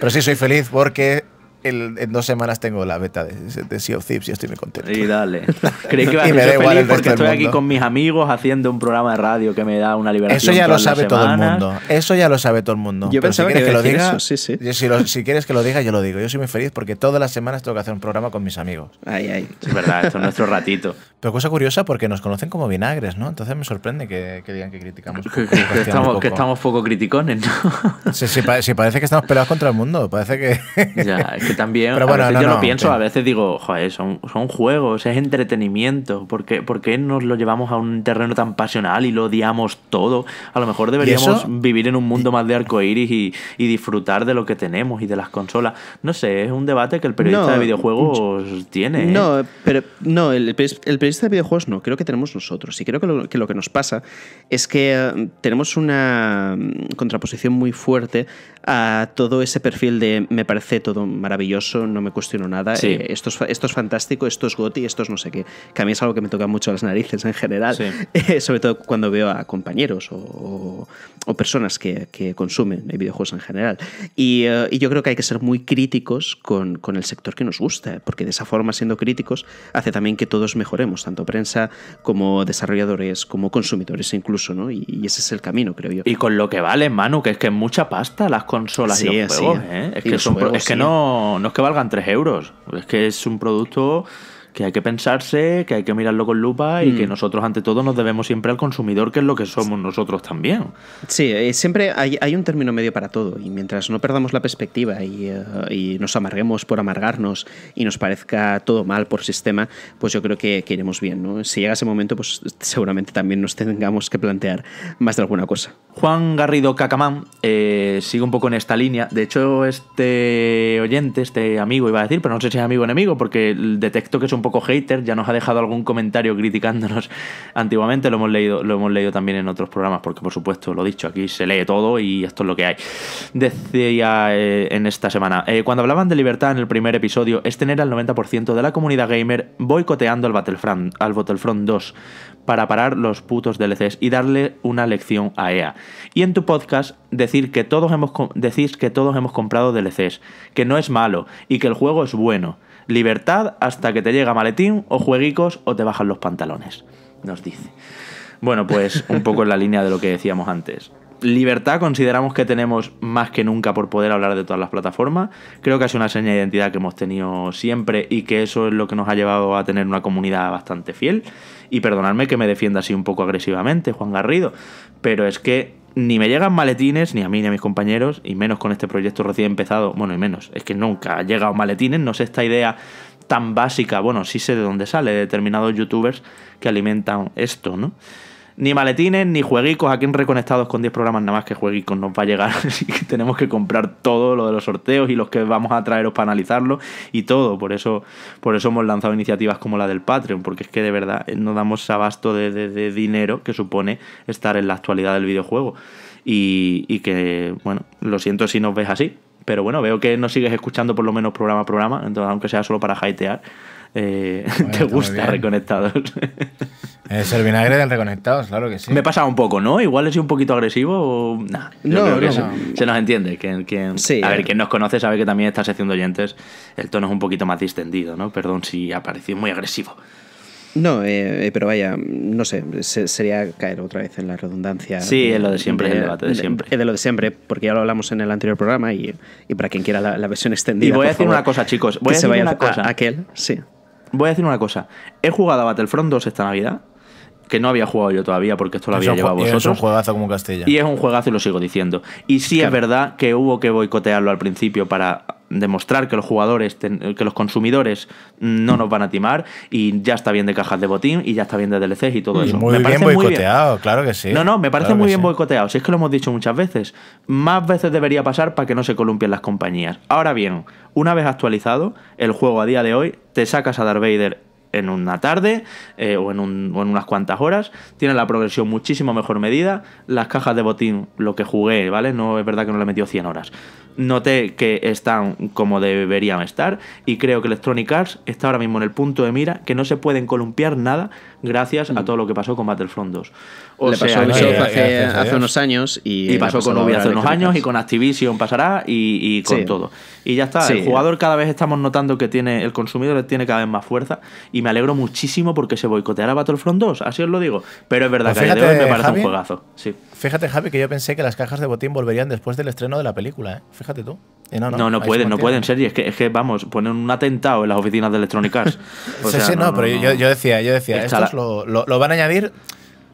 Pero sí, soy feliz porque en dos semanas tengo la beta de, si Sea of Thieves y estoy muy contento. Y dale. Creí que va a ser porque estoy aquí con mis amigos haciendo un programa de radio que me da una liberación. Eso ya lo sabe todo el mundo. Eso ya lo sabe todo el mundo. Yo pensaba si que, lo diga, eso. Si, si, quieres que lo diga, yo lo digo. Yo soy muy feliz porque todas las semanas tengo que hacer un programa con mis amigos. Ay, ay. Es verdad, esto es nuestro ratito. Pero cosa curiosa porque nos conocen como vinagres, ¿no? Entonces me sorprende que, digan que criticamos. Que, estamos, poco. que estamos poco criticones, ¿no? Sí, parece que estamos pelados contra el mundo. Parece que. Ya, es que también. yo lo pienso, a veces digo, joder, son, juegos, es entretenimiento. ¿Por qué, nos lo llevamos a un terreno tan pasional y lo odiamos todo? A lo mejor deberíamos vivir en un mundo más de arcoíris y, y disfrutar de lo que tenemos y de las consolas. No sé, es un debate que el periodista de videojuegos tiene. ¿eh? No, pero no, el, periodista de videojuegos no, creo que tenemos nosotros. Y creo que lo que, nos pasa es que eh, tenemos una mm, contraposición muy fuerte a todo ese perfil de me parece todo maravilloso, no me cuestiono nada, eh, esto, es, fantástico, esto es goti, esto es no sé qué, que a mí es algo que me toca mucho las narices en general, eh, sobre todo cuando veo a compañeros o, o, personas que, que, consumen videojuegos en general. Eh, y, yo creo que hay que ser muy críticos con, con el sector que nos gusta, porque de esa forma, siendo críticos, hace también que todos mejoremos, tanto prensa como desarrolladores, como consumidores incluso, ¿no? Y, ese es el camino, creo yo. Y con lo que vale, Manu, que es que es mucha pasta las cosas consolas y los juegos. Es, ¿eh? es que, son, es que no, no es que valgan 3 euros, es que es un producto que hay que pensarse, que hay que mirarlo con lupa y que mm. nosotros ante todo nos debemos siempre al consumidor, que es lo que somos nosotros también. Sí, eh, siempre hay, un término medio para todo y mientras no perdamos la perspectiva eh, y, nos amarguemos por amargarnos y nos parezca todo mal por sistema, pues yo creo que, queremos iremos bien. Si llega ese momento, pues seguramente también nos tengamos que plantear más de alguna cosa. Juan Garrido Cacamán eh, sigue un poco en esta línea. De hecho, este oyente, este amigo iba a decir, pero no sé si es amigo o enemigo, porque detecto que es un poco hater, ya nos ha dejado algún comentario criticándonos antiguamente, lo hemos leído, lo hemos leído también en otros programas, porque por supuesto, lo dicho, aquí se lee todo y esto es lo que hay. Decía eh, en esta semana, eh, cuando hablaban de libertad en el primer episodio, es tener al 90% de la comunidad gamer boicoteando al Battlefront, al Battlefront 2 para parar los putos DLCs y darle una lección a EA. Y en tu podcast decir que todos hemos, decís que todos hemos comprado DLCs, que no es malo y que el juego es bueno. Libertad hasta que te llega maletín o jueguicos o te bajan los pantalones, nos dice. Bueno, pues un poco en la línea de lo que decíamos antes. Libertad consideramos que tenemos más que nunca por poder hablar de todas las plataformas. Creo que es una seña de identidad que hemos tenido siempre y que eso es lo que nos ha llevado a tener una comunidad bastante fiel. Y perdonadme que me defienda así un poco agresivamente, Juan Garrido, pero es que ni me llegan maletines, ni a mí ni a mis compañeros, y menos con este proyecto recién empezado, bueno, y menos, es que nunca ha llegado maletines, no sé esta idea tan básica, bueno, sí sé de dónde sale, de determinados youtubers que alimentan esto, ¿no? ni maletines, ni jueguicos. Aquí en Reconectados con 10 programas nada más que jueguicos nos va a llegar. Así que tenemos que comprar todo lo de los sorteos y los que vamos a traeros para analizarlo y todo. Por eso, por eso hemos lanzado iniciativas como la del Patreon, porque es que de verdad eh, no damos abasto de, de, dinero que supone estar en la actualidad del videojuego. Y, que, bueno, lo siento si nos ves así. Pero bueno, veo que nos sigues escuchando por lo menos programa a programa, entonces aunque sea solo para haitear eh, te gusta Reconectados. Es el vinagre del Reconectados, claro que sí. Me pasa un poco, ¿no? Igual he sido un poquito agresivo. O... nada no, Se, nos entiende. Que, a ver, eh. quien nos conoce sabe que también estás haciendo oyentes el tono es un poquito más distendido, ¿no? Perdón si parecido muy agresivo. No, eh, pero vaya, no sé, sería caer otra vez en la redundancia. Sí, es lo de siempre, el debate de siempre. Es de lo de siempre, porque ya lo hablamos en el anterior programa y, para quien quiera la, versión extendida. Y voy a decir una cosa, chicos. Voy a decir una cosa. aquel, sí voy a decir una cosa. He jugado a Battlefront 2 esta Navidad, que no había jugado yo todavía porque esto lo había llevado vosotros. Es un juegazo como Castilla. Y es un juegazo y lo sigo diciendo. Y sí es verdad que hubo que boicotearlo al principio para demostrar que los jugadores, que los consumidores no nos van a timar y ya está bien de cajas de botín y ya está bien de DLCs y todo eso. Muy me bien parece boicoteado, muy claro que sí. No, no, me parece muy bien boicoteado, si es que lo hemos dicho muchas veces. Más veces debería pasar para que no se columpien las compañías. Ahora bien, una vez actualizado, el juego a día de hoy, te sacas a Darth Vader en una tarde eh, o, en unas cuantas horas. Tiene la progresión muchísimo mejor medida. Las cajas de botín, lo que jugué, ¿vale? No es verdad que no le metió 100 horas noté que están como deberían estar y creo que Electronic Arts está ahora mismo en el punto de mira que no se pueden columpiar nada gracias a mm. todo lo que pasó con Battlefront 2. O pasó hace, unos años y, pasó con Ubisoft hace unos años y con Activision pasará y, con todo. Y ya está, el jugador cada vez estamos notando que tiene el consumidor tiene cada vez más fuerza y me alegro muchísimo porque se boicoteará Battlefront 2, así os lo digo. Pero es verdad pues que me parece un juegazo. Fíjate, Javi, que yo pensé que las cajas de botín volverían después del estreno de la película, ¿eh? Fíjate tú no, no, pueden, no pueden, Sergi. Es que, es que, vamos, ponen un atentado en las oficinas de Electronic Arts. O sí, no, pero yo, decía, yo decía, estos lo, van a añadir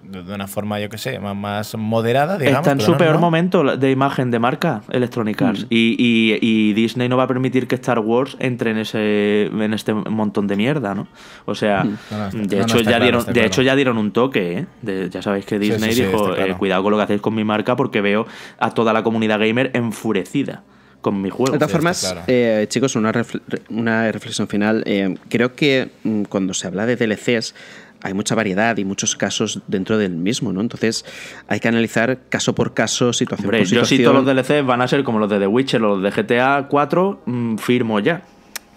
de una forma, yo que sé, más, moderada, digamos. Está en su peor momento de imagen de marca Electronic mm. Arts. Y, Disney no va a permitir que Star Wars entre en ese en este montón de mierda, ¿no? O sea, mm. de, hecho, ya dieron, de hecho ya dieron un toque, ¿eh? ya sabéis que Disney dijo, eh, cuidado con lo que hacéis con mi marca porque veo a toda la comunidad gamer enfurecida con mi juego. De todas formas, eh, chicos, una, una, reflexión final. Eh, creo que mm, cuando se habla de DLCs hay mucha variedad y muchos casos dentro del mismo, ¿no? Entonces hay que analizar caso por caso, situación por situación. Yo si todos los DLCs van a ser como los de The Witcher o los de GTA 4, mm, firmo ya.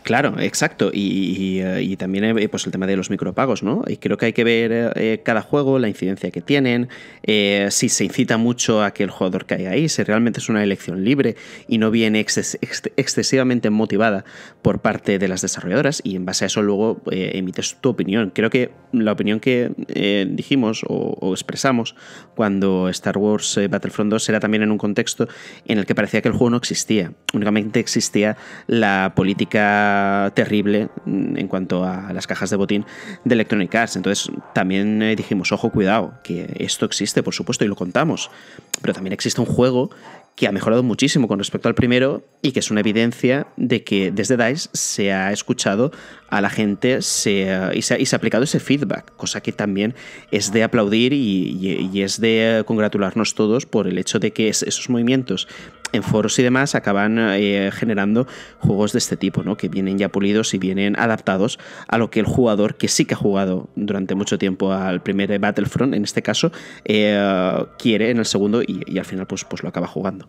Claro, exacto. Y, eh, también eh, pues, el tema de los micropagos, ¿no? Y creo que hay que ver eh, cada juego, la incidencia que tienen, si se incita mucho a que el jugador caiga ahí, si realmente es una elección libre y no viene excesivamente motivada por parte de las desarrolladoras. Y en base a eso luego emites tu opinión. Creo que la opinión que dijimos o, o, expresamos cuando Star Wars Battlefront 2 era también en un contexto en el que parecía que el juego no existía. Únicamente existía la política terrible en cuanto a las cajas de botín de Electronic Arts. Entonces también eh, dijimos, ojo, cuidado, que esto existe, por supuesto, y lo contamos. Pero también existe un juego que ha mejorado muchísimo con respecto al primero y que es una evidencia de que desde DICE se ha escuchado a la gente y, se, ha aplicado ese feedback, cosa que también es de aplaudir y, es de eh, congratularnos todos por el hecho de que esos movimientos en foros y demás acaban eh, generando juegos de este tipo, ¿no? que vienen ya pulidos y vienen adaptados a lo que el jugador que sí que ha jugado durante mucho tiempo al primer Battlefront, en este caso, eh, quiere en el segundo y, y al final pues, pues lo acaba jugando.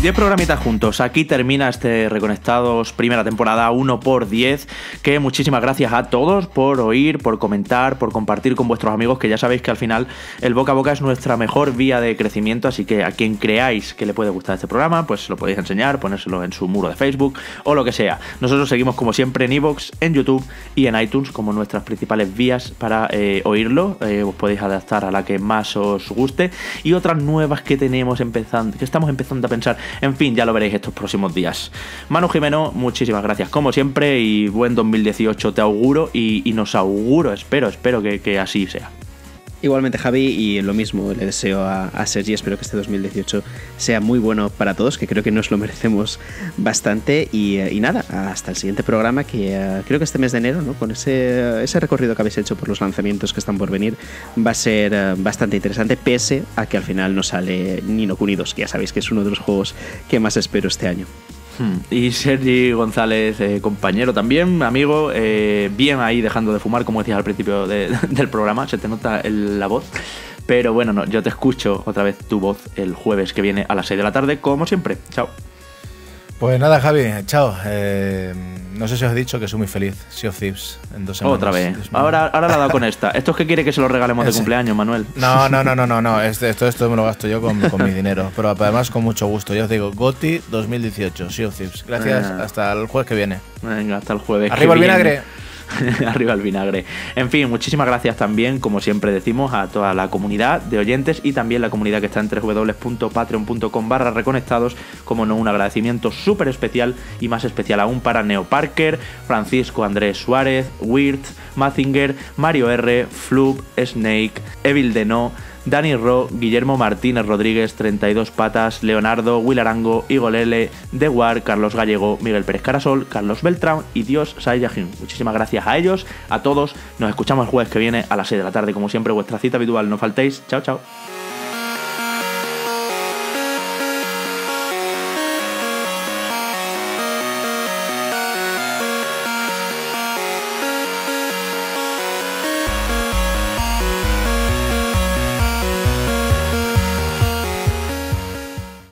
10 programitas juntos. Aquí termina este Reconectados primera temporada 1 x 10 Que muchísimas gracias a todos por oír, por comentar, por compartir con vuestros amigos. Que ya sabéis que al final el boca a boca es nuestra mejor vía de crecimiento. Así que a quien creáis que le puede gustar este programa, pues lo podéis enseñar, ponérselo en su muro de Facebook o lo que sea. Nosotros seguimos como siempre en Evox, en YouTube y en iTunes como nuestras principales vías para eh, oírlo. Eh, os podéis adaptar a la que más os guste y otras nuevas que tenemos empezando, que estamos empezando a pensar en fin, ya lo veréis estos próximos días. Manu Jimeno, muchísimas gracias como siempre y buen 2018 te auguro y, nos auguro, espero, espero que así sea. Igualmente Javi, y lo mismo le deseo a, Sergi, espero que este 2018 sea muy bueno para todos, que creo que nos lo merecemos bastante. Y, eh, nada, hasta el siguiente programa, que eh, creo que este mes de enero, ¿no? con ese, recorrido que habéis hecho por los lanzamientos que están por venir, va a ser eh, bastante interesante, pese a que al final no sale Nino Kuni que ya sabéis que es uno de los juegos que más espero este año. Hmm. Y Sergi González, eh, compañero también, amigo, eh, bien ahí dejando de fumar, como decías al principio del programa, se te nota la voz. Pero bueno, yo te escucho otra vez tu voz el jueves que viene a las 6 de la tarde, como siempre. Chao. Pues nada, Javi, chao. Eh, no sé si os he dicho que soy muy feliz. Sea of Thieves en dos semanas. Otra vez. Ahora, ahora la ha dado con esta. ¿Esto es que quiere que se lo regalemos de cumpleaños, Manuel? No, no, no, no, no. no. Este, esto, esto, me lo gasto yo con, mi dinero. Pero además con mucho gusto. Yo os digo, Goti 2018, Sea of Thieves. Gracias. Hasta el jueves que viene. Venga, hasta el jueves. Arriba el vinagre. arriba el vinagre. En fin, muchísimas gracias también, como siempre decimos, a toda la comunidad de oyentes y también la comunidad que está en www.patreon.com barra reconectados, como no, un agradecimiento súper especial y más especial aún para Neo Parker, Francisco Andrés Suárez, Wirt, Mazinger, Mario R, Flub, Snake, Evil Deno, Dani Ro, Guillermo Martínez Rodríguez, 32 Patas, Leonardo, Wilarango, Igolele, War, Carlos Gallego, Miguel Pérez Carasol, Carlos Beltrán y Dios Saiyajin. Muchísimas gracias a ellos, a todos. Nos escuchamos el jueves que viene a las 6 de la tarde, como siempre, vuestra cita habitual. No faltéis. Chao, chao.